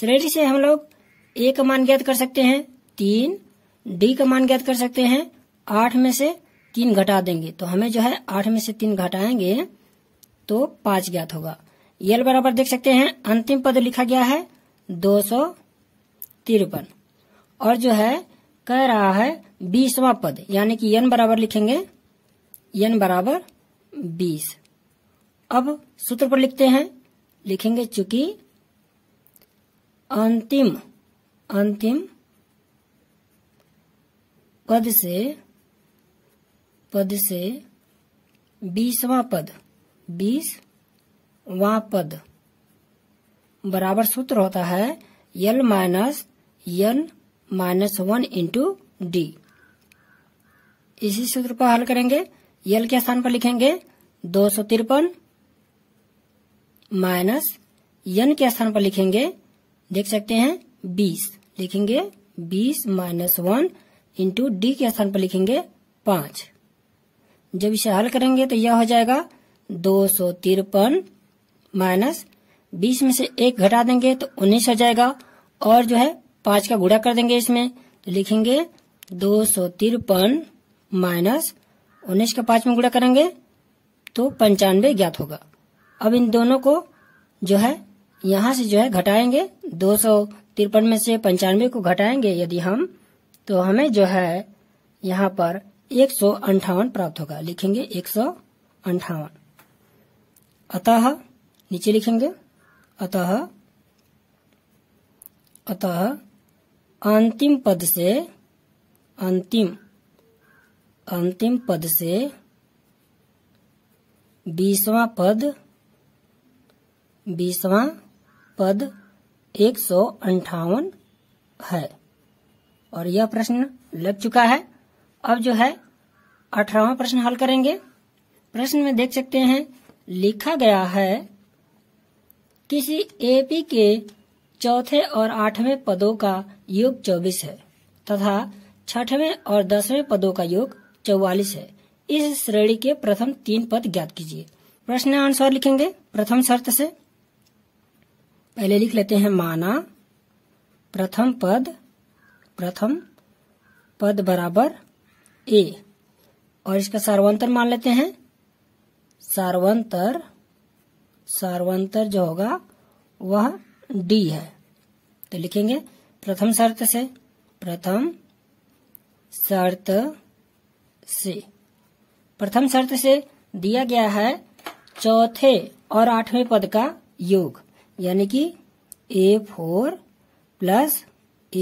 श्रेणी से हम लोग ए का मान ज्ञात कर सकते हैं तीन डी का मान ज्ञात कर सकते हैं आठ में से तीन घटा देंगे तो हमें जो है आठ में से तीन घटाएंगे तो पांच ज्ञात होगा यल e बराबर देख सकते हैं अंतिम पद लिखा गया है दो सौ तिरपन और जो है कह रहा है बीसवा पद यानी कि यन बराबर लिखेंगे यन बराबर बीस अब सूत्र पर लिखते हैं लिखेंगे चूंकि अंतिम अंतिम पद से पद से बीसवा पद बीस वा पद बराबर सूत्र होता है l minus n minus one into D इसी सूत्र को हल करेंगे यल के स्थान पर लिखेंगे दो सौ तिरपन माइनस यन के स्थान पर लिखेंगे देख सकते हैं बीस लिखेंगे बीस माइनस वन इंटू डी के स्थान पर लिखेंगे पांच जब इसे हल करेंगे तो यह हो जाएगा दो सौ तिरपन माइनस बीस में से एक घटा देंगे तो उन्नीस हो जाएगा और जो है पांच का गुड़ा कर देंगे इसमें तो लिखेंगे दो सौ तिरपन माइनस उन्नीस का पांच में गुड़ा करेंगे तो पंचानवे ज्ञात होगा अब इन दोनों को जो है यहाँ से जो है घटाएंगे दो सौ तिरपन में से पंचानवे को घटाएंगे यदि हम तो हमें जो है यहाँ पर एक सौ अंठावन प्राप्त होगा लिखेंगे एक सौ अंठावन अतः नीचे लिखेंगे अतः अतः अंतिम पद से अंतिम अंतिम पद से बीसवा पद बीसवा पद एक सौ अंठावन है और यह प्रश्न लग चुका है अब जो है अठारवा प्रश्न हल करेंगे प्रश्न में देख सकते हैं लिखा गया है किसी एपी के चौथे और आठवें पदों का योग चौबीस है तथा छठवें और दसवें पदों का योग चौवालीस है इस श्रेणी के प्रथम तीन पद ज्ञात कीजिए प्रश्न आंसर लिखेंगे प्रथम शर्त से पहले लिख लेते हैं माना प्रथम पद प्रथम पद बराबर ए और इसका सार्वंत्र मान लेते हैं सार्वंत्र सार्वंत्र जो होगा वह डी है तो लिखेंगे प्रथम शर्त से प्रथम शर्त से प्रथम शर्त से दिया गया है चौथे और आठवें पद का योग यानी कि a four plus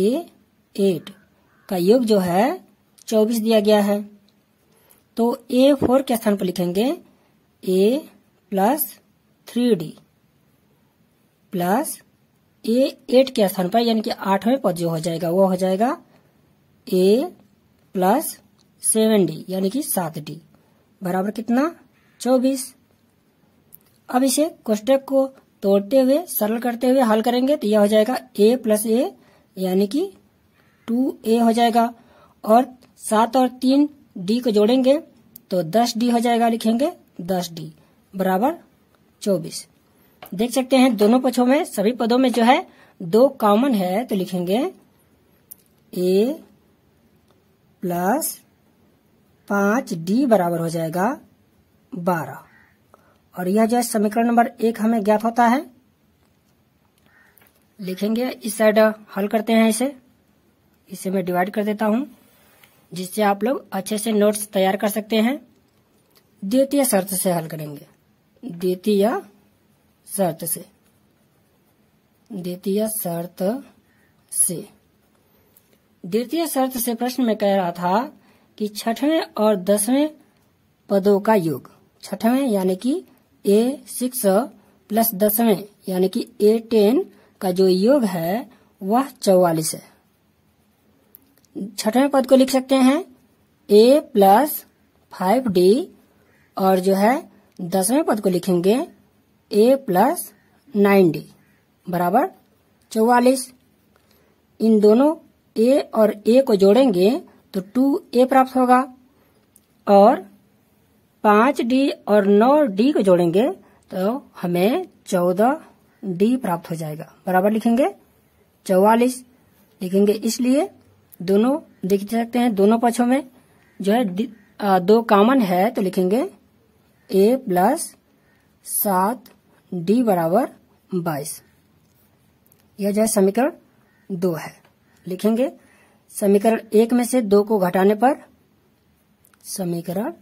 a eight का योग जो है चौबीस दिया गया है तो ए फोर के स्थान पर लिखेंगे a plus three d plus a eight के स्थान पर यानी कि आठवें पद जो हो जाएगा वो हो जाएगा ए प्लस सेवन डी यानी कि सात डी बराबर कितना चौबीस अब इसे कोष्टक को तोड़ते हुए सरल करते हुए हल करेंगे तो यह हो जाएगा ए प्लस ए यानी कि टू ए हो जाएगा और सात और तीन डी को जोड़ेंगे तो दस डी हो जाएगा लिखेंगे दस डी बराबर चौबीस देख सकते हैं दोनों पक्षों में सभी पदों में जो है दो कॉमन है तो लिखेंगे ए प्लस पांच डी बराबर हो जाएगा बारह और यह जो है समीकरण नंबर एक हमें ज्ञात होता है लिखेंगे इस साइड हल करते हैं इसे इसे मैं डिवाइड कर देता हूं जिससे आप लोग अच्छे से नोट्स तैयार कर सकते हैं द्वितीय शर्त से हल करेंगे द्वितीय शर्त से द्वितीय शर्त से द्वितीय शर्त से प्रश्न में कह रहा था कि छठवें और दसवें पदों का योग छठवें यानी कि ए सिक्स प्लस दसवें यानी कि ए टेन का जो योग है वह चौवालीस है छठवें पद को लिख सकते हैं ए प्लस फाइव डी और जो है दसवें पद को लिखेंगे ए प्लस नाइन डी बराबर चौवालीस इन दोनों ए और ए को जोड़ेंगे तो टू ए प्राप्त होगा और पांच डी और नौ डी को जोड़ेंगे तो हमें चौदह डी प्राप्त हो जाएगा बराबर लिखेंगे चौवालीस लिखेंगे इसलिए दोनों देख सकते हैं दोनों पक्षों में जो है दो कॉमन है तो लिखेंगे ए प्लस सात डी बराबर बाईस यह जो है समीकरण दो है लिखेंगे समीकरण एक में से दो को घटाने पर समीकरण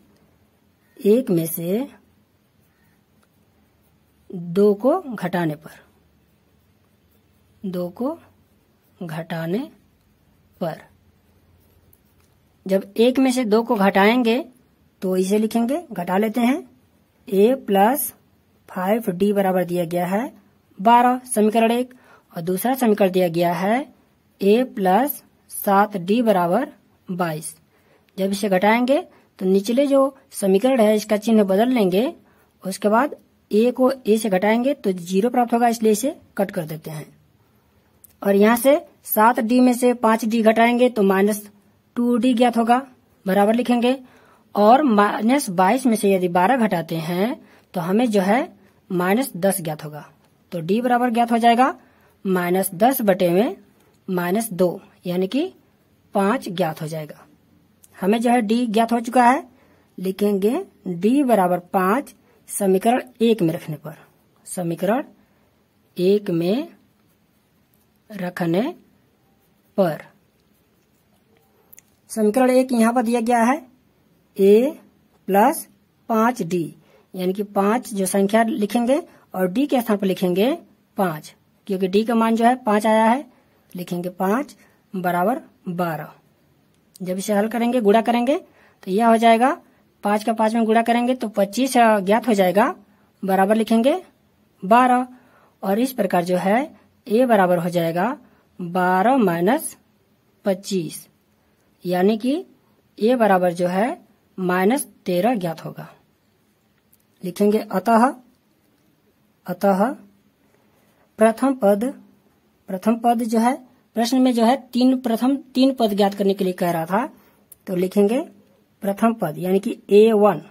एक में से दो को घटाने पर दो को घटाने पर जब एक में से दो को घटाएंगे तो इसे लिखेंगे घटा लेते हैं ए प्लस फाइव डी बराबर दिया गया है बारह समीकरण एक और दूसरा समीकरण दिया गया है ए प्लस सात डी बराबर बाईस जब इसे घटाएंगे तो निचले जो समीकरण है इसका चिन्ह बदल लेंगे उसके बाद ए को ए से घटाएंगे तो जीरो प्राप्त होगा इसलिए इसे कट कर देते हैं और यहां से सात डी में से पांच डी घटाएंगे तो माइनस टू डी ज्ञात होगा बराबर लिखेंगे और माइनस बाईस में से यदि बारह घटाते हैं तो हमें जो है माइनस दस ज्ञात होगा तो डी बराबर ज्ञात हो जाएगा माइनस दस बटे में माइनस दो यानी कि पांच ज्ञात हो जाएगा हमें जो है डी ज्ञात हो चुका है लिखेंगे डी बराबर पांच समीकरण एक में रखने पर समीकरण एक में रखने पर समीकरण एक यहां पर दिया गया है ए प्लस पांच डी यानी कि पांच जो संख्या लिखेंगे और डी के स्थान पर लिखेंगे पांच क्योंकि डी का मान जो है पांच आया है लिखेंगे पांच बराबर बारह जब इसे हल करेंगे गुड़ा करेंगे तो यह हो जाएगा पांच का पांच में गुड़ा करेंगे तो पच्चीस ज्ञात हो जाएगा बराबर लिखेंगे बारह और इस प्रकार जो है ए बराबर हो जाएगा बारह माइनस पच्चीस यानी कि ए बराबर जो है माइनस तेरह ज्ञात होगा लिखेंगे अतः अतः प्रथम पद प्रथम पद जो है प्रश्न में जो है तीन प्रथम तीन पद ज्ञात करने के लिए कह रहा था तो लिखेंगे प्रथम पद यानी कि ए वन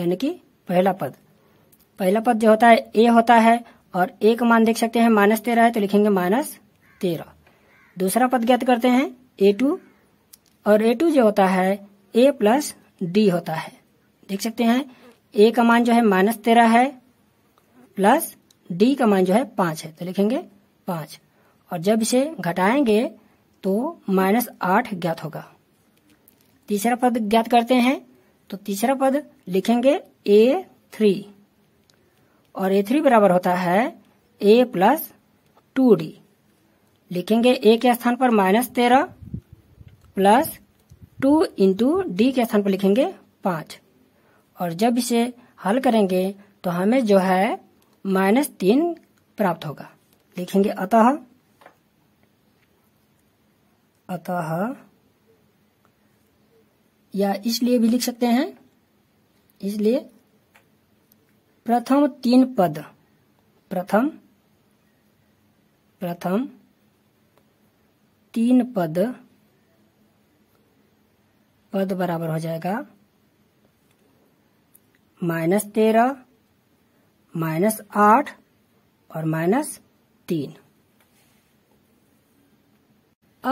यानी कि पहला पद पहला पद जो होता है ए होता है और ए का मान देख सकते हैं माइनस तेरह है तो लिखेंगे माइनस तेरह दूसरा पद ज्ञात करते हैं ए टू और ए टू जो होता है ए प्लस डी होता है देख सकते हैं ए का मान जो है माइनस तेरह है प्लस डी का मान जो है पांच है तो लिखेंगे पांच और जब इसे घटाएंगे तो माइनस आठ ज्ञात होगा तीसरा पद ज्ञात करते हैं तो तीसरा पद लिखेंगे ए थ्री और ए थ्री बराबर होता है ए प्लस टू डी लिखेंगे ए के स्थान पर माइनस तेरह प्लस टू इंटू डी के स्थान पर लिखेंगे पांच और जब इसे हल करेंगे तो हमें जो है माइनस तीन प्राप्त होगा लिखेंगे अतः अतः या इसलिए भी लिख सकते हैं इसलिए प्रथम तीन पद प्रथम प्रथम तीन पद पद बराबर हो जाएगा माइनस तेरह माइनस आठ और माइनस तीन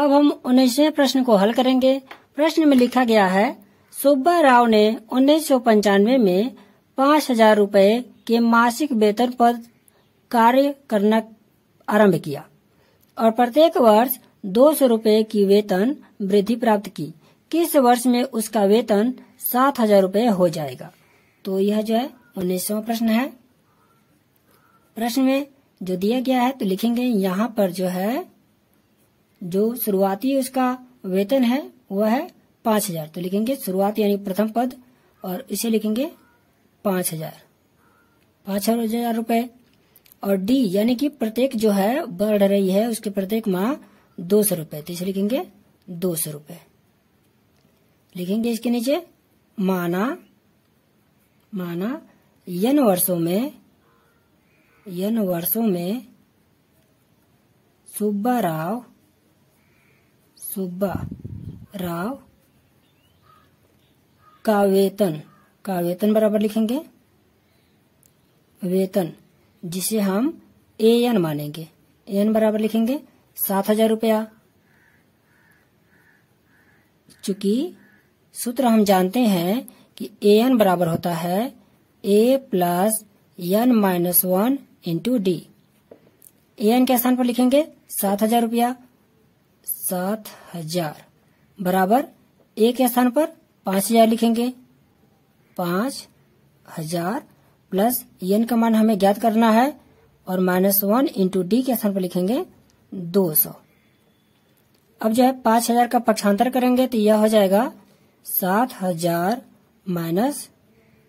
अब हम उन्नीसवे प्रश्न को हल करेंगे प्रश्न में लिखा गया है सुब्बा राव ने उन्नीस में पाँच हजार रूपए के मासिक वेतन पर कार्य करना आरंभ किया और प्रत्येक वर्ष दो सौ रूपए की वेतन वृद्धि प्राप्त की किस वर्ष में उसका वेतन सात हजार रूपए हो जाएगा तो यह जो है उन्नीसवा प्रश्न है प्रश्न में जो दिया गया है तो लिखेंगे यहाँ पर जो है जो शुरुआती उसका वेतन है वह है पांच हजार तो लिखेंगे शुरुआत यानी प्रथम पद और इसे लिखेंगे पांच हजार पांच हजार रुपए और डी यानी कि प्रत्येक जो है बढ़ रही है उसके प्रत्येक माह दो सौ रुपए तो इसे लिखेंगे दो सौ रुपये लिखेंगे इसके नीचे माना माना यन वर्षों में यन वर्षों में सुब्बा राव सुब्बा राव का वेतन का वेतन बराबर लिखेंगे वेतन जिसे हम ए एन मानेंगे एन बराबर लिखेंगे सात हजार रुपया चूंकि सूत्र हम जानते हैं कि ए एन बराबर होता है ए plus N minus one into d a n के स्थान पर लिखेंगे सात हजार रुपया सात हजार बराबर ए के स्थान पर पांच हजार लिखेंगे पांच हजार प्लस एन का मान हमें ज्ञात करना है और माइनस वन इंटू डी के स्थान पर लिखेंगे दो सौ अब जो है पांच हजार का पक्षांतर करेंगे तो यह हो जाएगा सात हजार माइनस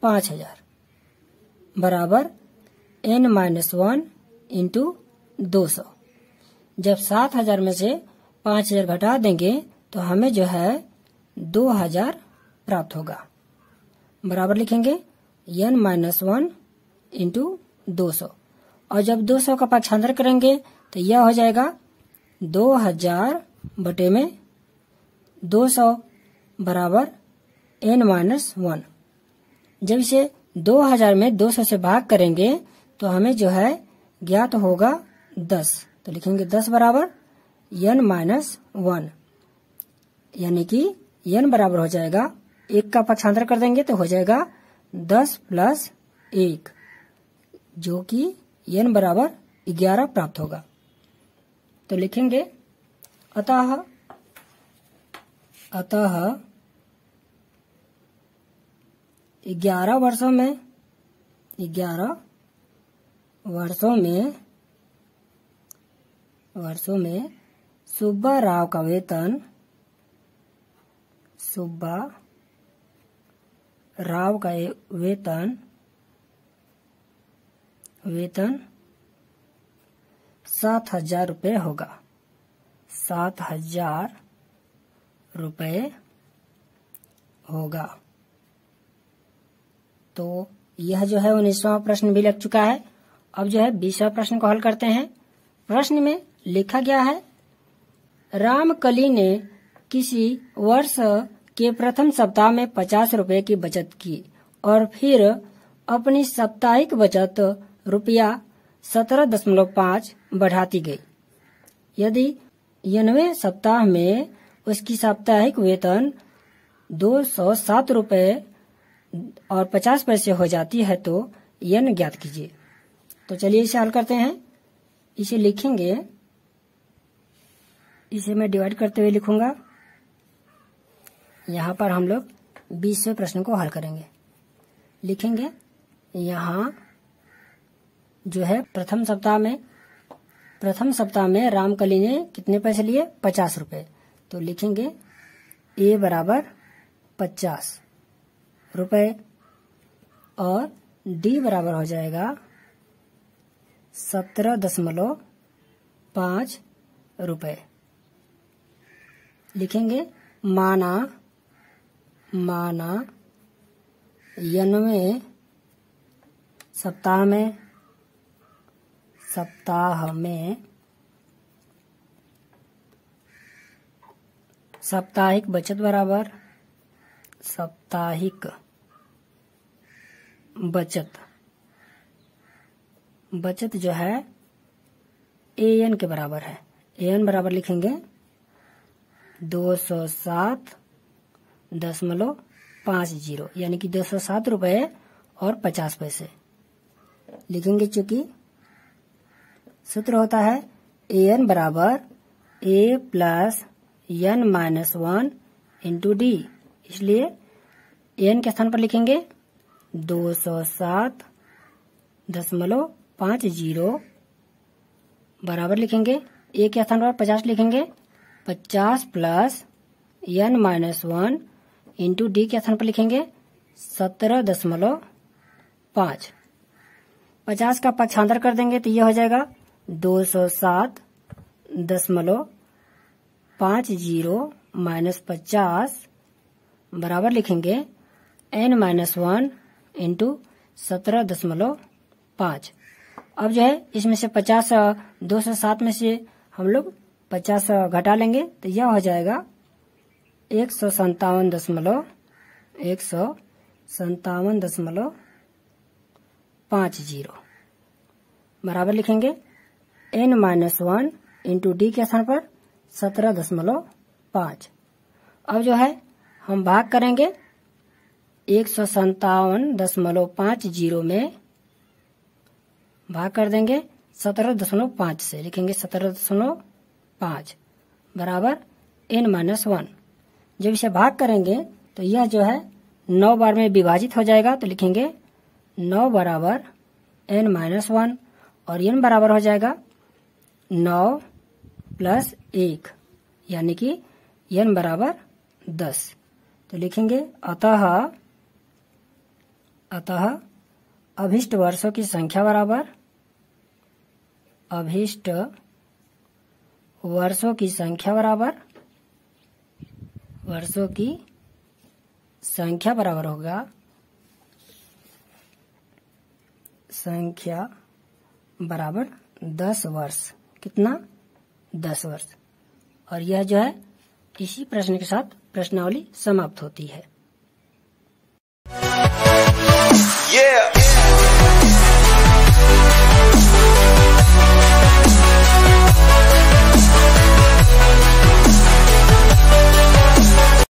पांच हजार बराबर एन माइनस वन इंटू दो सौ जब सात हजार में से पांच हजार घटा देंगे तो हमें जो है दो हजार प्राप्त होगा बराबर लिखेंगे एन माइनस वन इंटू दो सौ और जब दो सौ का पक्षांतर करेंगे तो यह हो जाएगा दो हजार बटे में दो सौ बराबर एन माइनस वन जब इसे 2000 में 200 से भाग करेंगे तो हमें जो है ज्ञात होगा 10 तो लिखेंगे 10 बराबर एन माइनस वन यानी कि एन बराबर हो जाएगा एक का पक्षांतर कर देंगे तो हो जाएगा 10 प्लस एक जो कि एन बराबर ग्यारह प्राप्त होगा तो लिखेंगे अतः अतः ग्यारह वर्षों में ग्यारह वर्षों में वर्षों में सुब्बा राव का वेतन सुब्बा राव का वेतन वेतन सात हजार रुपये होगा सात हजार रुपये होगा तो यह जो है उन्नीसवा प्रश्न भी लग चुका है अब जो है बीसवा प्रश्न को हल करते हैं प्रश्न में लिखा गया है रामकली ने किसी वर्ष के प्रथम सप्ताह में पचास रूपए की बचत की और फिर अपनी साप्ताहिक बचत रुपया सत्रह दशमलव पाँच बढ़ाती गई यदि यनवे सप्ताह में उसकी साप्ताहिक वेतन दो सौ सात रूपए और पचास पैसे हो जाती है तो यन ज्ञात कीजिए तो चलिए इसे हल करते हैं इसे लिखेंगे इसे मैं डिवाइड करते हुए लिखूंगा यहाँ पर हम लोग बीसवें प्रश्न को हल करेंगे लिखेंगे यहाँ जो है प्रथम सप्ताह में प्रथम सप्ताह में रामकली ने कितने पैसे लिए पचास रुपए तो लिखेंगे ए बराबर पचास रुपए और डी बराबर हो जाएगा सत्रह दशमलव पांच रुपये लिखेंगे माना माना यनवे सप्ताह में सप्ताह में साप्ताहिक बचत बराबर साप्ताहिक बचत बचत जो है ए एन के बराबर है ए एन बराबर लिखेंगे दो सौ सात दशमलव पांच जीरो यानी कि दो सौ सात रुपये और पचास पैसे लिखेंगे चूंकि सूत्र होता है ए एन बराबर ए plus N minus one into d इसलिए एन के स्थान पर लिखेंगे दो सौ सात दशमलव पाँच जीरो बराबर लिखेंगे ए के स्थान पर पचास लिखेंगे पचास plus N minus one into D के स्थान पर लिखेंगे सत्रह दशमलव पाँच पचास का पक्षांतर कर देंगे तो ये हो जाएगा दो सौ सात दशमलव पाँच जीरो माइनस पचास बराबर लिखेंगे एन माइनस वन इंटू सत्रह दशमलव पाँच अब जो है इसमें से पचास दो सौ सात में से हम लोग पचास घटा लेंगे तो यह हो जाएगा एक सौ संतावन दशमलव एक सौ संतावन दशमलव पाँच जीरो बराबर लिखेंगे n minus one into D के स्थान पर सत्रह दशमलव पाँच अब जो है हम भाग करेंगे एक सौ सत्तावन दशमलव पांच जीरो में भाग कर देंगे सत्रह दशमलव पांच से लिखेंगे सत्रह दशमलव पांच बराबर एन माइनस वन जब इसे भाग करेंगे तो यह जो है नौ बार में विभाजित हो जाएगा तो लिखेंगे नौ बराबर एन माइनस वन और एन बराबर हो जाएगा नौ प्लस एक यानी कि एन बराबर दस तो लिखेंगे अतः अतः अभिष्ट वर्षों की संख्या बराबर अभिष्ट वर्षों की संख्या बराबर वर्षों की संख्या बराबर होगा संख्या बराबर दस वर्ष कितना दस वर्ष और यह जो है इसी प्रश्न के साथ प्रश्नावली समाप्त होती है yeah. yeah.